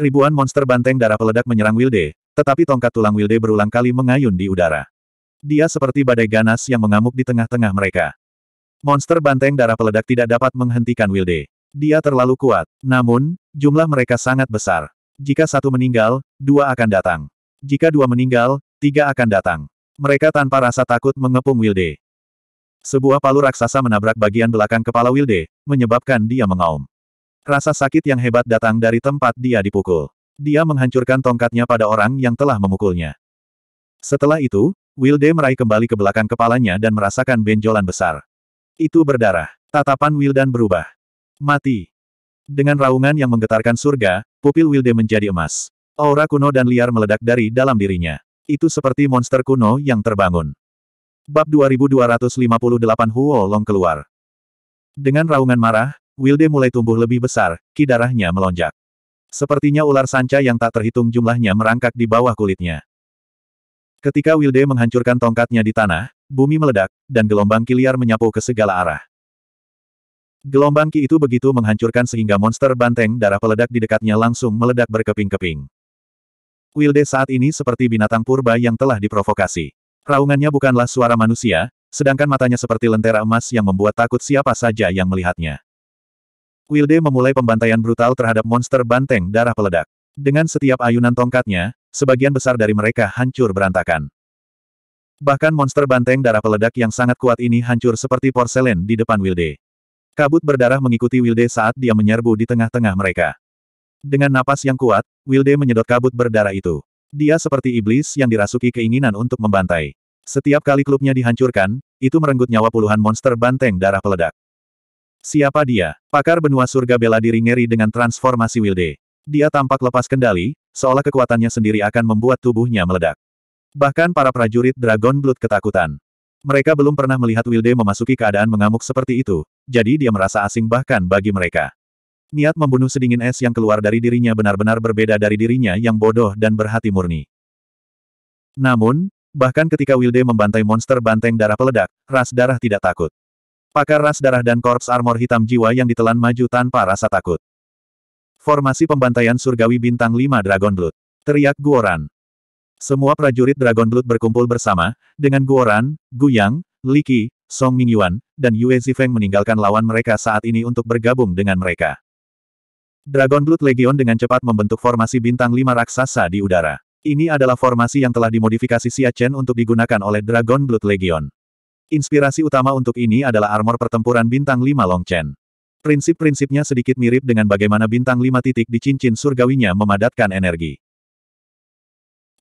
Ribuan monster banteng darah peledak menyerang Wilde, tetapi tongkat tulang Wilde berulang kali mengayun di udara. Dia seperti badai ganas yang mengamuk di tengah-tengah mereka. Monster banteng darah peledak tidak dapat menghentikan Wilde. Dia terlalu kuat. Namun, jumlah mereka sangat besar. Jika satu meninggal, dua akan datang. Jika dua meninggal, tiga akan datang. Mereka tanpa rasa takut mengepung Wilde. Sebuah palu raksasa menabrak bagian belakang kepala Wilde, menyebabkan dia mengaum. Rasa sakit yang hebat datang dari tempat dia dipukul. Dia menghancurkan tongkatnya pada orang yang telah memukulnya. Setelah itu, Wilde meraih kembali ke belakang kepalanya dan merasakan benjolan besar. Itu berdarah. Tatapan Wildan berubah. Mati. Dengan raungan yang menggetarkan surga, pupil Wilde menjadi emas. Aura kuno dan liar meledak dari dalam dirinya. Itu seperti monster kuno yang terbangun. Bab 2258 Huo Long keluar. Dengan raungan marah, Wilde mulai tumbuh lebih besar, ki darahnya melonjak. Sepertinya ular sanca yang tak terhitung jumlahnya merangkak di bawah kulitnya. Ketika Wilde menghancurkan tongkatnya di tanah, bumi meledak, dan gelombang ki liar menyapu ke segala arah. Gelombang ki itu begitu menghancurkan sehingga monster banteng darah peledak di dekatnya langsung meledak berkeping-keping. Wilde saat ini seperti binatang purba yang telah diprovokasi. Raungannya bukanlah suara manusia, sedangkan matanya seperti lentera emas yang membuat takut siapa saja yang melihatnya. Wilde memulai pembantaian brutal terhadap monster banteng darah peledak. Dengan setiap ayunan tongkatnya, sebagian besar dari mereka hancur berantakan. Bahkan monster banteng darah peledak yang sangat kuat ini hancur seperti porselen di depan Wilde. Kabut berdarah mengikuti Wilde saat dia menyerbu di tengah-tengah mereka. Dengan napas yang kuat, Wilde menyedot kabut berdarah itu. Dia seperti iblis yang dirasuki keinginan untuk membantai. Setiap kali klubnya dihancurkan, itu merenggut nyawa puluhan monster banteng darah peledak. Siapa dia? Pakar benua surga bela diri ngeri dengan transformasi Wilde. Dia tampak lepas kendali, seolah kekuatannya sendiri akan membuat tubuhnya meledak. Bahkan para prajurit Dragon Blood ketakutan. Mereka belum pernah melihat Wilde memasuki keadaan mengamuk seperti itu, jadi dia merasa asing bahkan bagi mereka. Niat membunuh sedingin es yang keluar dari dirinya benar-benar berbeda dari dirinya yang bodoh dan berhati murni. Namun, bahkan ketika Wilde membantai monster banteng darah peledak, ras darah tidak takut. Pakar ras darah dan korps armor hitam jiwa yang ditelan maju tanpa rasa takut. Formasi pembantaian surgawi bintang 5 Dragon Blood. Teriak Guoran. Semua prajurit Dragon Blood berkumpul bersama, dengan Guoran, Guyang, Qi, Song Mingyuan, dan Yue Zifeng meninggalkan lawan mereka saat ini untuk bergabung dengan mereka. Dragon Blood Legion dengan cepat membentuk formasi bintang lima raksasa di udara. Ini adalah formasi yang telah dimodifikasi Xia Chen untuk digunakan oleh Dragon Blood Legion. Inspirasi utama untuk ini adalah armor pertempuran bintang Lima Long Chen. Prinsip-prinsipnya sedikit mirip dengan bagaimana bintang Lima titik di cincin surgawinya memadatkan energi.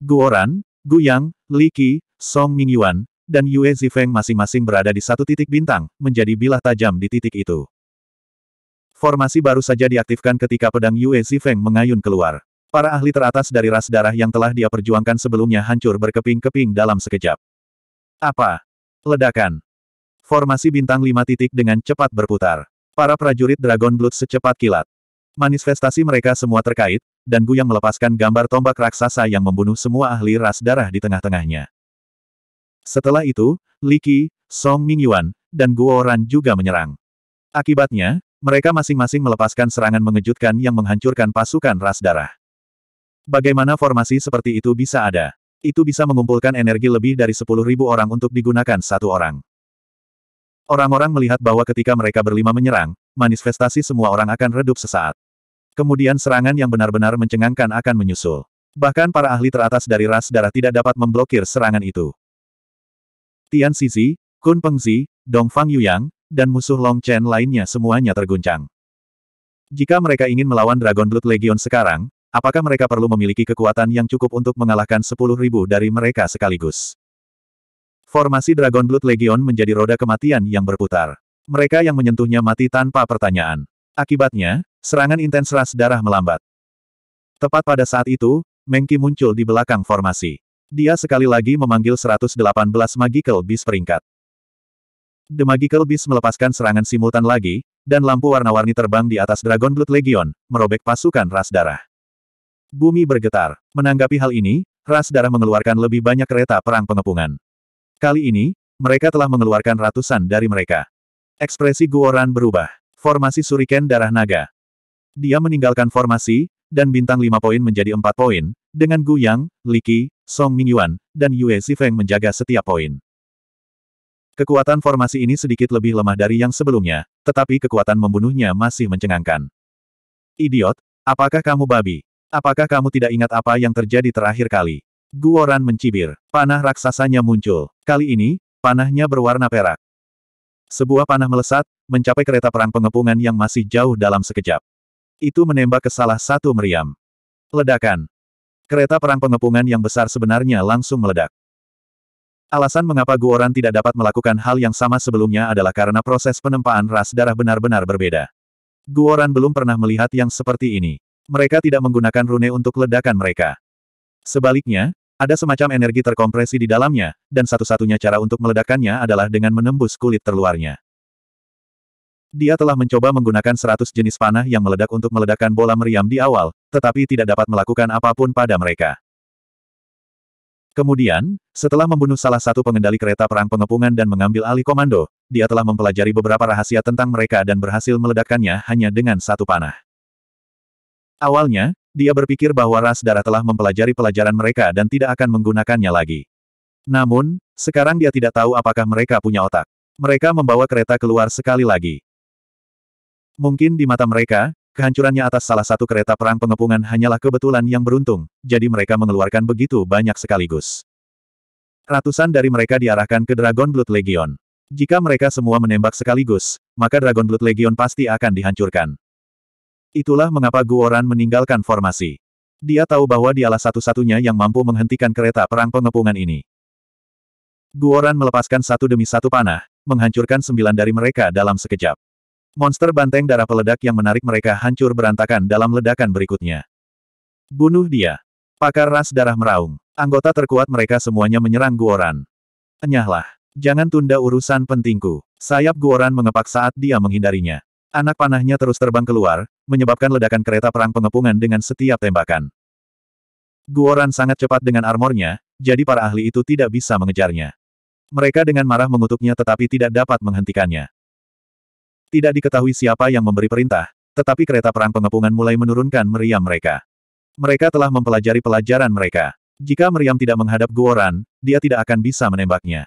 Guoran, Guyang, Li Qi, Song Mingyuan, dan Yue Zifeng masing-masing berada di satu titik bintang, menjadi bilah tajam di titik itu. Formasi baru saja diaktifkan ketika pedang Yue Zifeng mengayun keluar. Para ahli teratas dari ras darah yang telah dia perjuangkan sebelumnya hancur berkeping-keping dalam sekejap. Apa? Ledakan. Formasi bintang lima titik dengan cepat berputar. Para prajurit Dragon Blood secepat kilat. Manifestasi mereka semua terkait, dan yang melepaskan gambar tombak raksasa yang membunuh semua ahli ras darah di tengah-tengahnya. Setelah itu, Li Qi, Song Mingyuan, dan Guo Ran juga menyerang. Akibatnya, mereka masing-masing melepaskan serangan mengejutkan yang menghancurkan pasukan ras darah. Bagaimana formasi seperti itu bisa ada? Itu bisa mengumpulkan energi lebih dari 10.000 orang untuk digunakan satu orang. Orang-orang melihat bahwa ketika mereka berlima menyerang, manifestasi semua orang akan redup sesaat. Kemudian serangan yang benar-benar mencengangkan akan menyusul. Bahkan para ahli teratas dari ras darah tidak dapat memblokir serangan itu. Tian Sisi, Kun Pengzi, Dong Fang Yuyang, dan musuh Long Chen lainnya semuanya terguncang. Jika mereka ingin melawan Dragon Blood Legion sekarang, apakah mereka perlu memiliki kekuatan yang cukup untuk mengalahkan 10.000 dari mereka sekaligus? Formasi Dragon Blood Legion menjadi roda kematian yang berputar. Mereka yang menyentuhnya mati tanpa pertanyaan. Akibatnya, Serangan intens ras darah melambat. Tepat pada saat itu, Mengki muncul di belakang formasi. Dia sekali lagi memanggil 118 Magical Beast peringkat. The Magical Beast melepaskan serangan simultan lagi, dan lampu warna-warni terbang di atas Dragon Blood Legion, merobek pasukan ras darah. Bumi bergetar. Menanggapi hal ini, ras darah mengeluarkan lebih banyak kereta perang pengepungan. Kali ini, mereka telah mengeluarkan ratusan dari mereka. Ekspresi Guoran berubah. Formasi Suriken Darah Naga. Dia meninggalkan formasi, dan bintang lima poin menjadi empat poin, dengan Gu Yang, Li Qi, Song Mingyuan, dan Yue Sifeng menjaga setiap poin. Kekuatan formasi ini sedikit lebih lemah dari yang sebelumnya, tetapi kekuatan membunuhnya masih mencengangkan. Idiot, apakah kamu babi? Apakah kamu tidak ingat apa yang terjadi terakhir kali? Guoran mencibir. Panah raksasanya muncul. Kali ini, panahnya berwarna perak. Sebuah panah melesat, mencapai kereta perang pengepungan yang masih jauh dalam sekejap. Itu menembak ke salah satu meriam. Ledakan. Kereta perang pengepungan yang besar sebenarnya langsung meledak. Alasan mengapa Guoran tidak dapat melakukan hal yang sama sebelumnya adalah karena proses penempaan ras darah benar-benar berbeda. Guoran belum pernah melihat yang seperti ini. Mereka tidak menggunakan rune untuk ledakan mereka. Sebaliknya, ada semacam energi terkompresi di dalamnya, dan satu-satunya cara untuk meledakannya adalah dengan menembus kulit terluarnya. Dia telah mencoba menggunakan seratus jenis panah yang meledak untuk meledakkan bola meriam di awal, tetapi tidak dapat melakukan apapun pada mereka. Kemudian, setelah membunuh salah satu pengendali kereta perang pengepungan dan mengambil alih komando, dia telah mempelajari beberapa rahasia tentang mereka dan berhasil meledakkannya hanya dengan satu panah. Awalnya, dia berpikir bahwa ras darah telah mempelajari pelajaran mereka dan tidak akan menggunakannya lagi. Namun, sekarang dia tidak tahu apakah mereka punya otak. Mereka membawa kereta keluar sekali lagi. Mungkin di mata mereka, kehancurannya atas salah satu kereta perang pengepungan hanyalah kebetulan yang beruntung, jadi mereka mengeluarkan begitu banyak sekaligus. Ratusan dari mereka diarahkan ke Dragon Blood Legion. Jika mereka semua menembak sekaligus, maka Dragon Blood Legion pasti akan dihancurkan. Itulah mengapa Guoran meninggalkan formasi. Dia tahu bahwa dialah satu-satunya yang mampu menghentikan kereta perang pengepungan ini. Guoran melepaskan satu demi satu panah, menghancurkan sembilan dari mereka dalam sekejap. Monster banteng darah peledak yang menarik mereka hancur berantakan dalam ledakan berikutnya. Bunuh dia. Pakar ras darah meraung. Anggota terkuat mereka semuanya menyerang Guoran. Enyahlah. Jangan tunda urusan pentingku. Sayap Guoran mengepak saat dia menghindarinya. Anak panahnya terus terbang keluar, menyebabkan ledakan kereta perang pengepungan dengan setiap tembakan. Guoran sangat cepat dengan armornya, jadi para ahli itu tidak bisa mengejarnya. Mereka dengan marah mengutuknya tetapi tidak dapat menghentikannya. Tidak diketahui siapa yang memberi perintah, tetapi kereta perang pengepungan mulai menurunkan meriam mereka. Mereka telah mempelajari pelajaran mereka. Jika meriam tidak menghadap Guoran, dia tidak akan bisa menembaknya.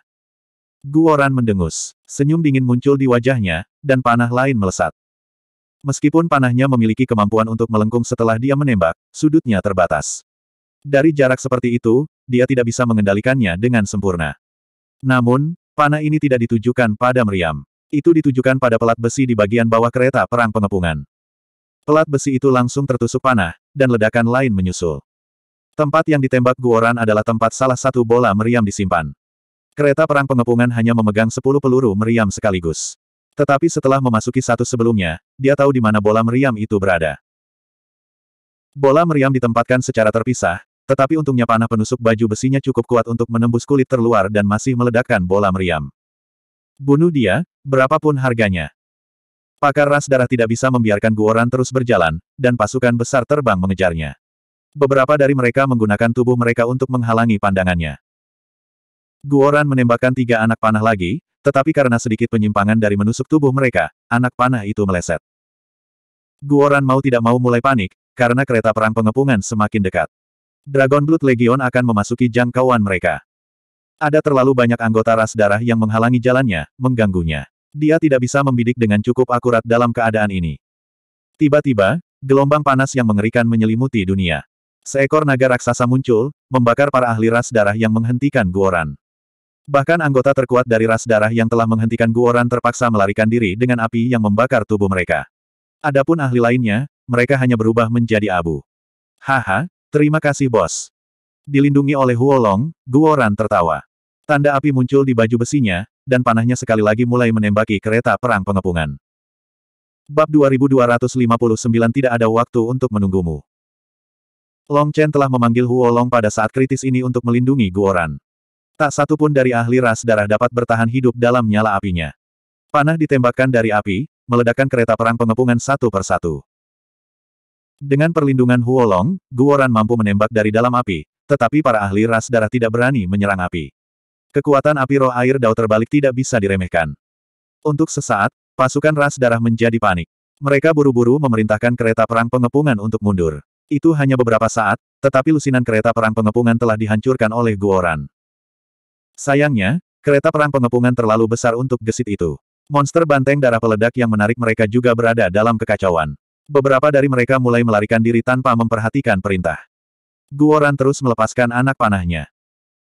Guoran mendengus. Senyum dingin muncul di wajahnya, dan panah lain melesat. Meskipun panahnya memiliki kemampuan untuk melengkung setelah dia menembak, sudutnya terbatas. Dari jarak seperti itu, dia tidak bisa mengendalikannya dengan sempurna. Namun, panah ini tidak ditujukan pada meriam. Itu ditujukan pada pelat besi di bagian bawah kereta perang pengepungan. Pelat besi itu langsung tertusuk panah, dan ledakan lain menyusul. Tempat yang ditembak Guoran adalah tempat salah satu bola meriam disimpan. Kereta perang pengepungan hanya memegang sepuluh peluru meriam sekaligus. Tetapi setelah memasuki satu sebelumnya, dia tahu di mana bola meriam itu berada. Bola meriam ditempatkan secara terpisah, tetapi untungnya panah penusuk baju besinya cukup kuat untuk menembus kulit terluar dan masih meledakkan bola meriam. Bunuh dia, berapapun harganya. Pakar ras darah tidak bisa membiarkan Guoran terus berjalan, dan pasukan besar terbang mengejarnya. Beberapa dari mereka menggunakan tubuh mereka untuk menghalangi pandangannya. Guoran menembakkan tiga anak panah lagi, tetapi karena sedikit penyimpangan dari menusuk tubuh mereka, anak panah itu meleset. Guoran mau tidak mau mulai panik, karena kereta perang pengepungan semakin dekat. Dragon Blood Legion akan memasuki jangkauan mereka. Ada terlalu banyak anggota ras darah yang menghalangi jalannya, mengganggunya. Dia tidak bisa membidik dengan cukup akurat dalam keadaan ini. Tiba-tiba, gelombang panas yang mengerikan menyelimuti dunia. Seekor naga raksasa muncul, membakar para ahli ras darah yang menghentikan Guoran. Bahkan anggota terkuat dari ras darah yang telah menghentikan Guoran terpaksa melarikan diri dengan api yang membakar tubuh mereka. Adapun ahli lainnya, mereka hanya berubah menjadi abu. Haha, terima kasih bos. Dilindungi oleh Huolong, Guoran tertawa. Tanda api muncul di baju besinya, dan panahnya sekali lagi mulai menembaki kereta perang pengepungan. Bab 2259 tidak ada waktu untuk menunggumu. Long Chen telah memanggil Huo Long pada saat kritis ini untuk melindungi Guoran. Tak satu pun dari ahli ras darah dapat bertahan hidup dalam nyala apinya. Panah ditembakkan dari api, meledakkan kereta perang pengepungan satu persatu. Dengan perlindungan Huo Long, Guoran mampu menembak dari dalam api, tetapi para ahli ras darah tidak berani menyerang api. Kekuatan api roh air Dao terbalik tidak bisa diremehkan. Untuk sesaat, pasukan ras darah menjadi panik. Mereka buru-buru memerintahkan kereta perang pengepungan untuk mundur. Itu hanya beberapa saat, tetapi lusinan kereta perang pengepungan telah dihancurkan oleh Guoran. Sayangnya, kereta perang pengepungan terlalu besar untuk gesit itu. Monster banteng darah peledak yang menarik mereka juga berada dalam kekacauan. Beberapa dari mereka mulai melarikan diri tanpa memperhatikan perintah. Guoran terus melepaskan anak panahnya.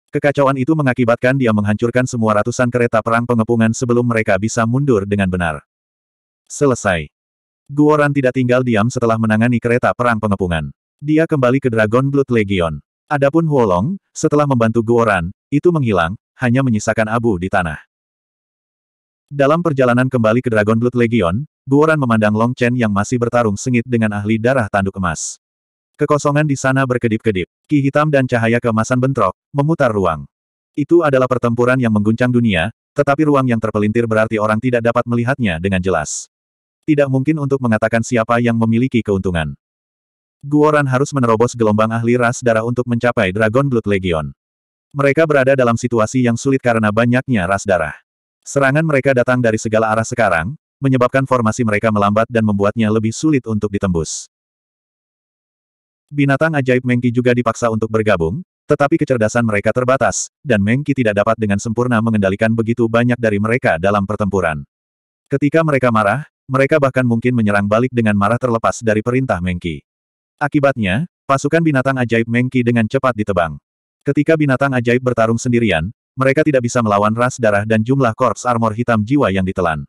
Kekacauan itu mengakibatkan dia menghancurkan semua ratusan kereta perang pengepungan sebelum mereka bisa mundur dengan benar. Selesai. Guoran tidak tinggal diam setelah menangani kereta perang pengepungan. Dia kembali ke Dragon Blood Legion. Adapun Huolong, setelah membantu Guoran, itu menghilang, hanya menyisakan abu di tanah. Dalam perjalanan kembali ke Dragon Blood Legion, Guoran memandang Long Chen yang masih bertarung sengit dengan ahli darah tanduk emas. Kekosongan di sana berkedip-kedip. Ki hitam dan cahaya keemasan bentrok, memutar ruang. Itu adalah pertempuran yang mengguncang dunia, tetapi ruang yang terpelintir berarti orang tidak dapat melihatnya dengan jelas. Tidak mungkin untuk mengatakan siapa yang memiliki keuntungan. Guoran harus menerobos gelombang ahli ras darah untuk mencapai Dragon Blood Legion. Mereka berada dalam situasi yang sulit karena banyaknya ras darah. Serangan mereka datang dari segala arah sekarang, menyebabkan formasi mereka melambat dan membuatnya lebih sulit untuk ditembus. Binatang ajaib Mengki juga dipaksa untuk bergabung, tetapi kecerdasan mereka terbatas, dan Mengki tidak dapat dengan sempurna mengendalikan begitu banyak dari mereka dalam pertempuran. Ketika mereka marah, mereka bahkan mungkin menyerang balik dengan marah terlepas dari perintah Mengki. Akibatnya, pasukan binatang ajaib Mengki dengan cepat ditebang. Ketika binatang ajaib bertarung sendirian, mereka tidak bisa melawan ras darah dan jumlah korps armor hitam jiwa yang ditelan.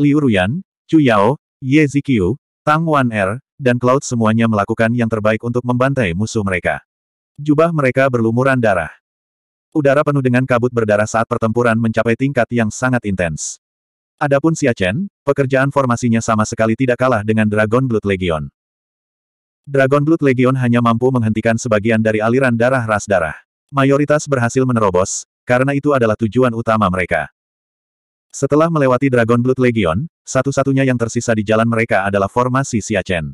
Liu Ruyan, Chu Yao, Ye Zikyu, Tang Wan Er, dan Cloud semuanya melakukan yang terbaik untuk membantai musuh mereka. Jubah mereka berlumuran darah. Udara penuh dengan kabut berdarah saat pertempuran mencapai tingkat yang sangat intens. Adapun Chen, pekerjaan formasinya sama sekali tidak kalah dengan Dragon Blood Legion. Dragon Blood Legion hanya mampu menghentikan sebagian dari aliran darah ras darah. Mayoritas berhasil menerobos, karena itu adalah tujuan utama mereka. Setelah melewati Dragon Blood Legion, satu-satunya yang tersisa di jalan mereka adalah formasi Chen.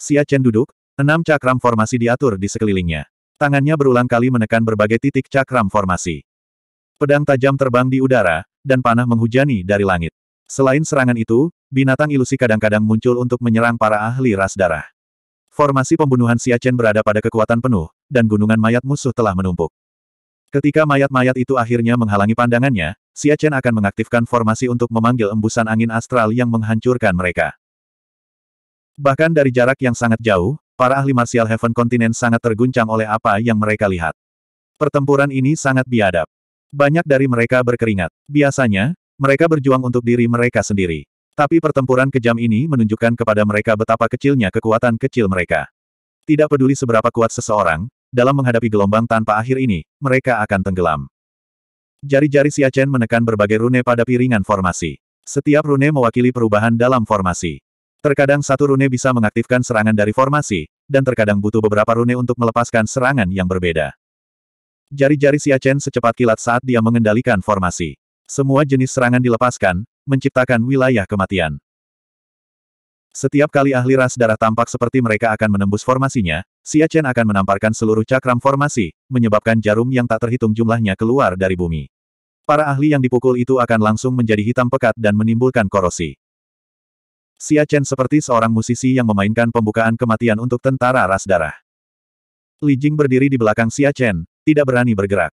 Xia Chen duduk, enam cakram formasi diatur di sekelilingnya. Tangannya berulang kali menekan berbagai titik cakram formasi. Pedang tajam terbang di udara, dan panah menghujani dari langit. Selain serangan itu, binatang ilusi kadang-kadang muncul untuk menyerang para ahli ras darah. Formasi pembunuhan Chen berada pada kekuatan penuh, dan gunungan mayat musuh telah menumpuk. Ketika mayat-mayat itu akhirnya menghalangi pandangannya, Chen akan mengaktifkan formasi untuk memanggil embusan angin astral yang menghancurkan mereka. Bahkan dari jarak yang sangat jauh, para ahli martial Heaven Continent sangat terguncang oleh apa yang mereka lihat. Pertempuran ini sangat biadab. Banyak dari mereka berkeringat. Biasanya, mereka berjuang untuk diri mereka sendiri. Tapi pertempuran kejam ini menunjukkan kepada mereka betapa kecilnya kekuatan kecil mereka. Tidak peduli seberapa kuat seseorang, dalam menghadapi gelombang tanpa akhir ini, mereka akan tenggelam. Jari-jari Siachen menekan berbagai rune pada piringan formasi. Setiap rune mewakili perubahan dalam formasi. Terkadang satu rune bisa mengaktifkan serangan dari formasi, dan terkadang butuh beberapa rune untuk melepaskan serangan yang berbeda. Jari-jari Siachen secepat kilat saat dia mengendalikan formasi. Semua jenis serangan dilepaskan, menciptakan wilayah kematian. Setiap kali ahli ras darah tampak seperti mereka akan menembus formasinya, Siachen akan menamparkan seluruh cakram formasi, menyebabkan jarum yang tak terhitung jumlahnya keluar dari bumi. Para ahli yang dipukul itu akan langsung menjadi hitam pekat dan menimbulkan korosi. Xia Chen seperti seorang musisi yang memainkan pembukaan kematian untuk tentara ras darah. Li Jing berdiri di belakang Xia Chen, tidak berani bergerak.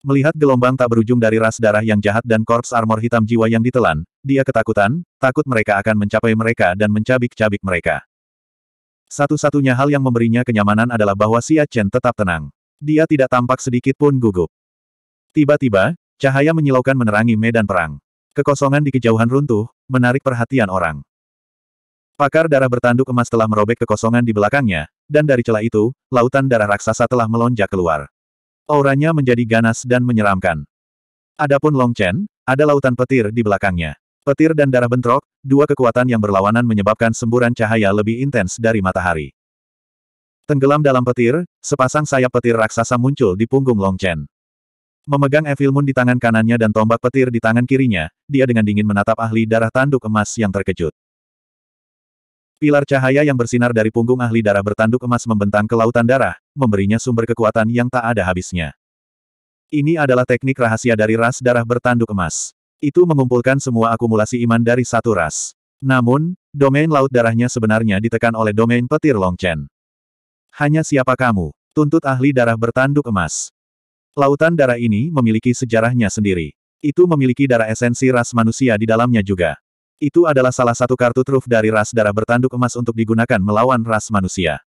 Melihat gelombang tak berujung dari ras darah yang jahat dan korps armor hitam jiwa yang ditelan, dia ketakutan, takut mereka akan mencapai mereka dan mencabik-cabik mereka. Satu-satunya hal yang memberinya kenyamanan adalah bahwa Xia Chen tetap tenang. Dia tidak tampak sedikit pun gugup. Tiba-tiba, cahaya menyilaukan menerangi medan perang. Kekosongan di kejauhan runtuh, menarik perhatian orang. Pakar darah bertanduk emas telah merobek kekosongan di belakangnya, dan dari celah itu, lautan darah raksasa telah melonjak keluar. Auranya menjadi ganas dan menyeramkan. Adapun Long Chen, ada lautan petir di belakangnya. Petir dan darah bentrok, dua kekuatan yang berlawanan menyebabkan semburan cahaya lebih intens dari matahari. Tenggelam dalam petir, sepasang sayap petir raksasa muncul di punggung Long Chen. Memegang Evil Moon di tangan kanannya dan tombak petir di tangan kirinya, dia dengan dingin menatap ahli darah tanduk emas yang terkejut. Pilar cahaya yang bersinar dari punggung ahli darah bertanduk emas membentang ke lautan darah, memberinya sumber kekuatan yang tak ada habisnya. Ini adalah teknik rahasia dari ras darah bertanduk emas. Itu mengumpulkan semua akumulasi iman dari satu ras. Namun, domain laut darahnya sebenarnya ditekan oleh domain petir Longchen. Hanya siapa kamu? Tuntut ahli darah bertanduk emas. Lautan darah ini memiliki sejarahnya sendiri. Itu memiliki darah esensi ras manusia di dalamnya juga. Itu adalah salah satu kartu truf dari ras darah bertanduk emas untuk digunakan melawan ras manusia.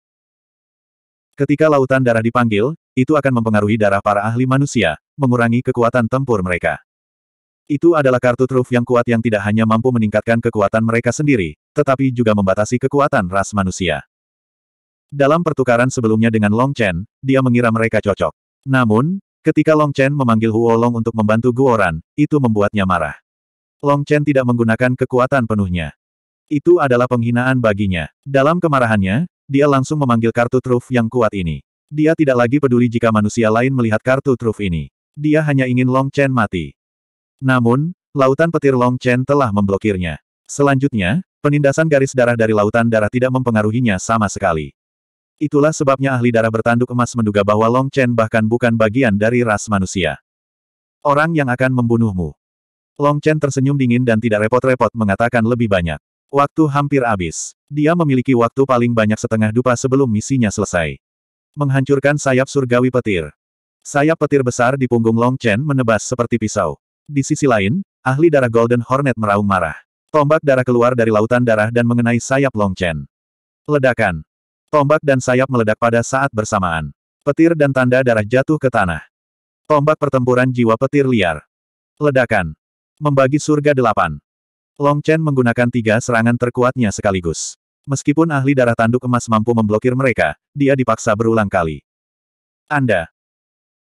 Ketika lautan darah dipanggil, itu akan mempengaruhi darah para ahli manusia, mengurangi kekuatan tempur mereka. Itu adalah kartu truf yang kuat yang tidak hanya mampu meningkatkan kekuatan mereka sendiri, tetapi juga membatasi kekuatan ras manusia. Dalam pertukaran sebelumnya dengan Long Chen, dia mengira mereka cocok. Namun, ketika Long Chen memanggil Huo Long untuk membantu Guoran, itu membuatnya marah. Long Chen tidak menggunakan kekuatan penuhnya. Itu adalah penghinaan baginya. Dalam kemarahannya, dia langsung memanggil kartu truf yang kuat ini. Dia tidak lagi peduli jika manusia lain melihat kartu truf ini. Dia hanya ingin Long Chen mati. Namun, lautan petir Long Chen telah memblokirnya. Selanjutnya, penindasan garis darah dari lautan darah tidak mempengaruhinya sama sekali. Itulah sebabnya ahli darah bertanduk emas menduga bahwa Long Chen bahkan bukan bagian dari ras manusia. Orang yang akan membunuhmu. Long Chen tersenyum dingin dan tidak repot-repot mengatakan lebih banyak. Waktu hampir habis. Dia memiliki waktu paling banyak setengah dupa sebelum misinya selesai. Menghancurkan sayap surgawi petir. Sayap petir besar di punggung Long Chen menebas seperti pisau. Di sisi lain, ahli darah Golden Hornet meraung marah. Tombak darah keluar dari lautan darah dan mengenai sayap Long Chen. Ledakan. Tombak dan sayap meledak pada saat bersamaan. Petir dan tanda darah jatuh ke tanah. Tombak pertempuran jiwa petir liar. Ledakan. Membagi surga delapan. Long Chen menggunakan tiga serangan terkuatnya sekaligus. Meskipun ahli darah tanduk emas mampu memblokir mereka, dia dipaksa berulang kali. Anda.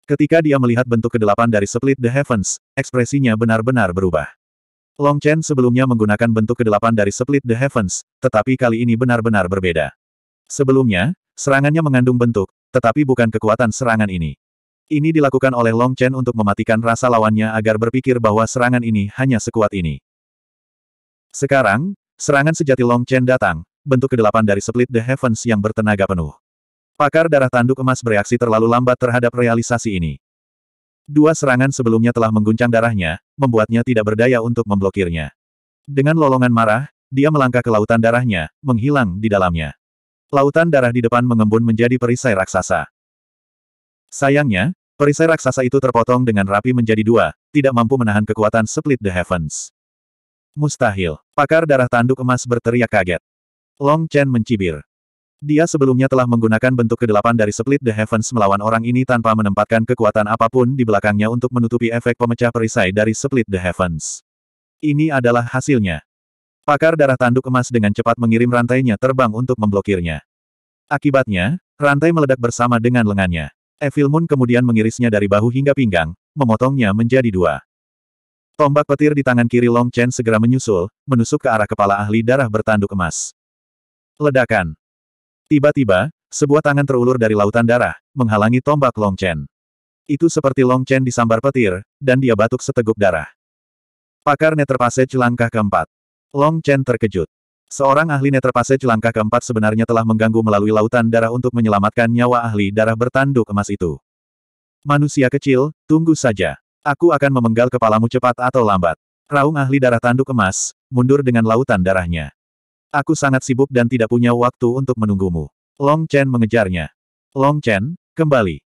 Ketika dia melihat bentuk kedelapan dari Split the Heavens, ekspresinya benar-benar berubah. Long Chen sebelumnya menggunakan bentuk kedelapan dari Split the Heavens, tetapi kali ini benar-benar berbeda. Sebelumnya, serangannya mengandung bentuk, tetapi bukan kekuatan serangan ini. Ini dilakukan oleh Long Chen untuk mematikan rasa lawannya agar berpikir bahwa serangan ini hanya sekuat ini. Sekarang, serangan sejati Long Chen datang, bentuk kedelapan dari Split the Heavens yang bertenaga penuh. Pakar darah tanduk emas bereaksi terlalu lambat terhadap realisasi ini. Dua serangan sebelumnya telah mengguncang darahnya, membuatnya tidak berdaya untuk memblokirnya. Dengan lolongan marah, dia melangkah ke lautan darahnya, menghilang di dalamnya. Lautan darah di depan mengembun menjadi perisai raksasa. Sayangnya, Perisai raksasa itu terpotong dengan rapi menjadi dua, tidak mampu menahan kekuatan Split the Heavens. Mustahil. Pakar darah tanduk emas berteriak kaget. Long Chen mencibir. Dia sebelumnya telah menggunakan bentuk kedelapan dari Split the Heavens melawan orang ini tanpa menempatkan kekuatan apapun di belakangnya untuk menutupi efek pemecah perisai dari Split the Heavens. Ini adalah hasilnya. Pakar darah tanduk emas dengan cepat mengirim rantainya terbang untuk memblokirnya. Akibatnya, rantai meledak bersama dengan lengannya. Evil Moon kemudian mengirisnya dari bahu hingga pinggang, memotongnya menjadi dua. Tombak petir di tangan kiri Long Chen segera menyusul, menusuk ke arah kepala ahli darah bertanduk emas. Ledakan. Tiba-tiba, sebuah tangan terulur dari lautan darah, menghalangi tombak Long Chen. Itu seperti Long Chen disambar petir, dan dia batuk seteguk darah. Pakar Nether Passage langkah keempat. Long Chen terkejut. Seorang ahli netra passage langkah keempat sebenarnya telah mengganggu melalui lautan darah untuk menyelamatkan nyawa ahli darah bertanduk emas itu. Manusia kecil, tunggu saja. Aku akan memenggal kepalamu cepat atau lambat. Raung ahli darah tanduk emas, mundur dengan lautan darahnya. Aku sangat sibuk dan tidak punya waktu untuk menunggumu. Long Chen mengejarnya. Long Chen, kembali.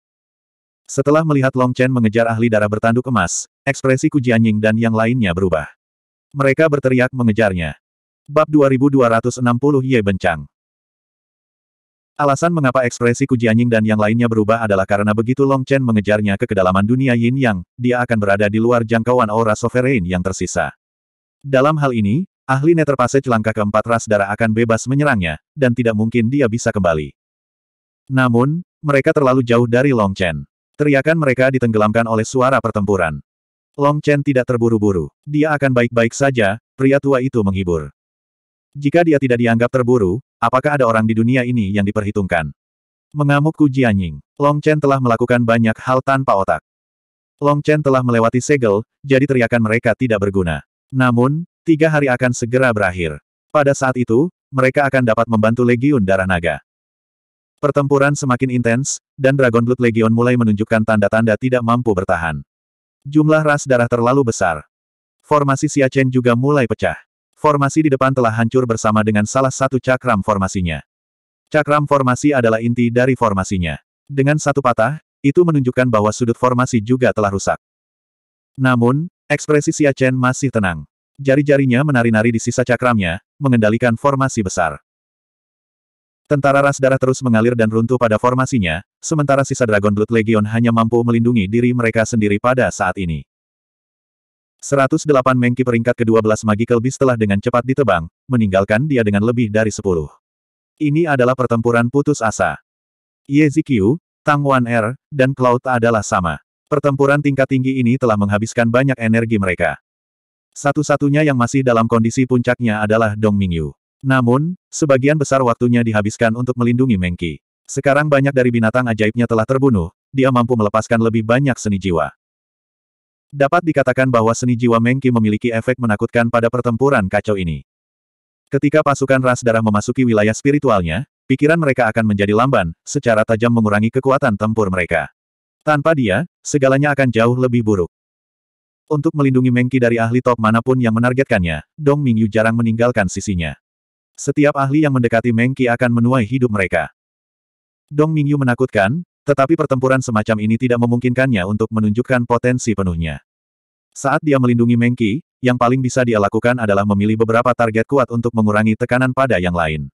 Setelah melihat Long Chen mengejar ahli darah bertanduk emas, ekspresi Kujianying dan yang lainnya berubah. Mereka berteriak mengejarnya. Bab 2260 Ye Bencang Alasan mengapa ekspresi Kujianying dan yang lainnya berubah adalah karena begitu Long Chen mengejarnya ke kedalaman dunia Yin Yang, dia akan berada di luar jangkauan aura sovereign yang tersisa. Dalam hal ini, ahli Nether Passage langkah keempat ras darah akan bebas menyerangnya, dan tidak mungkin dia bisa kembali. Namun, mereka terlalu jauh dari Long Chen. Teriakan mereka ditenggelamkan oleh suara pertempuran. Long Chen tidak terburu-buru. Dia akan baik-baik saja, pria tua itu menghibur. Jika dia tidak dianggap terburu, apakah ada orang di dunia ini yang diperhitungkan? Mengamuk Ku Jianying. Long Chen telah melakukan banyak hal tanpa otak. Long Chen telah melewati segel, jadi teriakan mereka tidak berguna. Namun, tiga hari akan segera berakhir. Pada saat itu, mereka akan dapat membantu Legiun Darah Naga. Pertempuran semakin intens, dan Dragon Blood Legion mulai menunjukkan tanda-tanda tidak mampu bertahan. Jumlah ras darah terlalu besar. Formasi Siachen juga mulai pecah formasi di depan telah hancur bersama dengan salah satu cakram formasinya. Cakram formasi adalah inti dari formasinya. Dengan satu patah, itu menunjukkan bahwa sudut formasi juga telah rusak. Namun, ekspresi Xia Chen masih tenang. Jari-jarinya menari-nari di sisa cakramnya, mengendalikan formasi besar. Tentara ras darah terus mengalir dan runtuh pada formasinya, sementara sisa Dragon Blood Legion hanya mampu melindungi diri mereka sendiri pada saat ini. 108 Mengki peringkat ke-12 Magical Beast telah dengan cepat ditebang, meninggalkan dia dengan lebih dari 10. Ini adalah pertempuran putus asa. Ye Zikyu, Tang Wan Er, dan Cloud adalah sama. Pertempuran tingkat tinggi ini telah menghabiskan banyak energi mereka. Satu-satunya yang masih dalam kondisi puncaknya adalah Dong Mingyu. Namun, sebagian besar waktunya dihabiskan untuk melindungi Mengki. Sekarang banyak dari binatang ajaibnya telah terbunuh, dia mampu melepaskan lebih banyak seni jiwa. Dapat dikatakan bahwa seni jiwa Mengki memiliki efek menakutkan pada pertempuran kacau ini. Ketika pasukan ras darah memasuki wilayah spiritualnya, pikiran mereka akan menjadi lamban, secara tajam mengurangi kekuatan tempur mereka. Tanpa dia, segalanya akan jauh lebih buruk. Untuk melindungi Mengki dari ahli top manapun yang menargetkannya, Dong Mingyu jarang meninggalkan sisinya. Setiap ahli yang mendekati Mengki akan menuai hidup mereka. Dong Mingyu menakutkan, tetapi pertempuran semacam ini tidak memungkinkannya untuk menunjukkan potensi penuhnya. Saat dia melindungi Mengki, yang paling bisa dia lakukan adalah memilih beberapa target kuat untuk mengurangi tekanan pada yang lain.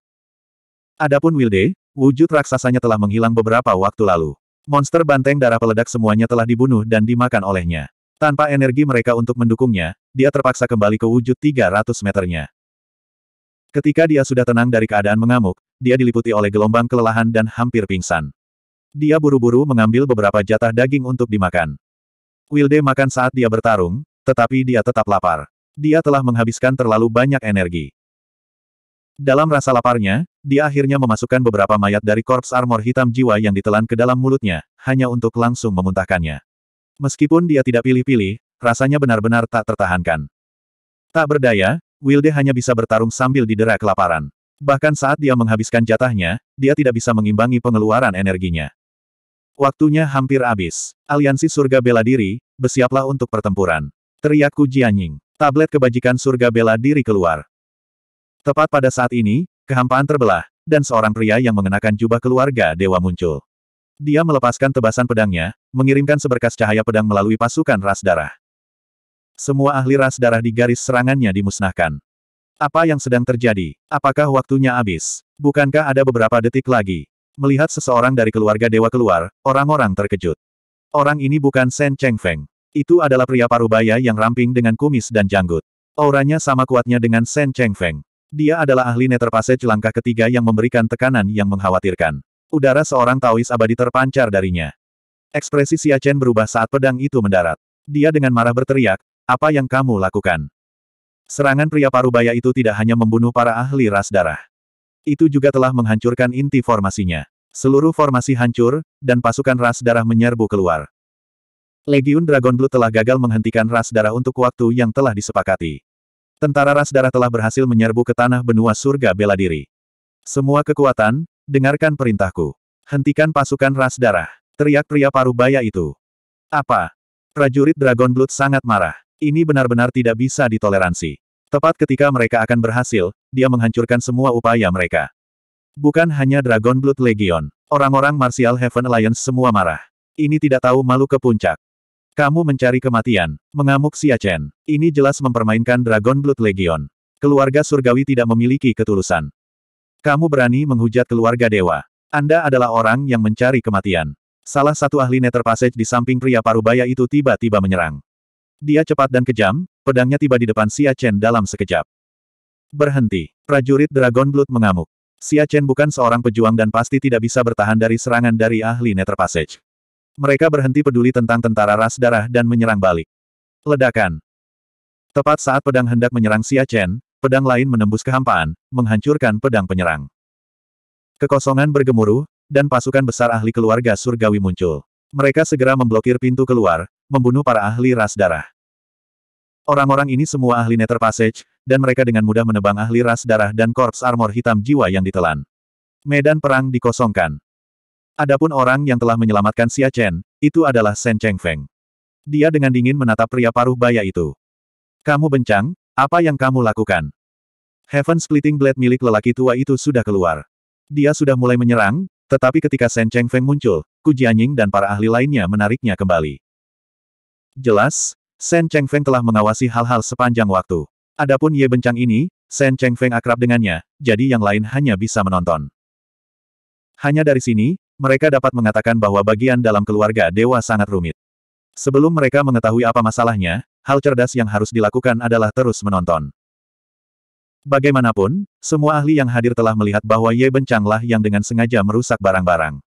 Adapun Wilde, wujud raksasanya telah menghilang beberapa waktu lalu. Monster banteng darah peledak semuanya telah dibunuh dan dimakan olehnya. Tanpa energi mereka untuk mendukungnya, dia terpaksa kembali ke wujud 300 meternya. Ketika dia sudah tenang dari keadaan mengamuk, dia diliputi oleh gelombang kelelahan dan hampir pingsan. Dia buru-buru mengambil beberapa jatah daging untuk dimakan. Wilde makan saat dia bertarung, tetapi dia tetap lapar. Dia telah menghabiskan terlalu banyak energi. Dalam rasa laparnya, dia akhirnya memasukkan beberapa mayat dari korps armor hitam jiwa yang ditelan ke dalam mulutnya, hanya untuk langsung memuntahkannya. Meskipun dia tidak pilih-pilih, rasanya benar-benar tak tertahankan. Tak berdaya, Wilde hanya bisa bertarung sambil didera kelaparan. Bahkan saat dia menghabiskan jatahnya, dia tidak bisa mengimbangi pengeluaran energinya. Waktunya hampir habis. Aliansi Surga Bela Diri, bersiaplah untuk pertempuran. Teriakku Jianying. Tablet kebajikan Surga Bela Diri keluar. Tepat pada saat ini, kehampaan terbelah, dan seorang pria yang mengenakan jubah keluarga dewa muncul. Dia melepaskan tebasan pedangnya, mengirimkan seberkas cahaya pedang melalui pasukan ras darah. Semua ahli ras darah di garis serangannya dimusnahkan. Apa yang sedang terjadi? Apakah waktunya habis? Bukankah ada beberapa detik lagi? Melihat seseorang dari keluarga dewa keluar, orang-orang terkejut. Orang ini bukan Shen Feng. Itu adalah pria parubaya yang ramping dengan kumis dan janggut. Auranya sama kuatnya dengan Shen Feng. Dia adalah ahli neterpasage langkah ketiga yang memberikan tekanan yang mengkhawatirkan. Udara seorang Taois abadi terpancar darinya. Ekspresi Xia Chen berubah saat pedang itu mendarat. Dia dengan marah berteriak, apa yang kamu lakukan? Serangan pria parubaya itu tidak hanya membunuh para ahli ras darah. Itu juga telah menghancurkan inti formasinya. Seluruh formasi hancur, dan pasukan ras darah menyerbu keluar. Legiun Dragon Blue telah gagal menghentikan ras darah untuk waktu yang telah disepakati. Tentara ras darah telah berhasil menyerbu ke tanah benua surga bela diri. Semua kekuatan, dengarkan perintahku. Hentikan pasukan ras darah. Teriak pria parubaya itu. Apa? Prajurit Dragon Blood sangat marah. Ini benar-benar tidak bisa ditoleransi. Tepat ketika mereka akan berhasil, dia menghancurkan semua upaya mereka. Bukan hanya Dragon Blood Legion. Orang-orang Martial Heaven Alliance semua marah. Ini tidak tahu malu ke puncak. Kamu mencari kematian. Mengamuk Xia Chen. Ini jelas mempermainkan Dragon Blood Legion. Keluarga surgawi tidak memiliki ketulusan. Kamu berani menghujat keluarga dewa. Anda adalah orang yang mencari kematian. Salah satu ahli Nether Passage di samping pria parubaya itu tiba-tiba menyerang. Dia cepat dan kejam, pedangnya tiba di depan Xia Chen dalam sekejap. Berhenti. Prajurit Dragon Blood mengamuk. Xia Chen bukan seorang pejuang dan pasti tidak bisa bertahan dari serangan dari ahli Nether Passage. Mereka berhenti peduli tentang tentara ras darah dan menyerang balik. Ledakan. Tepat saat pedang hendak menyerang Xia Chen, pedang lain menembus kehampaan, menghancurkan pedang penyerang. Kekosongan bergemuruh, dan pasukan besar ahli keluarga surgawi muncul. Mereka segera memblokir pintu keluar, membunuh para ahli ras darah. Orang-orang ini semua ahli Nether Passage, dan mereka dengan mudah menebang ahli ras darah dan korps armor hitam jiwa yang ditelan. Medan perang dikosongkan. Adapun orang yang telah menyelamatkan Chen, itu adalah Shen Feng. Dia dengan dingin menatap pria paruh baya itu. Kamu bencang, apa yang kamu lakukan? Heaven Splitting Blade milik lelaki tua itu sudah keluar. Dia sudah mulai menyerang, tetapi ketika Shen Feng muncul, Ku Jianying dan para ahli lainnya menariknya kembali. Jelas, Shen Feng telah mengawasi hal-hal sepanjang waktu. Adapun Ye Bencang ini, Shen Feng akrab dengannya, jadi yang lain hanya bisa menonton. Hanya dari sini, mereka dapat mengatakan bahwa bagian dalam keluarga dewa sangat rumit. Sebelum mereka mengetahui apa masalahnya, hal cerdas yang harus dilakukan adalah terus menonton. Bagaimanapun, semua ahli yang hadir telah melihat bahwa Ye Bencanglah yang dengan sengaja merusak barang-barang.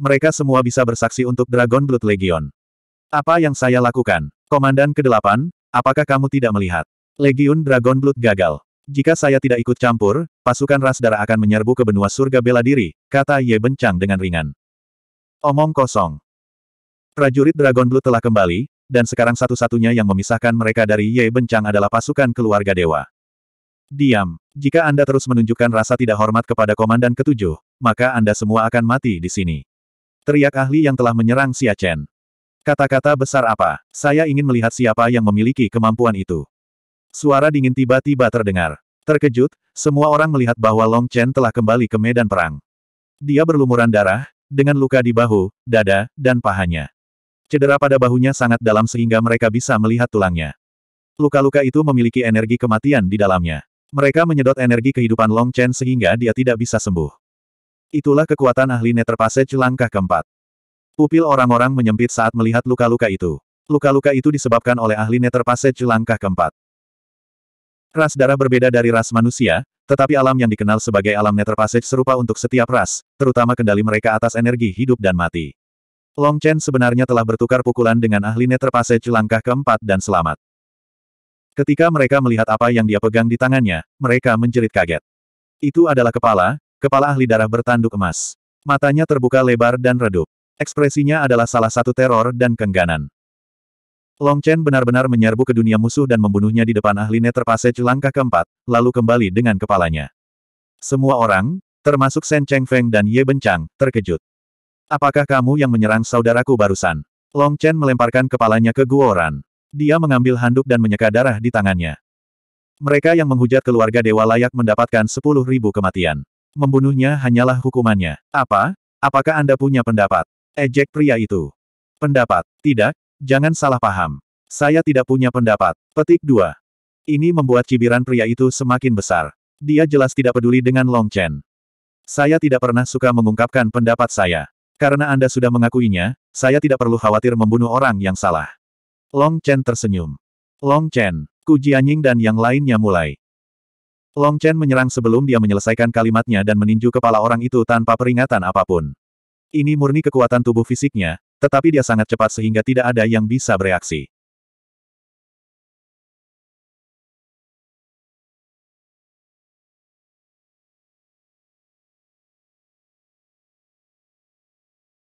Mereka semua bisa bersaksi untuk Dragon Blood Legion. Apa yang saya lakukan? Komandan ke-8, apakah kamu tidak melihat? Legiun Dragon Blood gagal. Jika saya tidak ikut campur, pasukan ras darah akan menyerbu ke benua surga bela diri, kata Ye Bencang dengan ringan. Omong kosong. Prajurit Dragon Blood telah kembali, dan sekarang satu-satunya yang memisahkan mereka dari Ye Bencang adalah pasukan keluarga dewa. Diam. Jika Anda terus menunjukkan rasa tidak hormat kepada Komandan Ketujuh, maka Anda semua akan mati di sini. Teriak ahli yang telah menyerang Xia Chen. Kata-kata besar apa? Saya ingin melihat siapa yang memiliki kemampuan itu. Suara dingin tiba-tiba terdengar. Terkejut, semua orang melihat bahwa Long Chen telah kembali ke medan perang. Dia berlumuran darah, dengan luka di bahu, dada, dan pahanya. Cedera pada bahunya sangat dalam sehingga mereka bisa melihat tulangnya. Luka-luka itu memiliki energi kematian di dalamnya. Mereka menyedot energi kehidupan Long Chen sehingga dia tidak bisa sembuh. Itulah kekuatan ahli Netherpassage langkah keempat. Pupil orang-orang menyempit saat melihat luka-luka itu. Luka-luka itu disebabkan oleh ahli Nether Passage langkah keempat. Ras darah berbeda dari ras manusia, tetapi alam yang dikenal sebagai alam Nether Passage serupa untuk setiap ras, terutama kendali mereka atas energi hidup dan mati. Long Chen sebenarnya telah bertukar pukulan dengan ahli Nether Passage langkah keempat dan selamat. Ketika mereka melihat apa yang dia pegang di tangannya, mereka menjerit kaget. Itu adalah kepala, kepala ahli darah bertanduk emas. Matanya terbuka lebar dan redup. Ekspresinya adalah salah satu teror dan kengganan. Long Chen benar-benar menyerbu ke dunia musuh dan membunuhnya di depan ahli Nether Passage langkah keempat, lalu kembali dengan kepalanya. Semua orang, termasuk Shen Cheng Feng dan Ye Bencang, terkejut. Apakah kamu yang menyerang saudaraku barusan? Long Chen melemparkan kepalanya ke Guoran. Dia mengambil handuk dan menyeka darah di tangannya. Mereka yang menghujat keluarga dewa layak mendapatkan sepuluh ribu kematian. Membunuhnya hanyalah hukumannya. Apa? Apakah Anda punya pendapat? Ejek pria itu. Pendapat. Tidak, jangan salah paham. Saya tidak punya pendapat. Petik 2. Ini membuat cibiran pria itu semakin besar. Dia jelas tidak peduli dengan Long Chen. Saya tidak pernah suka mengungkapkan pendapat saya. Karena Anda sudah mengakuinya, saya tidak perlu khawatir membunuh orang yang salah. Long Chen tersenyum. Long Chen, Ku Jianying dan yang lainnya mulai. Long Chen menyerang sebelum dia menyelesaikan kalimatnya dan meninju kepala orang itu tanpa peringatan apapun. Ini murni kekuatan tubuh fisiknya, tetapi dia sangat cepat sehingga tidak ada yang bisa bereaksi.